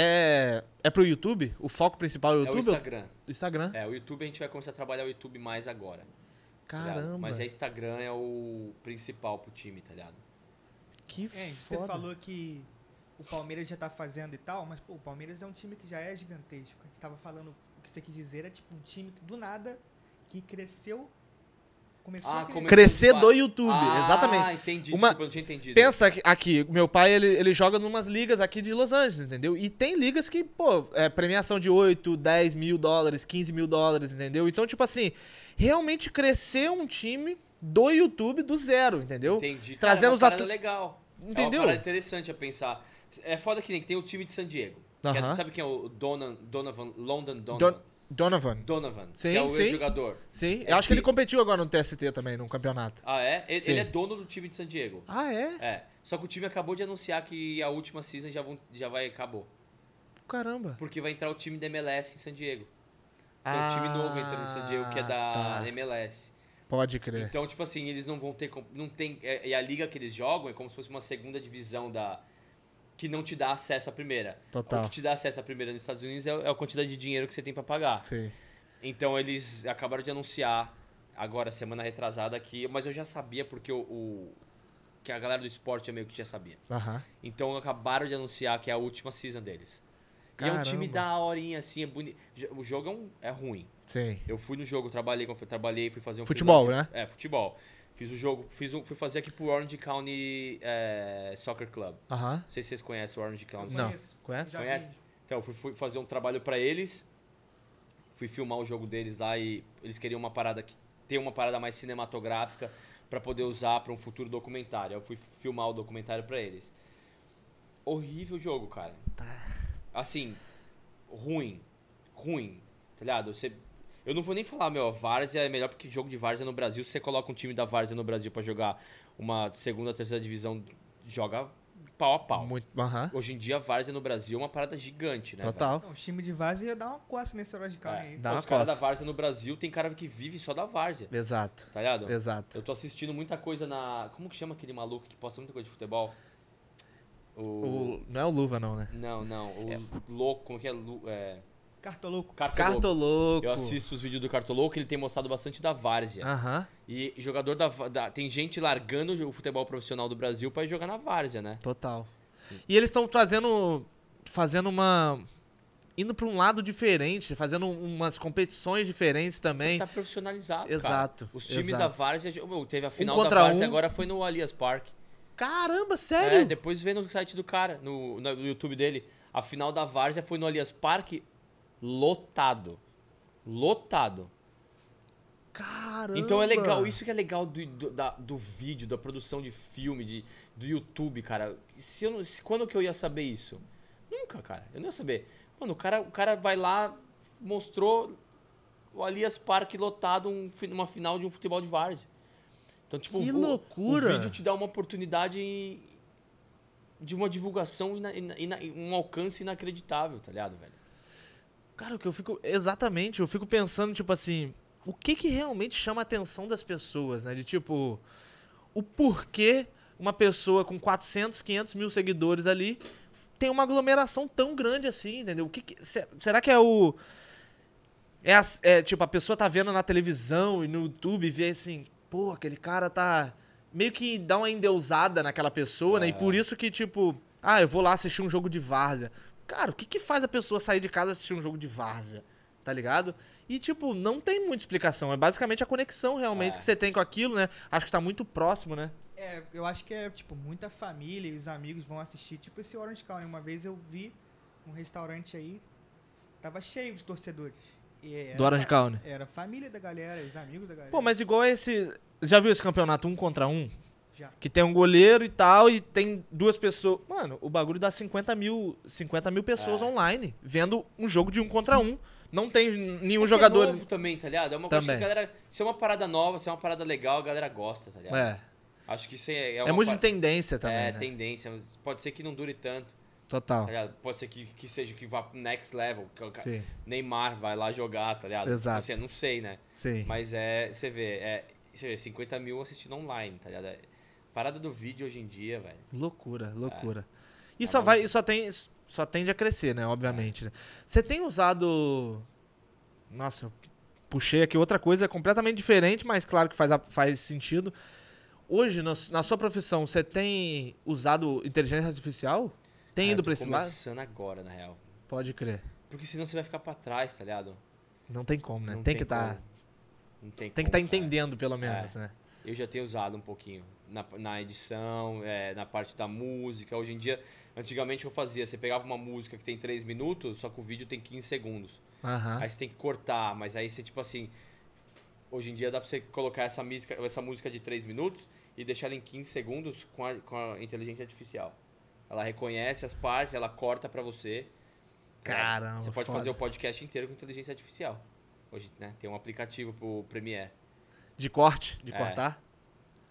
é, é pro YouTube? O foco principal é o YouTube? É o Instagram. O Instagram? É, o YouTube a gente vai começar a trabalhar o YouTube mais agora. Tá Caramba. Tá Mas é Instagram é o principal pro time, tá ligado? Que é, foda. Você falou que o Palmeiras já tá fazendo e tal, mas pô, o Palmeiras é um time que já é gigantesco. A gente tava falando, o que você quis dizer é tipo um time que do nada que cresceu começou ah, a crescer. Crescer do YouTube, ah, exatamente. Ah, entendi. Uma... Desculpa, não tinha entendido. Pensa aqui, meu pai, ele, ele joga numas ligas aqui de Los Angeles, entendeu? E tem ligas que, pô, é premiação de 8, 10 mil dólares, 15 mil dólares, entendeu? Então, tipo assim, realmente crescer um time do YouTube do zero, entendeu? Entendi. Trazendo os atletas. legal. Entendeu? É uma interessante a pensar. É foda que nem que tem o time de San Diego. Uh -huh. que é, sabe quem é o Donovan? London Donovan. Don Donovan. Donovan, sim, que é o sim. jogador. Sim, é eu é acho que... que ele competiu agora no TST também, num campeonato. Ah, é? Ele, ele, é dono do time de San Diego. Ah, é? É. Só que o time acabou de anunciar que a última season já, vão, já vai acabou. Caramba. Porque vai entrar o time da MLS em San Diego. É tem ah, um time novo entrando em San Diego que é da tá. MLS. Pode crer. Então, tipo assim, eles não vão ter. Não tem, e é, a liga que eles jogam é como se fosse uma segunda divisão da, que não te dá acesso à primeira. Total. O que te dá acesso à primeira nos Estados Unidos é a é quantidade de dinheiro que você tem para pagar. Sim. Então eles acabaram de anunciar agora semana retrasada aqui, mas eu já sabia porque o, o que a galera do esporte é meio que já sabia. Então acabaram de anunciar que é a última season deles. Caramba. E é um time da horinha, assim, é bonito. O jogo é, um, é ruim. Sim. Eu fui no jogo, trabalhei, trabalhei, fui fazer um futebol, freelance. né? É, futebol. Fiz o jogo, fiz fui fazer aqui pro Orange County é, Soccer Club. Aham. Não sei se vocês conhecem o Orange County. Não. Conhece? Já Conhece? Vi. Então, fui, fui fazer um trabalho para eles. Fui filmar o jogo deles lá e eles queriam uma parada que ter uma parada mais cinematográfica para poder usar para um futuro documentário. Eu fui filmar o documentário para eles. Horrível o jogo, cara. Tá. Assim, ruim. Ruim. Tá ligado? Você eu não vou nem falar, meu, Várzea é melhor porque jogo de Várzea no Brasil, se você coloca um time da Várzea no Brasil para jogar uma segunda, terceira divisão, joga pau a pau. Muito, uh -huh. Hoje em dia, a Várzea no Brasil é uma parada gigante, né? Total. Então, o time de Várzea dar uma coça nesse horário de carne é, aí. Dá Os caras da Várzea no Brasil, tem cara que vive só da Várzea. Exato. Tá ligado? Exato. Eu tô assistindo muita coisa na... Como que chama aquele maluco que posta muita coisa de futebol? O... o... não é o Luva, não, né? Não, não. O é. Louco, como que é? Lu... é... Cartoloco. Cartoloco. Cartoloco. Eu assisto os vídeos do Cartoloco, ele tem mostrado bastante da várzea. Aham. E jogador da, da, Tem gente largando o futebol profissional do Brasil para jogar na várzea, né? Total. E eles estão fazendo. Fazendo uma. Indo para um lado diferente, fazendo umas competições diferentes também. Ele tá profissionalizado. Exato. Cara. Os times exato. da várzea. Teve a final um da várzea, um. agora foi no Alias Park. Caramba, sério? É, depois vê no site do cara, no, no YouTube dele. A final da várzea foi no Alias Park lotado. Lotado. Caramba. Então é legal, isso que é legal do, do, da, do vídeo, da produção de filme, de, do YouTube, cara. Se eu, se, quando que eu ia saber isso? Nunca, cara. Eu não ia saber. Mano, o cara, o cara vai lá, mostrou o Alias Parque lotado um, uma final de um futebol de várzea. Então, tipo, que o, loucura. o vídeo te dá uma oportunidade de uma divulgação e um alcance inacreditável, tá ligado, velho? Cara, o que eu fico. Exatamente, eu fico pensando, tipo assim. O que, que realmente chama a atenção das pessoas, né? De tipo. O porquê uma pessoa com 400, 500 mil seguidores ali tem uma aglomeração tão grande assim, entendeu? O que, que será que é o. É, a, é, tipo, a pessoa tá vendo na televisão e no YouTube e vê assim, pô, aquele cara tá. Meio que dá uma endeusada naquela pessoa, é. né? E é. por isso que, tipo, ah, eu vou lá assistir um jogo de várzea. Cara, o que, que faz a pessoa sair de casa assistir um jogo de várzea? Tá ligado? E, tipo, não tem muita explicação. É basicamente a conexão realmente é. que você tem com aquilo, né? Acho que tá muito próximo, né? É, eu acho que é, tipo, muita família e os amigos vão assistir. Tipo, esse Orange County. Uma vez eu vi um restaurante aí, tava cheio de torcedores. Era, do Orange County? Era a família da galera, os amigos da galera. Pô, mas igual esse. Já viu esse campeonato um contra um? Que tem um goleiro e tal, e tem duas pessoas. Mano, o bagulho dá 50 mil, 50 mil pessoas é. online vendo um jogo de um contra um. Não tem nenhum é, é jogador. É novo também, tá ligado? É uma também. coisa que a galera. Se é uma parada nova, se é uma parada legal, a galera gosta, tá ligado? É. Acho que isso é. É, é muito par... de tendência também. É, né? tendência. Pode ser que não dure tanto. Total. Tá Pode ser que, que seja que vá next level. Que é Sim. Neymar vai lá jogar, tá ligado? Exato. Tipo assim, não sei, né? Sim. Mas é. Você vê, é, você vê, 50 mil assistindo online, tá ligado? É parada do vídeo hoje em dia, velho. Loucura, é. loucura. É. E tá só vai, só tem, só tende a crescer, né? Obviamente. É. Né? Você tem usado, nossa, eu puxei aqui outra coisa completamente diferente, mas claro que faz, faz sentido. Hoje, na sua profissão, você tem usado inteligência artificial? Tem ah, ido pra esse lado? começando agora, na real. Pode crer. Porque senão você vai ficar pra trás, tá ligado? Não tem como, né? Tem, tem, que estar. Tá... tem, que estar tá entendendo, pelo menos, é. né? eu já tenho usado um pouquinho na, na edição, é, na parte da música. Hoje em dia, antigamente eu fazia, você pegava uma música que tem 3 minutos, só que o vídeo tem 15 segundos. Uhum. Aí você tem que cortar, mas aí você, tipo assim. Hoje em dia dá pra você colocar essa música, essa música de 3 minutos e deixar ela em 15 segundos com a, com a inteligência artificial. Ela reconhece as partes, ela corta para você. Né? Caramba. você pode foda. fazer o podcast inteiro com inteligência artificial. Hoje, né? Tem um aplicativo pro Premiere. De corte, de é. cortar.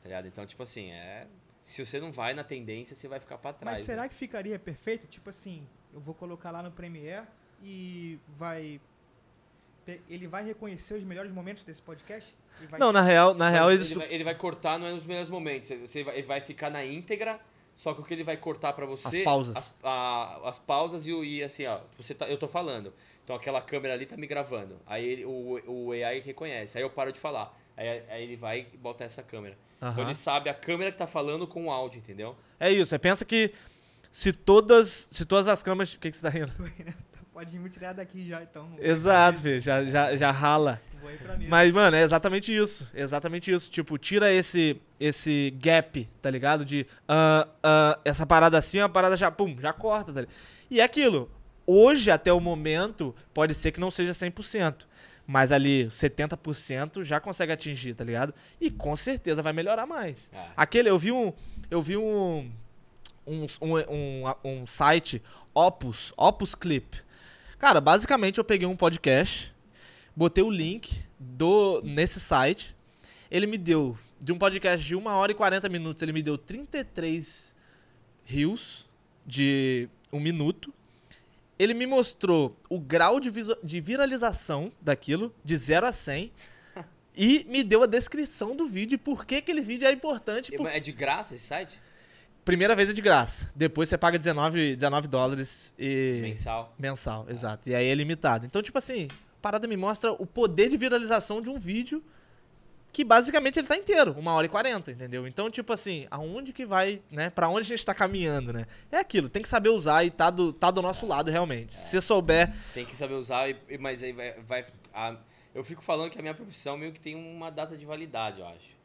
Tá ligado? Então, tipo assim, é. Se você não vai na tendência, você vai ficar pra trás. Mas será né? que ficaria perfeito? Tipo assim, eu vou colocar lá no Premiere e vai. Ele vai reconhecer os melhores momentos desse podcast? Não, na real, na então, real ele, isso... vai, ele vai cortar não é nos melhores momentos. Você vai, ele vai ficar na íntegra, só que o que ele vai cortar para você. As pausas. As, a, as pausas e, e assim, ó, você tá, eu tô falando. Então aquela câmera ali tá me gravando. Aí ele, o, o AI reconhece. Aí eu paro de falar. Aí, aí ele vai e bota essa câmera. Uhum. Então ele sabe a câmera que tá falando com o áudio, entendeu? É isso, você pensa que se todas, se todas as câmeras... O que, que você tá rindo? Pode me tirar daqui já, então. Exato, filho, já, já, já rala. Vou ir pra Mas, mano, é exatamente isso. É exatamente isso. Tipo, tira esse esse gap, tá ligado? De uh, uh, essa parada assim, a parada já, pum, já corta, tá ligado? E é aquilo hoje, até o momento, pode ser que não seja 100%. Mas ali, 70% já consegue atingir, tá ligado? E com certeza vai melhorar mais. É. Aquele, eu vi um. Eu vi um. Um, um, um, um site, Opus, Opus Clip. Cara, basicamente eu peguei um podcast, botei o link do nesse site. Ele me deu, de um podcast de 1 hora e 40 minutos, ele me deu 33 rios de um minuto ele me mostrou o grau de, de viralização daquilo, de 0 a 100, e me deu a descrição do vídeo e por que aquele vídeo é importante. Por... É de graça esse site? Primeira vez é de graça. Depois você paga 19, 19 dólares e... Mensal. Mensal, ah. exato. E aí é limitado. Então, tipo assim, a parada me mostra o poder de viralização de um vídeo que basicamente ele tá inteiro, uma hora e quarenta, entendeu? Então, tipo assim, aonde que vai, né? Pra onde a gente tá caminhando, né? É aquilo, tem que saber usar e tá do, tá do nosso lado realmente. É. Se souber. Tem que saber usar, mas aí vai. vai a, eu fico falando que a minha profissão meio que tem uma data de validade, eu acho.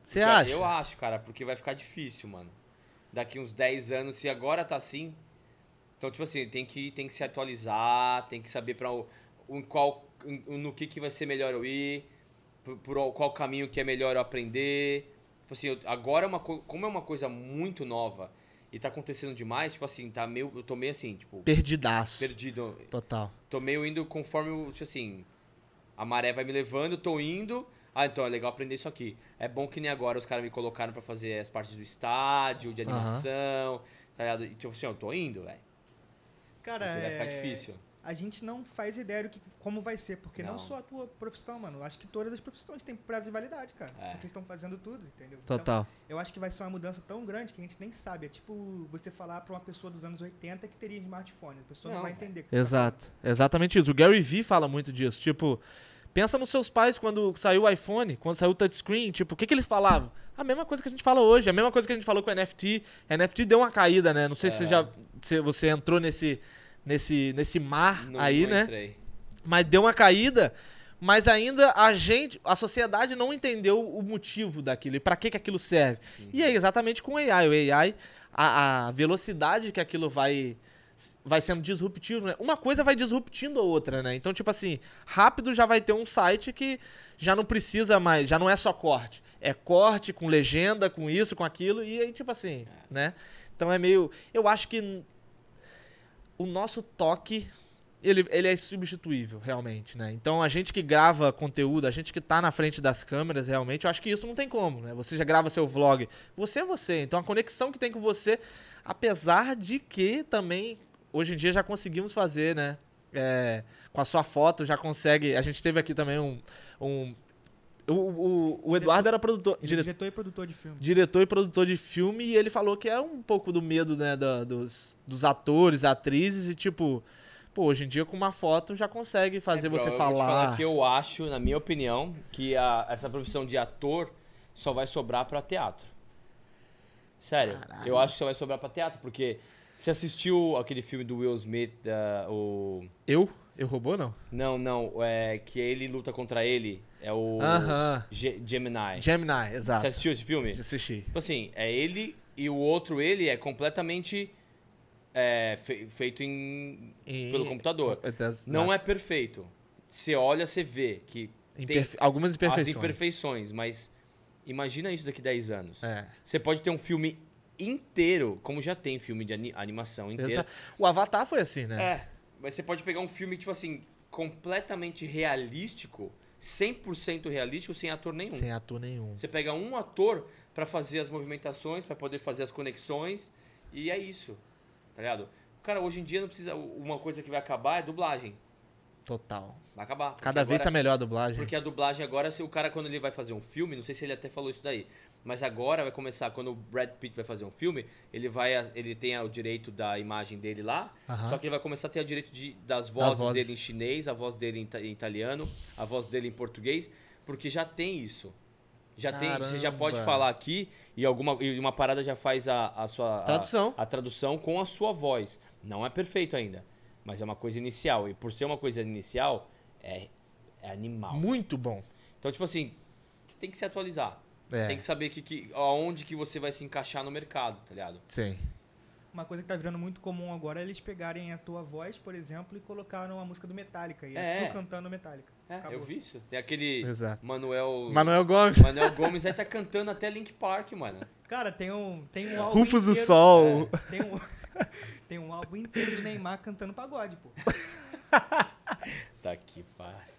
Você acha? Eu acho, cara, porque vai ficar difícil, mano. Daqui uns 10 anos, se agora tá assim. Então, tipo assim, tem que, tem que se atualizar, tem que saber pra, um, qual, um, no que, que vai ser melhor eu ir por, por qual caminho que é melhor eu aprender. Tipo assim, eu, agora é uma como é uma coisa muito nova e tá acontecendo demais, tipo assim, tá meio, eu tô meio assim, tipo... Perdidaço. Perdido. Total. Tô meio indo conforme, tipo assim, a maré vai me levando, tô indo, ah, então é legal aprender isso aqui. É bom que nem agora os caras me colocaram para fazer as partes do estádio, de animação, uhum. tá ligado? tipo assim, eu tô indo, velho. Cara, é... vai ficar é difícil a gente não faz ideia do que, como vai ser, porque não. não só a tua profissão, mano. Acho que todas as profissões têm prazo de validade, cara. É. Porque estão fazendo tudo, entendeu? Então, Total. Então, eu acho que vai ser uma mudança tão grande que a gente nem sabe. É tipo você falar para uma pessoa dos anos 80 que teria smartphone. A pessoa não, não vai entender. Exato. Tá Exatamente isso. O Gary Vee fala muito disso. Tipo. Pensa nos seus pais quando saiu o iPhone, quando saiu o touchscreen, tipo, o que, que eles falavam? A mesma coisa que a gente fala hoje, a mesma coisa que a gente falou com o NFT. A NFT deu uma caída, né? Não sei é. se, você é. já, se você entrou nesse, nesse, nesse mar não, aí, não né? Entrei. Mas deu uma caída, mas ainda a gente, a sociedade não entendeu o motivo daquilo e para que, que aquilo serve. Uhum. E é exatamente com o AI. O AI, a, a velocidade que aquilo vai vai sendo disruptivo, né? Uma coisa vai disruptindo a outra, né? Então, tipo assim, rápido já vai ter um site que já não precisa mais, já não é só corte. É corte com legenda, com isso, com aquilo, e aí, tipo assim, é. né? Então é meio. Eu acho que o nosso toque ele, ele é substituível, realmente, né? Então a gente que grava conteúdo, a gente que tá na frente das câmeras, realmente, eu acho que isso não tem como, né? Você já grava seu vlog, você é você, então a conexão que tem com você, apesar de que também hoje em dia já conseguimos fazer, né? É, com a sua foto já consegue. A gente teve aqui também um, um o, o, o Eduardo era produtor. É diretor e produtor de filme. Diretor e produtor de filme, e ele falou que é um pouco do medo, né, da, dos, dos atores, atrizes, e tipo. Pô, hoje em dia com uma foto já consegue fazer é, você eu falar. Vou te falar que eu acho, na minha opinião, que a, essa profissão de ator só vai sobrar para teatro. Sério, Caralho. eu acho que só vai sobrar para teatro, porque você assistiu aquele filme do Will Smith, da, o. Eu? Eu roubou não? Não, não. É que ele luta contra ele. É o uh -huh. Gemini. Gemini, exato. Você assistiu esse filme? Eu assisti. Tipo assim, é ele e o outro ele é completamente é, fe feito em, e... pelo computador. É, Does, Não é perfeito. Você olha, você vê que Imperfe... algumas imperfeições. As imperfeições, mas imagina isso daqui 10 anos. É. Você pode ter um filme inteiro, como já tem filme de animação inteira. O Avatar foi assim, né? É. Mas você pode pegar um filme, tipo assim, completamente realístico 100% realístico sem ator nenhum. Sem ator nenhum. Você pega um ator para fazer as movimentações, para poder fazer as conexões, e é isso. Tá ligado? Cara, hoje em dia não precisa. Uma coisa que vai acabar é dublagem. Total. Vai acabar. Cada vez tá melhor a dublagem. Porque a dublagem agora, se o cara, quando ele vai fazer um filme, não sei se ele até falou isso daí mas agora vai começar quando o Brad Pitt vai fazer um filme, ele vai ele tem o direito da imagem dele lá, uhum. só que ele vai começar a ter o direito de, das, vozes das dele em chinês, a voz dele em, italiano, a voz dele em português, porque já tem isso. Já tem, você já pode falar aqui e alguma e uma parada já faz a, a sua tradução. A, a tradução com a sua voz. Não é perfeito ainda, mas é uma coisa inicial e por ser uma coisa inicial é, é animal. Muito bom. Então tipo assim, tem que se atualizar. É. Tem que saber que, que, aonde que você vai se encaixar no mercado, tá ligado? Sim. Uma coisa que tá virando muito comum agora é eles pegarem a tua voz, por exemplo, e colocaram a música do Metallica. E é, é. tu cantando Metallica. É, Acabou. eu vi isso. Tem aquele Exato. Manuel... Manuel Gomes. Manuel Gomes aí tá cantando até Link Park, mano. Cara, tem um... Tem um álbum Rufus inteiro, do Sol. É, tem, um, tem um álbum inteiro do Neymar cantando pagode, pô. tá que pariu.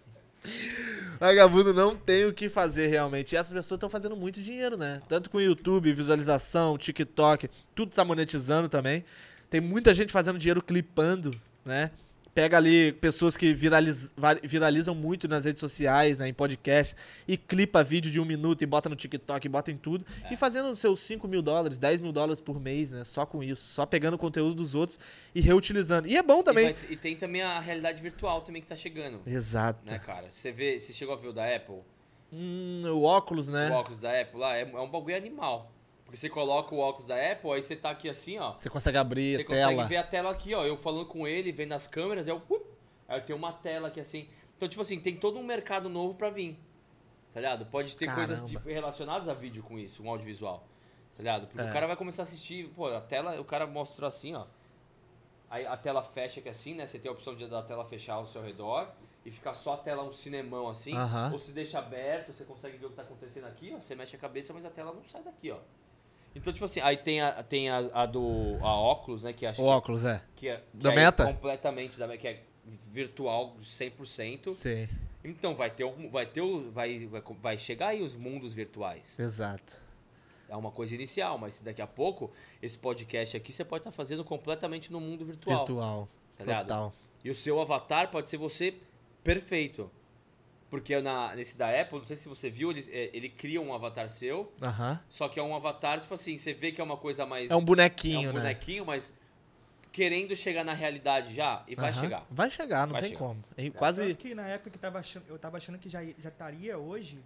Vagabundo não tem o que fazer realmente. E essas pessoas estão fazendo muito dinheiro, né? Tanto com YouTube, visualização, TikTok, tudo tá monetizando também. Tem muita gente fazendo dinheiro clipando, né? pega ali pessoas que viralizam muito nas redes sociais, né, em podcast, e clipa vídeo de um minuto e bota no TikTok, bota em tudo, é. e fazendo seus 5 mil dólares, 10 mil dólares por mês, né? Só com isso, só pegando o conteúdo dos outros e reutilizando. E é bom também. E, vai, e tem também a realidade virtual também que tá chegando. Exato. Né, cara? Você vê, você chegou a ver o da Apple? Hum, o óculos, né? O óculos da Apple lá é, é um bagulho animal. Porque você coloca o óculos da Apple, aí você tá aqui assim, ó. Você consegue abrir você a tela. Você consegue ver a tela aqui, ó. Eu falando com ele, vendo as câmeras, eu, o uh, aí eu tenho uma tela aqui assim. Então, tipo assim, tem todo um mercado novo para vir. Tá ligado? Pode ter Caramba. coisas tipo, relacionadas a vídeo com isso, um audiovisual. Tá ligado? Porque é. o cara vai começar a assistir, pô, a tela, o cara mostra assim, ó. Aí a tela fecha aqui é assim, né? Você tem a opção de da tela fechar ao seu redor e ficar só a tela um cinemão assim, uh -huh. ou se deixa aberto, você consegue ver o que tá acontecendo aqui, ó, você mexe a cabeça, mas a tela não sai daqui, ó. Então, tipo assim, aí tem a, tem a, a do a óculos, né? Que acho o que, óculos, é. Que é da meta? É completamente, da, que é virtual 100%. Sim. Então, vai ter, vai, ter vai, vai chegar aí os mundos virtuais. Exato. É uma coisa inicial, mas daqui a pouco, esse podcast aqui você pode estar tá fazendo completamente no mundo virtual. Virtual. Tá Total. Ligado? E o seu avatar pode ser você perfeito. Porque na, nesse da Apple, não sei se você viu, ele, é, ele cria um avatar seu. Só que é um avatar, tipo assim, você vê que é uma coisa mais. É um bonequinho, né? É um né? bonequinho, né? mas querendo chegar na realidade já. E vai chegar. Vai chegar, não vai tem chegar. como. É, é, quase. Tanto que na época que tava achando, eu tava achando que já, já estaria hoje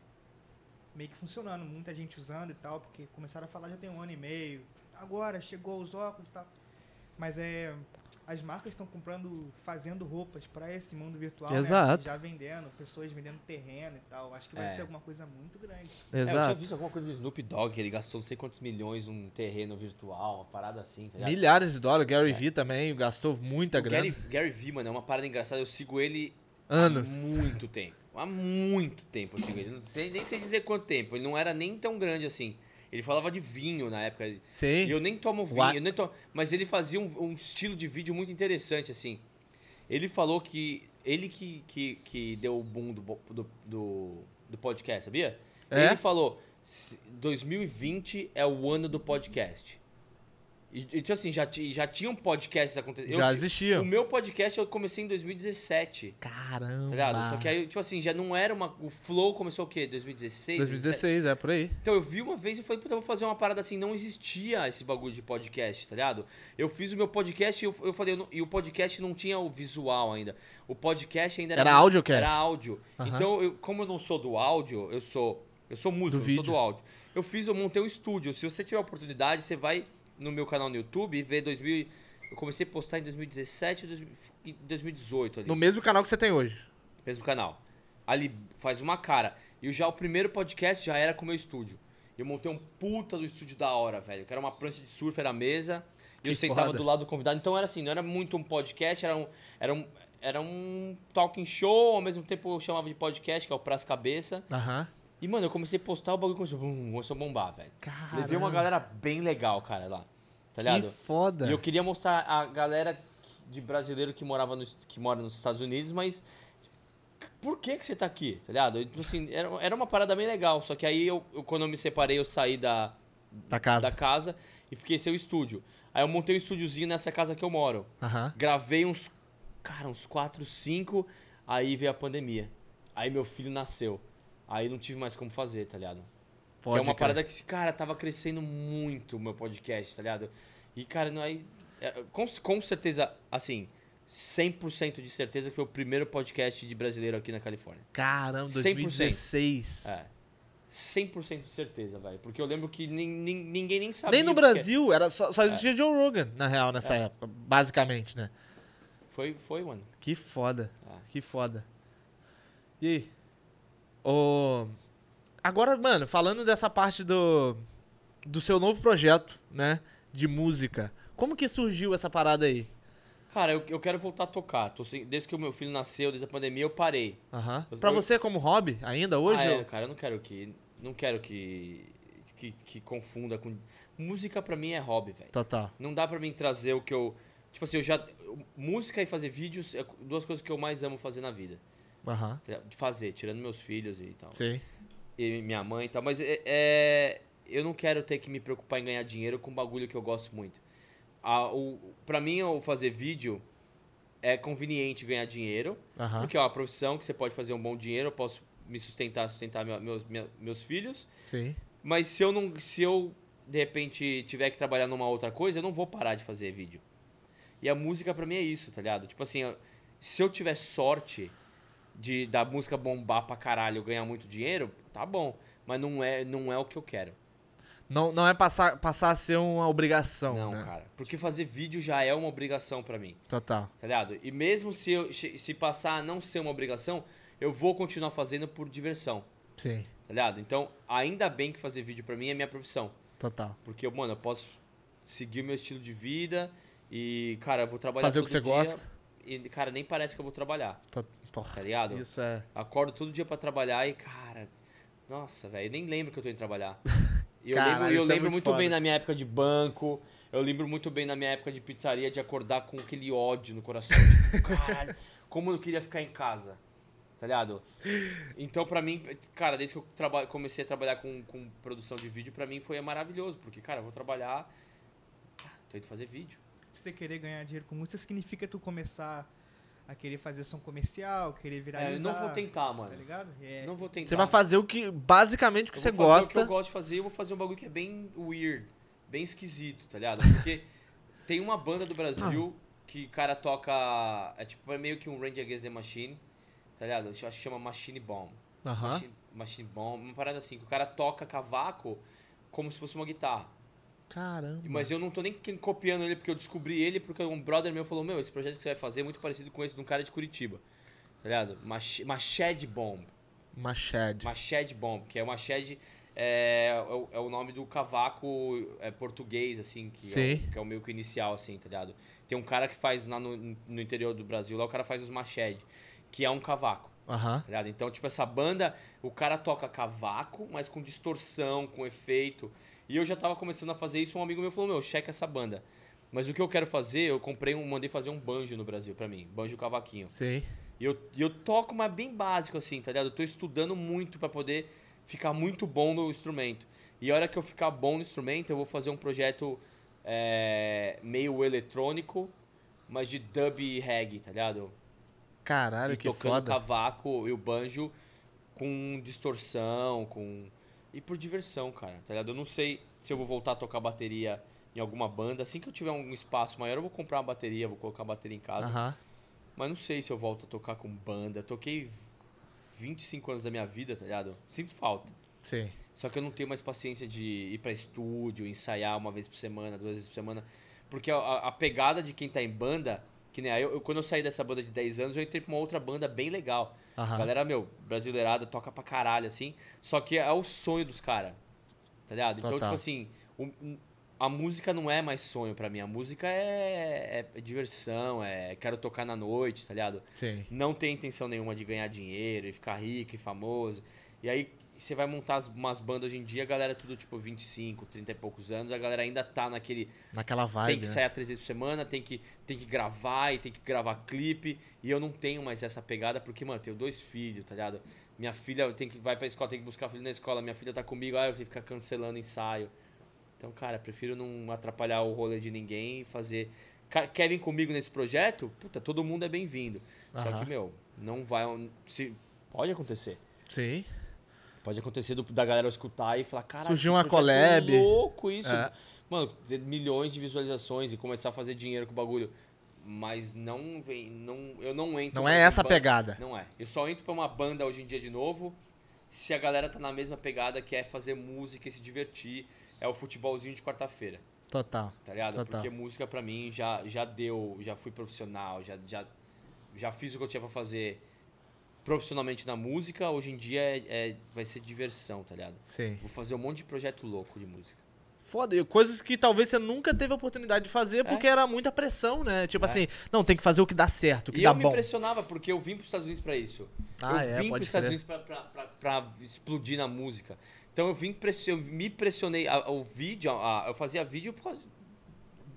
meio que funcionando. Muita gente usando e tal, porque começaram a falar já tem um ano e meio. Agora chegou os óculos e tal. Mas é as marcas estão comprando, fazendo roupas para esse mundo virtual. Né? Exato. Né? Já vendendo, pessoas vendendo terreno e tal. Acho que vai é. ser alguma coisa muito grande. Exato. É, eu tinha visto alguma coisa do Snoop Dogg, que ele gastou não sei quantos milhões num terreno virtual, uma parada assim. Tá Milhares de dólares. Gary é. Vee também gastou muita o grana. Gary, Gary Vee, mano, é uma parada engraçada. Eu sigo ele anos. há muito tempo. Há muito tempo eu sigo ele. nem sei dizer quanto tempo. Ele não era nem tão grande assim. Ele falava de vinho na época. Sim. E eu nem tomo vinho, eu nem tomo, mas ele fazia um, um, estilo de vídeo muito interessante, assim. Ele falou que. Ele que, que, que deu o boom do, do, do, do podcast, sabia? É? Ele falou: 2020 é o ano do podcast. E, então, assim, já, já tinham podcasts acontecendo. Já existia. O meu podcast eu comecei em 2017. Caramba! Tá ligado? Só que aí, tipo assim, já não era uma. O Flow começou o quê? 2016? 2016, 2017. é, por aí. Então eu vi uma vez e falei, puta, vou fazer uma parada assim. Não existia esse bagulho de podcast, tá ligado? Eu fiz o meu podcast e eu, eu falei, eu não, e o podcast não tinha o visual ainda. O podcast ainda era. Era cast. Era áudio. Uhum. Então, eu, como eu não sou do áudio, eu sou. Eu sou músico, do eu vídeo. sou do áudio. Eu fiz, eu montei um estúdio. Se você tiver oportunidade, você vai no meu canal no YouTube e ver 2000. Eu comecei a postar em 2017 e 2018 ali. No mesmo canal que você tem hoje. Mesmo canal. Ali faz uma cara. E já o primeiro podcast já era com o meu estúdio. Eu montei um puta do estúdio da hora, velho. Que era uma prancha de surf, era a mesa. Que e eu sentava do lado do convidado. Então era assim, não era muito um podcast, era um. Era um era um talking show, ao mesmo tempo eu chamava de podcast, que é o Praça Cabeça. Aham. E, mano, eu comecei a postar o bagulho começou, bum, começou a bombar, velho. Caramba. Levei uma galera bem legal, cara, lá. Tá que ligado? foda. E eu queria mostrar a galera de brasileiro que morava no, que mora nos Estados Unidos, mas por que que você tá aqui, tá ligado? Tipo assim, era, era uma parada bem legal, só que aí eu, eu quando eu me separei, eu saí da, da casa. da casa. e fiquei sem o estúdio. Aí eu montei um estúdiozinho nessa casa que eu moro. Gravei uns, cara, uns 4, 5, aí veio a pandemia. Aí meu filho nasceu. Aí não tive mais como fazer, tá ligado? Pode, que é uma cara. parada que, cara, tava crescendo muito o meu podcast, tá ligado? E, cara, não, aí, é, com, com certeza, assim, 100% de certeza que foi o primeiro podcast de brasileiro aqui na Califórnia. Caramba, 100%. 2016. É. 100% de certeza, velho. Porque eu lembro que nin, nin, ninguém nem sabia. Nem no é. Brasil, era só, só é. existia é. Joe Rogan, na real, nessa é. época, basicamente, né? Foi, foi, mano. Que foda. É. Que foda. E aí? Oh, agora, mano, falando dessa parte do, do seu novo projeto, né? De música. Como que surgiu essa parada aí? Cara, eu, eu quero voltar a tocar. Tô sem, desde que o meu filho nasceu, desde a pandemia, eu parei. Uhum. pra você como hobby, ainda hoje? Ah, é, cara, eu não quero que. Não quero que. Que, que confunda com. Música pra mim é hobby, velho. Tá, tá. Não dá pra mim trazer o que eu. Tipo assim, eu já. Música e fazer vídeos é duas coisas que eu mais amo fazer na vida. Uhum. De fazer, tirando meus filhos e tal. Sim. E minha mãe e tal. Mas é, é, eu não quero ter que me preocupar em ganhar dinheiro com um bagulho que eu gosto muito. A, o, pra mim, o fazer vídeo é conveniente ganhar dinheiro, uhum. porque é uma profissão que você pode fazer um bom dinheiro, eu posso me sustentar, sustentar meu, meus, meus filhos. Sim. Mas se eu não. Se eu, de repente, tiver que trabalhar numa outra coisa, eu não vou parar de fazer vídeo. E a música para mim é isso, tá ligado? Tipo assim, se eu tiver sorte de da música bombar pra caralho, ganhar muito dinheiro, tá bom, mas não é não é o que eu quero. Não, não é passar, passar a ser uma obrigação. Não, né? cara. Porque fazer vídeo já é uma obrigação para mim. Total. Tá ligado? E mesmo se, eu, se passar a não ser uma obrigação, eu vou continuar fazendo por diversão. Sim. Tá ligado? Então, ainda bem que fazer vídeo para mim é minha profissão. Total. Porque, mano, eu posso seguir o meu estilo de vida e, cara, eu vou trabalhar Fazer o que você dia, gosta. E, cara, nem parece que eu vou trabalhar. Total. Porra, tá ligado? Isso é. Acordo todo dia para trabalhar e, cara, nossa, velho, nem lembro que eu tô indo trabalhar. eu lembro, eu é lembro é muito, muito bem na minha época de banco. Eu lembro muito bem na minha época de pizzaria de acordar com aquele ódio no coração. Tipo, caralho, como eu queria ficar em casa. Tá ligado? Então, pra mim, cara, desde que eu comecei a trabalhar com, com produção de vídeo, pra mim foi maravilhoso. Porque, cara, eu vou trabalhar. tô indo fazer vídeo. Você querer ganhar dinheiro com música significa tu começar a querer fazer som comercial, querer virar É, eu não vou tentar, tá mano. Tá ligado? É. Não vou tentar. Você vai fazer o que, basicamente, o que eu você gosta. O que eu gosto de fazer, eu vou fazer um bagulho que é bem weird, bem esquisito, tá ligado? Porque tem uma banda do Brasil que o cara toca, é tipo, é meio que um Range Against the Machine, tá ligado? acho que chama Machine Bomb. Uh -huh. Machine, Machine Bomb, uma parada assim, que o cara toca cavaco como se fosse uma guitarra. Caramba. Mas eu não tô nem copiando ele, porque eu descobri ele porque um brother meu falou: Meu, esse projeto que você vai fazer é muito parecido com esse de um cara de Curitiba. Tá ligado? Mached Bomb. Mached. Mached Bomb, que é uma Machad. É, é, é, o nome do cavaco é, português, assim, que é Sim. é, que é o meio que inicial, assim, tá ligado? Tem um cara que faz lá no, no interior do Brasil, lá o cara faz os Mached, que é um cavaco. Uhum. Tá ligado? Então, tipo, essa banda, o cara toca cavaco, mas com distorção, com efeito. E eu já tava começando a fazer isso, um amigo meu falou: "Meu, checa essa banda". Mas o que eu quero fazer, eu comprei um, mandei fazer um banjo no Brasil para mim, banjo cavaquinho. sim E eu, eu toco, mas bem básico assim, tá ligado? Eu tô estudando muito para poder ficar muito bom no instrumento. E a hora que eu ficar bom no instrumento, eu vou fazer um projeto é, meio eletrônico, mas de dub e reggae, tá ligado? Caralho, e que foda. tocando cavaco e o banjo com distorção, com e por diversão, cara, tá ligado? Eu não sei se eu vou voltar a tocar bateria em alguma banda. Assim que eu tiver um espaço maior, eu vou comprar uma bateria, vou colocar a bateria em casa. Uhum. Mas não sei se eu volto a tocar com banda. toquei 25 anos da minha vida, tá ligado? Sinto falta. Sim. Só que eu não tenho mais paciência de ir para estúdio, ensaiar uma vez por semana, duas vezes por semana. Porque a, a pegada de quem tá em banda que nem aí, eu, eu, quando eu saí dessa banda de 10 anos, eu entrei pra uma outra banda bem legal. Uhum. Galera, meu, brasileirada, toca pra caralho, assim. Só que é o sonho dos caras. Tá ligado? Então, Total. tipo assim, a música não é mais sonho para mim. A música é, é, é, diversão, é quero tocar na noite, tá ligado? Sim. Não tem intenção nenhuma de ganhar dinheiro e ficar rico e famoso. E aí, você vai montar as, umas bandas hoje em dia, a galera é tudo tipo 25, 30 e poucos anos, a galera ainda tá naquele. Naquela vibe. Tem que né? sair três vezes por semana, tem que, tem que gravar e tem que gravar clipe. E eu não tenho mais essa pegada, porque, mano, eu tenho dois filhos, tá ligado? Minha filha tem que vai pra escola, tem que buscar filho na escola, minha filha tá comigo, ah, eu tenho que ficar cancelando ensaio. Então, cara, prefiro não atrapalhar o rolê de ninguém e fazer. Querem comigo nesse projeto? Puta, todo mundo é bem-vindo. Só que, meu, não vai. Se, pode acontecer. Sim. Pode acontecer do, da galera escutar e falar, cara, surgiu uma collab. É louco isso. É. Mano, ter milhões de visualizações e começar a fazer dinheiro com o bagulho. Mas não vem, não, eu não entro. Não é essa pegada. Não é. Eu só entro pra uma banda hoje em dia de novo se a galera tá na mesma pegada que é fazer música e se divertir. É o futebolzinho de quarta-feira. Total. Tá ligado? Total. Porque música para mim já, já deu, já fui profissional, já, já, já fiz o que eu tinha para fazer profissionalmente na música, hoje em dia é, é, vai ser diversão, tá ligado? Sim. Vou fazer um monte de projeto louco de música. Foda, coisas que talvez você nunca teve a oportunidade de fazer é. porque é. era muita pressão, né? Tipo é. assim, não, tem que fazer o que dá certo, o que e dá bom. eu me impressionava porque eu vim para os Estados Unidos para isso. Ah, eu é, vim para os Estados Unidos para explodir na música. Então eu vim, eu me pressionei ao vídeo, a, eu fazia vídeo por causa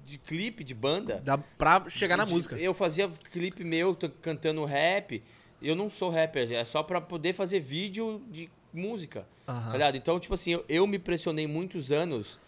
de clipe, de banda. Dá pra chegar de, na música. Eu fazia clipe meu cantando rap eu não sou rapper, é só para poder fazer vídeo de música. Uhum. Tá então, tipo assim, eu, eu me pressionei muitos anos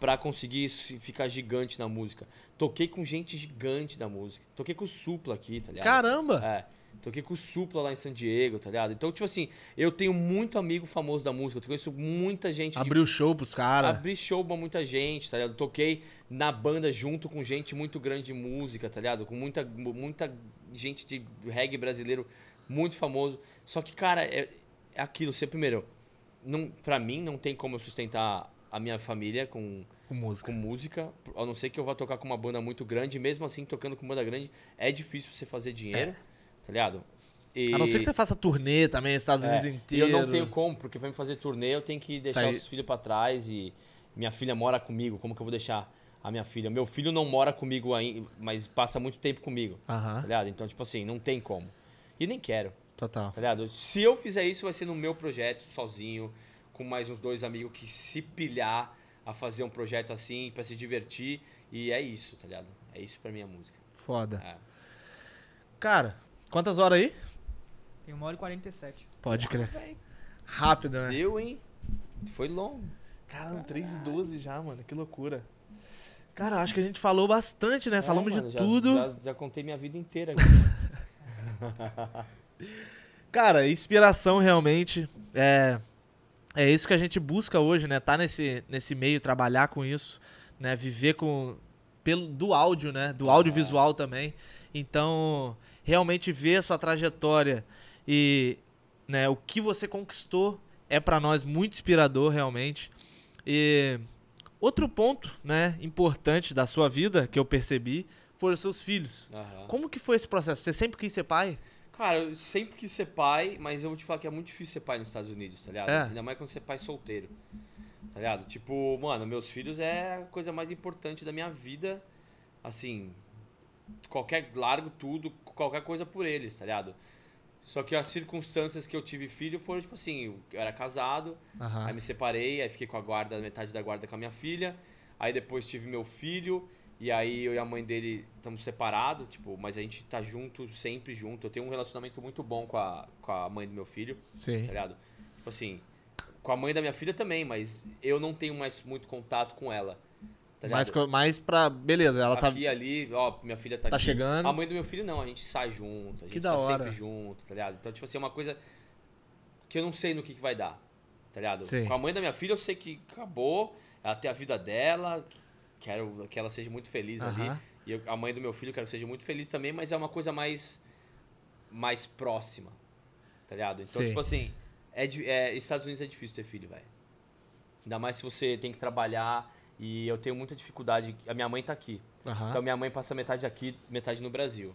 para conseguir ficar gigante na música. Toquei com gente gigante da música. Toquei com o Supla aqui, tá ligado? Caramba! É. Toquei com o Supla lá em San Diego, tá ligado? Então, tipo assim, eu tenho muito amigo famoso da música. Eu conheço muita gente. Abriu de... show pros caras. Abri show pra muita gente, tá ligado? Toquei na banda junto com gente muito grande de música, tá ligado? Com muita, muita gente de reggae brasileiro muito famoso. Só que, cara, é, é aquilo, ser primeiro. Não, pra mim, não tem como eu sustentar a minha família com, com, música. com música. A não ser que eu vá tocar com uma banda muito grande. Mesmo assim, tocando com banda grande, é difícil você fazer dinheiro. É. Tá ligado? E... A não ser que você faça turnê também, Estados é. Unidos é, inteiro. Eu não tenho como, porque pra mim fazer turnê eu tenho que deixar os filhos para trás e minha filha mora comigo, como que eu vou deixar a minha filha? Meu filho não mora comigo ainda, mas passa muito tempo comigo, uh -huh. tá ligado? Então, tipo assim, não tem como. E nem quero. Total. Tá ligado? Se eu fizer isso, vai ser no meu projeto, sozinho, com mais uns dois amigos que se pilhar a fazer um projeto assim, para se divertir. E é isso, tá ligado? É isso pra minha música. Foda. É. Cara, quantas horas aí? Tem uma hora e 47. Pode ah, crer. Rápido, né? Deu, hein? Foi longo. Cara, 3 e 12 já, mano. Que loucura. Cara, acho que a gente falou bastante, né? É, Falamos mano, de já, tudo. Já, já, contei minha vida inteira. Cara, inspiração realmente é é isso que a gente busca hoje, né? Tá nesse nesse meio trabalhar com isso, né? Viver com pelo do áudio, né? Do audiovisual é. também. Então, realmente ver a sua trajetória e né, o que você conquistou é para nós muito inspirador realmente. E outro ponto, né, importante da sua vida que eu percebi foram seus filhos. Uhum. Como que foi esse processo? Você sempre quis ser pai? Cara, eu sempre quis ser pai, mas eu vou te falar que é muito difícil ser pai nos Estados Unidos, tá ligado? É. Ainda mais quando você é pai solteiro. Tá ligado? Tipo, mano, meus filhos é a coisa mais importante da minha vida. Assim, qualquer largo tudo, qualquer coisa por eles, tá ligado? Só que as circunstâncias que eu tive filho foram tipo assim, eu era casado, uhum. aí me separei, aí fiquei com a guarda, metade da guarda com a minha filha, aí depois tive meu filho, e aí eu e a mãe dele estamos separados, tipo, mas a gente tá junto, sempre junto. Eu tenho um relacionamento muito bom com a, com a mãe do meu filho. Sim. Tá ligado? Tipo assim, com a mãe da minha filha também, mas eu não tenho mais muito contato com ela. Tá mais, mais pra. Beleza, ela aqui, tá. Aqui ali, ó, minha filha tá, tá aqui. chegando. A mãe do meu filho não, a gente sai junto, a gente que da tá hora. sempre junto, tá ligado? Então, tipo assim, é uma coisa que eu não sei no que, que vai dar, tá ligado? Sim. Com a mãe da minha filha eu sei que acabou, ela tem a vida dela, quero que ela seja muito feliz ali. E eu, a mãe do meu filho, quero que seja muito feliz também, mas é uma coisa mais mais próxima. Tá ligado? Então, Sim. tipo assim, é, é, Estados Unidos é difícil ter filho, velho. Ainda mais se você tem que trabalhar. E eu tenho muita dificuldade. A minha mãe tá aqui. Então, minha mãe passa metade aqui, metade no Brasil.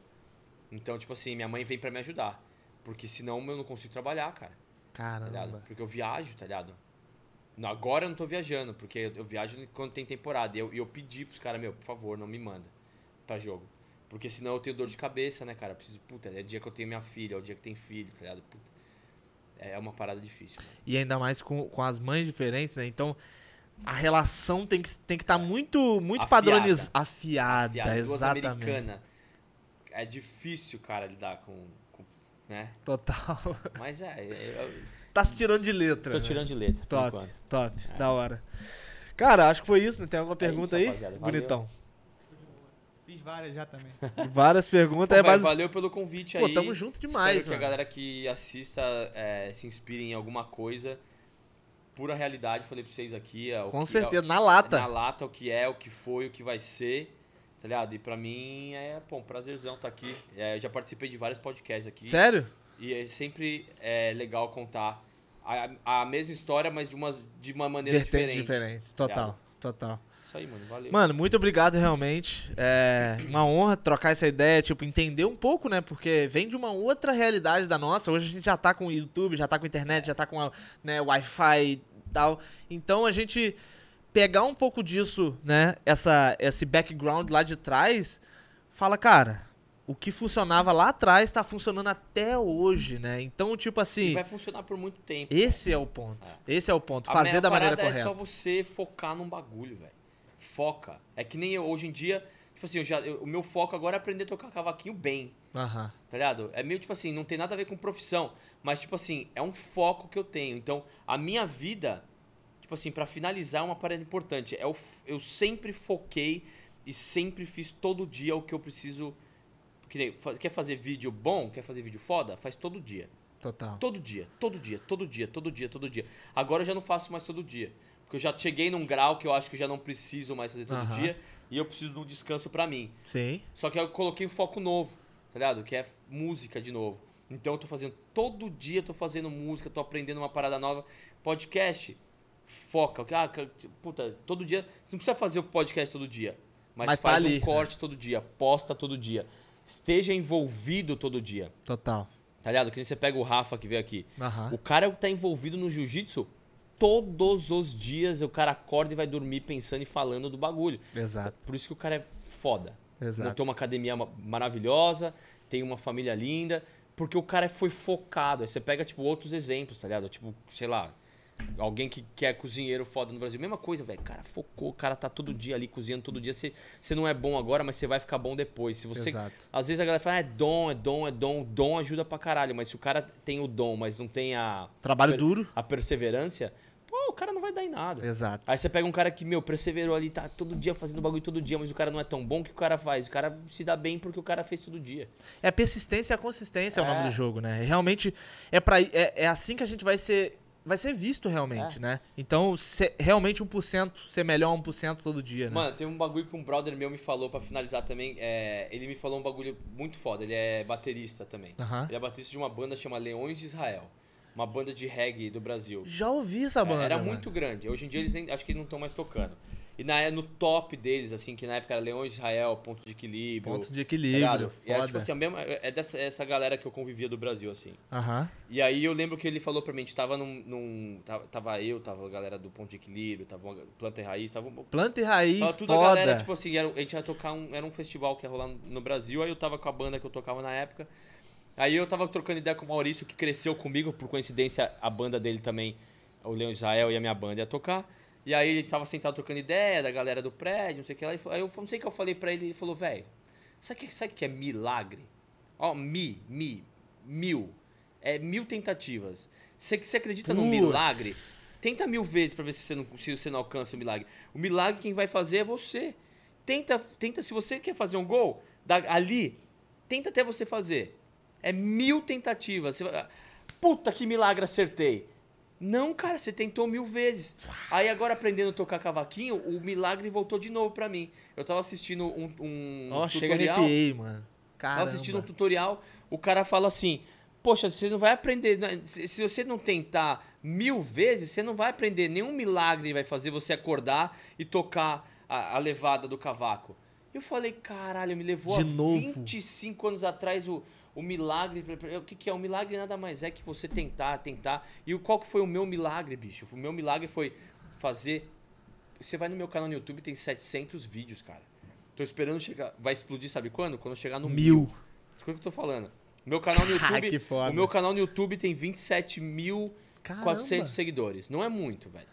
Então, tipo assim, minha mãe vem para me ajudar. Porque senão eu não consigo trabalhar, cara. Tá Caramba. Tá Porque eu viajo, tá ligado? Agora eu não tô viajando, porque eu viajo quando tem temporada. E eu, eu pedi pros caras, meu, por favor, não me manda pra jogo. Porque senão eu tenho dor de cabeça, né, cara? Eu preciso, puta, é dia que eu tenho minha filha, é o dia que tem filho, tá ligado? Puta. É uma parada difícil. E ainda mais com, com as mães diferentes, né? Então, a relação tem que estar tem que tá muito, muito padronizada. Afiada, Afiada. exatamente. americana. É difícil, cara, lidar com... com né? Total. Mas é... é, é tá se tirando de letra. Tô né? tirando de letra. Top, top. É. Da hora. Cara, acho que foi isso, né? Tem alguma é pergunta isso, aí? Bonitão. Fiz várias já também. Várias perguntas. Pô, é base... Valeu pelo convite aí. Pô, tamo junto demais, Espero mano. que a galera que assista é, se inspire em alguma coisa. Pura realidade, falei pra vocês aqui. É Com é certeza, na lata. Na lata, o que é, o que foi, o que vai ser tá ligado? E pra mim é, pô, um prazerzão estar tá aqui. É, eu já participei de vários podcasts aqui. Sério? E é sempre é, legal contar a, a mesma história, mas de uma, de uma maneira diferente. diferente. Total, tá? total. Isso aí, mano. Valeu. Mano, muito obrigado realmente. É uma honra trocar essa ideia, tipo, entender um pouco, né? Porque vem de uma outra realidade da nossa. Hoje a gente já tá com o YouTube, já tá com a internet, já tá com né, Wi-Fi e tal. Então a gente pegar um pouco disso, né? Essa, esse background lá de trás, fala, cara o que funcionava lá atrás está funcionando até hoje, né? Então, tipo assim. E vai funcionar por muito tempo. Esse né? é o ponto. É. Esse é o ponto. A Fazer da maneira é correta. É só você focar num bagulho, velho. Foca. É que nem eu, hoje em dia. Tipo assim, eu já, eu, o meu foco agora é aprender a tocar cavaquinho bem. Aham. Uhum. Tá ligado? É meio tipo assim, não tem nada a ver com profissão. Mas, tipo assim, é um foco que eu tenho. Então, a minha vida. Tipo assim, para finalizar, é uma parada importante. É eu, eu sempre foquei e sempre fiz todo dia o que eu preciso quer fazer vídeo bom, quer fazer vídeo foda, faz todo dia. Total. Todo dia, todo dia, todo dia, todo dia, todo dia. Agora eu já não faço mais todo dia. Porque eu já cheguei num grau que eu acho que eu já não preciso mais fazer todo uhum. dia. E eu preciso de um descanso para mim. Sim. Só que eu coloquei um foco novo, tá ligado? Que é música de novo. Então eu tô fazendo todo dia, tô fazendo música, tô aprendendo uma parada nova. Podcast, foca. Ah, puta, todo dia. Você não precisa fazer o podcast todo dia. Mas, mas tá faz tá ali, um né? corte né? todo dia, posta todo dia esteja envolvido todo dia. Total. Tá ligado? Que nem você pega o Rafa que veio aqui. Uhum. O cara é que tá envolvido no jiu-jitsu todos os dias. O cara acorda e vai dormir pensando e falando do bagulho. Exato. Por isso que o cara é foda. Exato. tem uma academia maravilhosa, tem uma família linda. Porque o cara foi focado. Aí você pega, tipo, outros exemplos, tá ligado? Tipo, sei lá, Alguém que, quer é cozinheiro foda no Brasil. Mesma coisa, velho. Cara, focou, o cara tá todo dia ali cozinhando todo dia. Você não é bom agora, mas você vai ficar bom depois. Se você. Exato. Às vezes a galera fala, ah, é dom, é dom, é dom. Dom ajuda pra caralho, mas se o cara tem o dom, mas não tem a. Trabalho a, duro. A perseverança pô, o cara não vai dar em nada. Exato. Aí você pega um cara que, meu, perseverou ali, tá todo dia fazendo bagulho todo dia, mas o cara não é tão bom que o cara faz. O cara se dá bem porque o cara fez todo dia. É persistência e consistência é. é o nome é. do jogo, né? Realmente é, pra, é, é assim que a gente vai ser vai ser visto realmente, é. né? Então, se, realmente 1%, ser melhor 1% todo dia, né? Mano, tem um bagulho que um brother meu me falou para finalizar também. É, ele me falou um bagulho muito foda. Ele é baterista também. Ele é baterista de uma banda chamada Leões de Israel. Uma banda de reggae do Brasil. Já ouvi essa banda. É, era mano. muito grande. Hoje em dia eles nem, acho que não estão mais tocando. E na, é no top deles, assim, que na época era Leões Israel, Ponto de Equilíbrio. Ponto de tá Equilíbrio, tipo Foda. foda. É, tipo assim, a mesma, é, é dessa é essa galera que eu convivia do Brasil, assim. Aham. E aí eu lembro que ele falou pra mim, a gente tava num, num... tava, tava eu, tava a galera do Ponto de Equilíbrio, tava uma, Planta e Raiz, tava... Planta e Raiz, tava tudo foda. a galera, tipo assim, era, a gente ia tocar um... Era um festival que ia rolar no Brasil, aí eu tava com a banda que eu tocava na época. Aí eu tava trocando ideia com o Maurício, que cresceu comigo, por coincidência a banda dele também, o Leão Israel e a minha banda ia tocar... E aí ele tava sentado trocando ideia da galera do prédio, não sei o que lá. Aí eu não sei o que eu falei para ele, ele falou, velho, sabe o que, sabe que é milagre? Ó, oh, mi, mi, mil. É mil tentativas. Você, você acredita no milagre? Tenta mil vezes para ver se você, não, se você não alcança o milagre. O milagre quem vai fazer é você. Tenta, tenta se você quer fazer um gol da, ali, tenta até você fazer. É mil tentativas. Você, ah, puta que milagre acertei. Não, cara, você tentou mil vezes. Aí agora aprendendo a tocar cavaquinho, o milagre voltou de novo para mim. Eu tava assistindo um, um oh, tutorial. Chega arrepiei, mano. Caramba. Tava assistindo um tutorial, o cara fala assim: Poxa, você não vai aprender. Né, se você não tentar mil vezes, você não vai aprender. Nenhum milagre vai fazer você acordar e tocar a, a levada do cavaco. Eu falei, caralho, me levou de a novo. 25 anos atrás o o milagre, o que, que é? O milagre nada mais é que você tentar, tentar. E qual que foi o meu milagre, bicho? O meu milagre foi fazer. Você vai no meu canal no YouTube, tem 700 vídeos, cara. Tô esperando chegar. Vai explodir, sabe quando? Quando chegar no mil. mil. Escuta o que eu tô falando. Meu canal no YouTube. Ah, que foda. O meu canal no YouTube tem 27.400 seguidores. Não é muito, velho.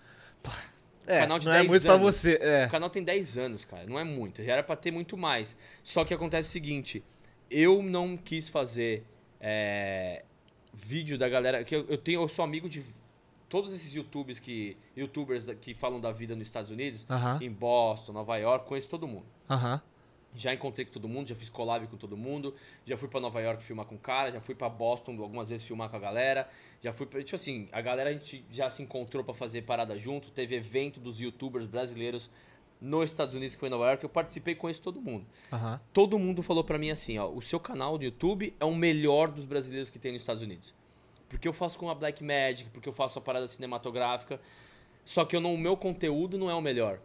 É, canal de não 10 é muito anos. pra você. É. O canal tem 10 anos, cara. Não é muito. Já era pra ter muito mais. Só que acontece o seguinte: eu não quis fazer é, vídeo da galera. que eu, eu, tenho, eu sou amigo de todos esses YouTubers que, YouTubers que falam da vida nos Estados Unidos, uh -huh. em Boston, Nova York, conheço todo mundo. Uh -huh. Já encontrei com todo mundo, já fiz collab com todo mundo, já fui para Nova York filmar com o cara, já fui para Boston algumas vezes filmar com a galera, já fui tipo assim, a galera a gente já se encontrou para fazer parada junto, teve evento dos youtubers brasileiros nos Estados Unidos, que foi em Nova York, eu participei com isso todo mundo. Uhum. Todo mundo falou para mim assim, ó, o seu canal do YouTube é o melhor dos brasileiros que tem nos Estados Unidos. Porque eu faço com a Black Magic, porque eu faço a parada cinematográfica, só que eu não, o meu conteúdo não é o melhor.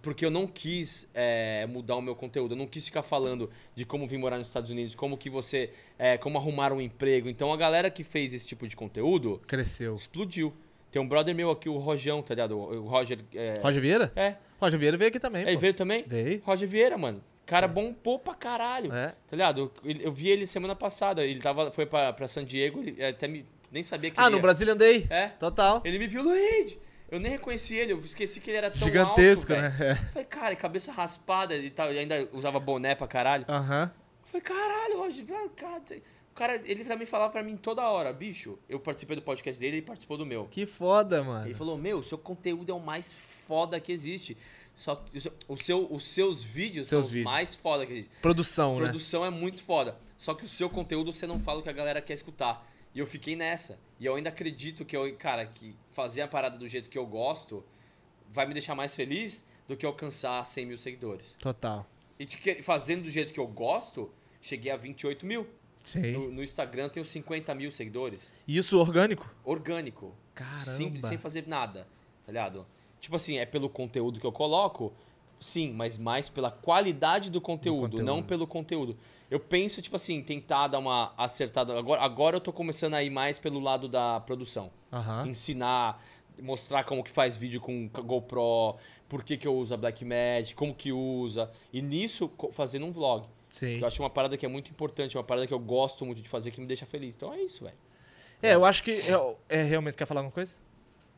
Porque eu não quis é, mudar o meu conteúdo, eu não quis ficar falando de como vim morar nos Estados Unidos, como que você. É, como arrumar um emprego. Então a galera que fez esse tipo de conteúdo. Cresceu. Explodiu. Tem um brother meu aqui, o Rojão, tá ligado? O Roger. É... Roger Vieira? É. Roger Vieira veio aqui também. Ele veio também? Veio. Roger Vieira, mano. Cara é. bombou pra caralho. É. Tá ligado? Eu, eu, vi ele semana passada. Ele tava, foi pra, pra San Diego, ele é, até me, nem sabia que Ah, ele no Brasil andei. É. Total. Ele me viu, Luigi. Eu nem reconheci ele, eu esqueci que ele era tão Gigantesco, alto, né? É. Falei, cara, cabeça raspada e tal, ele ainda usava boné pra caralho. Aham. Uhum. Falei, caralho, Roger, cara, cara, ele também falava pra mim toda hora, bicho, eu participei do podcast dele, ele participou do meu. Que foda, mano. Ele falou, meu, seu conteúdo é o mais foda que existe. Só que o seu, os seus vídeos seus são vídeos. os mais foda que existe. Produção, Produção né? Produção é muito foda. Só que o seu conteúdo você não fala o que a galera quer escutar. E eu fiquei nessa. E eu ainda acredito que eu, cara, que fazer a parada do jeito que eu gosto vai me deixar mais feliz do que alcançar 100 mil seguidores. Total. E fazendo do jeito que eu gosto, cheguei a 28 mil. No, no, Instagram tenho 50 mil seguidores. Isso orgânico? Orgânico. Caramba. sem fazer nada, tá ligado? Tipo assim, é pelo conteúdo que eu coloco, sim, mas mais pela qualidade do conteúdo, conteúdo, não pelo conteúdo. Eu penso, tipo assim, tentar dar uma acertada. Agora, agora eu tô começando a ir mais pelo lado da produção. Uhum. Ensinar, mostrar como que faz vídeo com GoPro, por que, que eu uso a Blackmagic, como que usa. E nisso, fazendo um vlog. Sim. Eu acho uma parada que é muito importante, uma parada que eu gosto muito de fazer, que me deixa feliz. Então é isso, velho. É, eu acho que. Eu, é, é realmente, você quer falar alguma coisa?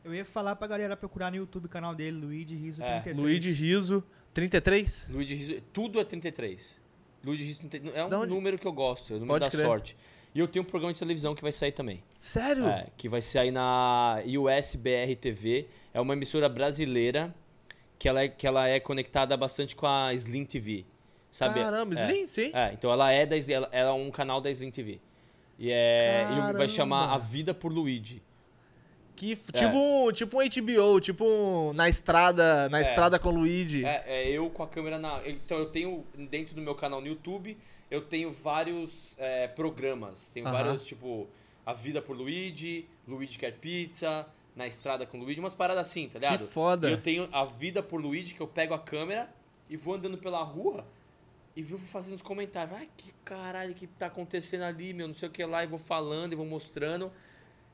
Eu ia falar pra galera procurar no YouTube o canal dele, Luigi Riso é. 33. Luigi Riso 33? Luigi Riso, tudo é 33. Luigi Riso 33, é um número que eu gosto, é o número Pode da crer. sorte. E eu tenho um programa de televisão que vai sair também. Sério? É, que vai sair na USBR TV. É uma emissora brasileira que ela é, que ela é conectada bastante com a Slim TV. Sabe? Caramba, é, Slim, sim. É, então ela é da ela, ela é um canal da Slim TV. E, é, e vai chamar A Vida por Luigi. Que, tipo, é. tipo um HBO, tipo, tipo um, na estrada, na é. estrada com o Luigi. É, é, eu com a câmera na. Então eu tenho dentro do meu canal no YouTube, eu tenho vários é, programas. Tenho uh -huh. vários, tipo, A Vida por Luigi, Luigi Quer Pizza, Na Estrada com o Luigi, umas paradas assim, tá ligado? Que foda. E eu tenho A Vida por Luigi, que eu pego a câmera e vou andando pela rua e viu fazendo os comentários. Ai, que caralho que tá acontecendo ali, meu, não sei o que lá, e vou falando, e vou mostrando.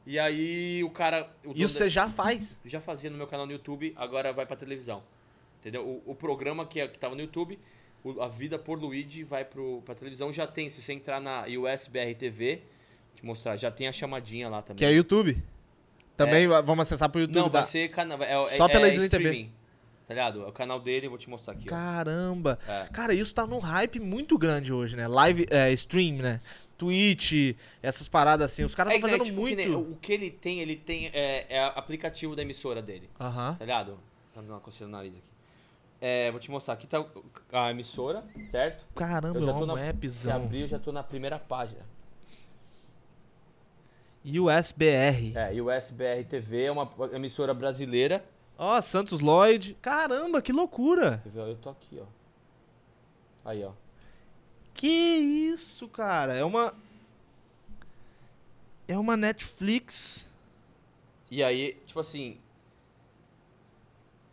E aí o cara. O Isso você da... já faz? Já fazia no meu canal no YouTube, agora vai pra televisão. Entendeu? O, o programa que, é, que tava no YouTube, o, A Vida por Luigi, vai pro, pra televisão. Já tem, se você entrar na USBR TV, te mostrar, já tem a chamadinha lá também. Que é YouTube? Também é... vamos acessar pro YouTube. Não, tá? vai ser cana... é, Só é pela é, streaming. TV. Tá ligado? É o canal dele, eu vou te mostrar aqui. Caramba! É. Cara, isso tá num hype muito grande hoje, né? Live, é, stream, né? Twitch, essas paradas assim. Os caras estão é, fazendo tipo, muito. Que o que ele tem, ele tem. É, é aplicativo da emissora dele. Aham. Uh -huh. Tá ligado? Tá me dando uma coceira no nariz aqui. É, vou te mostrar. Aqui tá a emissora, certo? Caramba, eu já tô um na, appzão. Se abrir, eu já tô na primeira página. USBR. É, USBR TV é uma emissora brasileira Ó, Santos Lloyd. Caramba, que loucura. Eu tô aqui, ó. Aí, ó. Que isso, cara? É uma. É uma Netflix. E aí, tipo assim.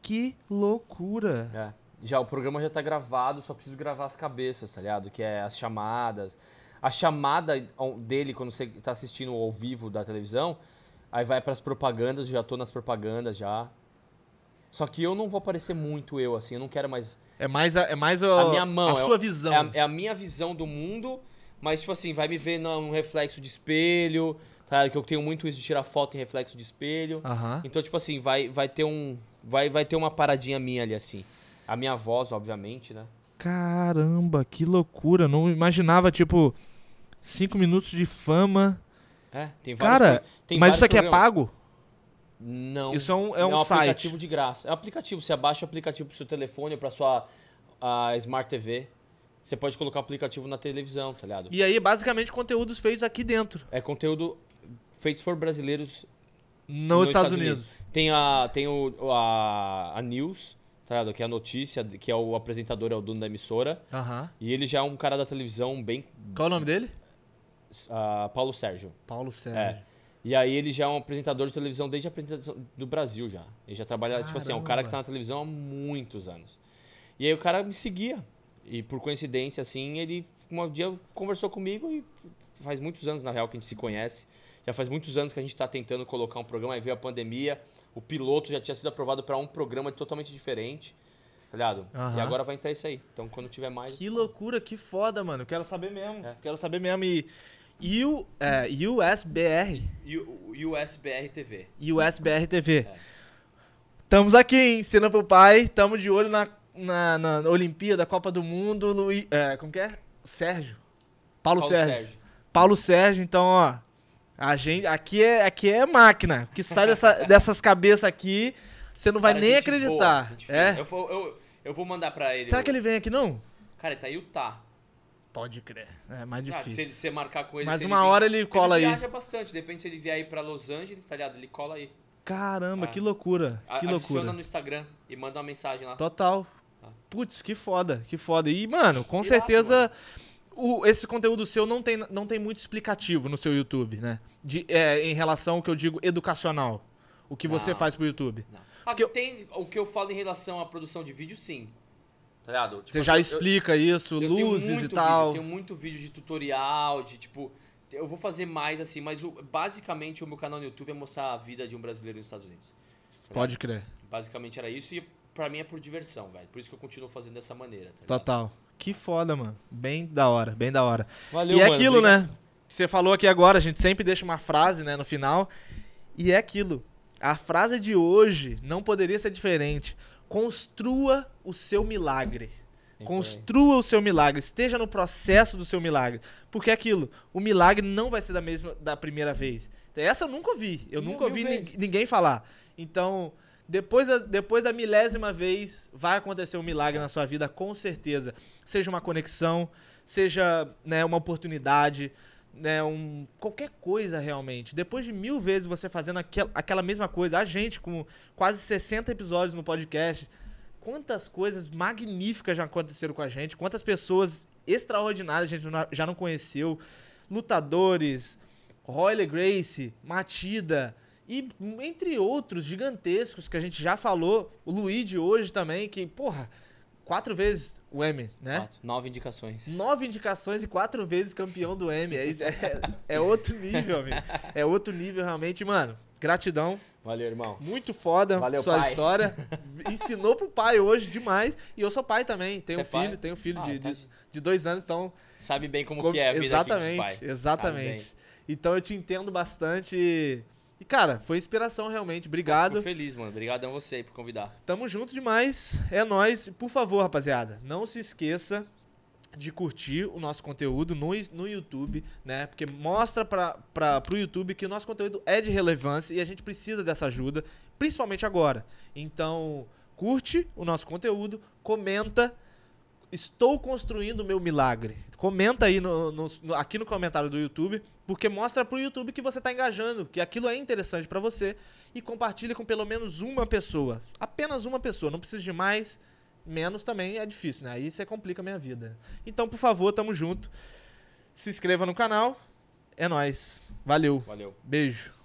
Que loucura. É. Já o programa já tá gravado, só preciso gravar as cabeças, tá ligado? Que é as chamadas. A chamada dele, quando você tá assistindo ao vivo da televisão, aí vai para as propagandas, já tô nas propagandas já. Só que eu não vou aparecer muito eu, assim, eu não quero mais. É mais a, é mais a, a minha mão. A é sua visão. É a, é a, minha visão do mundo, mas, tipo assim, vai me ver num reflexo de espelho, tá? Que eu tenho muito isso de tirar foto em reflexo de espelho. Então, tipo assim, vai, vai ter um. Vai, vai ter uma paradinha minha ali, assim. A minha voz, obviamente, né? Caramba, que loucura. Não imaginava, tipo, cinco minutos de fama. É, tem vários. Cara, tem mas isso aqui programas. é pago? Não. Isso é um, é um, é um site. aplicativo de graça. É um aplicativo. Você abaixa o aplicativo para o seu telefone ou para sua a Smart TV. Você pode colocar o aplicativo na televisão, tá ligado? E aí, basicamente, conteúdos feitos aqui dentro. É conteúdo feitos por brasileiros nos, nos Estados, Unidos. Unidos. Tem, a, tem o, a, a News, tá ligado? Que é a notícia, que é o apresentador, é o dono da emissora. Uhum. E ele já é um cara da televisão bem. Qual é o nome dele? Uh, Paulo Sérgio. Paulo é. Sérgio. É. E aí ele já é um apresentador de televisão desde a apresentação do Brasil já. Ele já trabalha, Caramba. tipo assim, é um cara que tá na televisão há muitos anos. E aí o cara me seguia. E por coincidência, assim, ele um dia conversou comigo e faz muitos anos, na real, que a gente se conhece. Já faz muitos anos que a gente está tentando colocar um programa, aí veio a pandemia, o piloto já tinha sido aprovado para um programa totalmente diferente. Tá ligado? Uhum. E agora vai entrar isso aí. Então quando tiver mais. Que loucura, que foda, mano. Quero saber mesmo. É. Quero saber mesmo. E U, é, USBR. U, USBR TV. USBR TV. É. Estamos aqui, hein? Cena pro pai. Estamos de olho na, na, na Olimpíada, Copa do Mundo. Luiz, é, como que é? Sérgio. Paulo, Paulo Sérgio. Sérgio. Paulo Sérgio, então, ó. A gente, aqui, é, aqui é máquina. que sai dessa, dessas cabeças aqui, você não vai Cara, nem acreditar. Boa, é? Eu, eu, eu, vou mandar pra ele. Será eu... que ele vem aqui não? Cara, ele tá o Tá. Pode crer. É mais ah, difícil. Ah, se, ele, marcar com ele. Mas uma ele hora vem, ele cola ele aí. Ele viaja bastante. Depende se ele vier aí pra Los Angeles, tá ligado? Ele cola aí. Caramba, ah. que loucura. A, que loucura. Adiciona no Instagram e manda uma mensagem lá. Total. Ah. Putz, que foda, que foda. E, mano, com que certeza. o, esse conteúdo seu não tem, não tem muito explicativo no seu YouTube, né? De, é, em relação ao que eu digo educacional. O que não. você faz pro YouTube. Não. Ah, eu... tem o que eu falo em relação à produção de vídeo, sim. Tá ligado? Tipo, Você já assim, eu, explica isso, eu luzes e tal. Vídeo, eu tenho muito vídeo de tutorial, de tipo. Eu vou fazer mais assim, mas o, basicamente o meu canal no YouTube é mostrar a vida de um brasileiro nos Estados Unidos. Tá Pode crer. Basicamente era isso e pra mim é por diversão, velho. Por isso que eu continuo fazendo dessa maneira. Tá Total. Que foda, mano. Bem da hora, bem da hora. Valeu, E é aquilo, né? obrigado. né? Você falou aqui agora, a gente sempre deixa uma frase, né, no final. E é aquilo. A frase de hoje não poderia ser diferente. Construa o seu milagre. Construa o seu milagre, esteja no processo do seu milagre. Porque é aquilo, o milagre não vai ser da mesma da primeira vez. Então, essa eu nunca ouvi, eu mil, nunca ouvi ninguém falar. Então, depois da, depois da milésima vez, vai acontecer um milagre na sua vida, com certeza. Seja uma conexão, seja né, uma oportunidade, né, um, qualquer coisa realmente. Depois de mil vezes você fazendo aquel, aquela mesma coisa, a gente com quase 60 episódios no podcast, quantas coisas magníficas já aconteceram com a gente, quantas pessoas extraordinárias a gente já não conheceu, lutadores, Royle Grace, Matida, e entre outros gigantescos que a gente já falou, o Luigi hoje também, que, porra, quatro vezes o M, né? Quatro. Nove indicações. Nove indicações e quatro vezes campeão do M. É, é, é outro nível, amigo. É outro nível, realmente, mano. Gratidão. Valeu, irmão. Muito foda Valeu, sua pai. história. Ensinou pro pai hoje demais. E eu sou pai também. Tenho é filho, tenho filho ah, de, tá... de, de, dois anos, então. Sabe bem como, como que é a vida Exatamente, aqui dos pai. exatamente. Então eu te entendo bastante. E, cara, foi inspiração realmente. Obrigado. Fico feliz, mano. Obrigado a você aí por convidar. Tamo junto demais. É nós. Por favor, rapaziada, não se esqueça de curtir o nosso conteúdo no, no YouTube, né? Porque mostra para o YouTube que o nosso conteúdo é de relevância e a gente precisa dessa ajuda, principalmente agora. Então, curte o nosso conteúdo, comenta estou construindo o meu milagre. Comenta aí no, no, no, aqui no comentário do YouTube, porque mostra pro YouTube que você está engajando, que aquilo é interessante para você e compartilha com pelo menos uma pessoa. Apenas uma pessoa, não precisa de mais, menos também é difícil, né? Aí você complica a minha vida. Então, por favor, tamo junto. Se inscreva no canal. É nós. Valeu. Valeu. Beijo.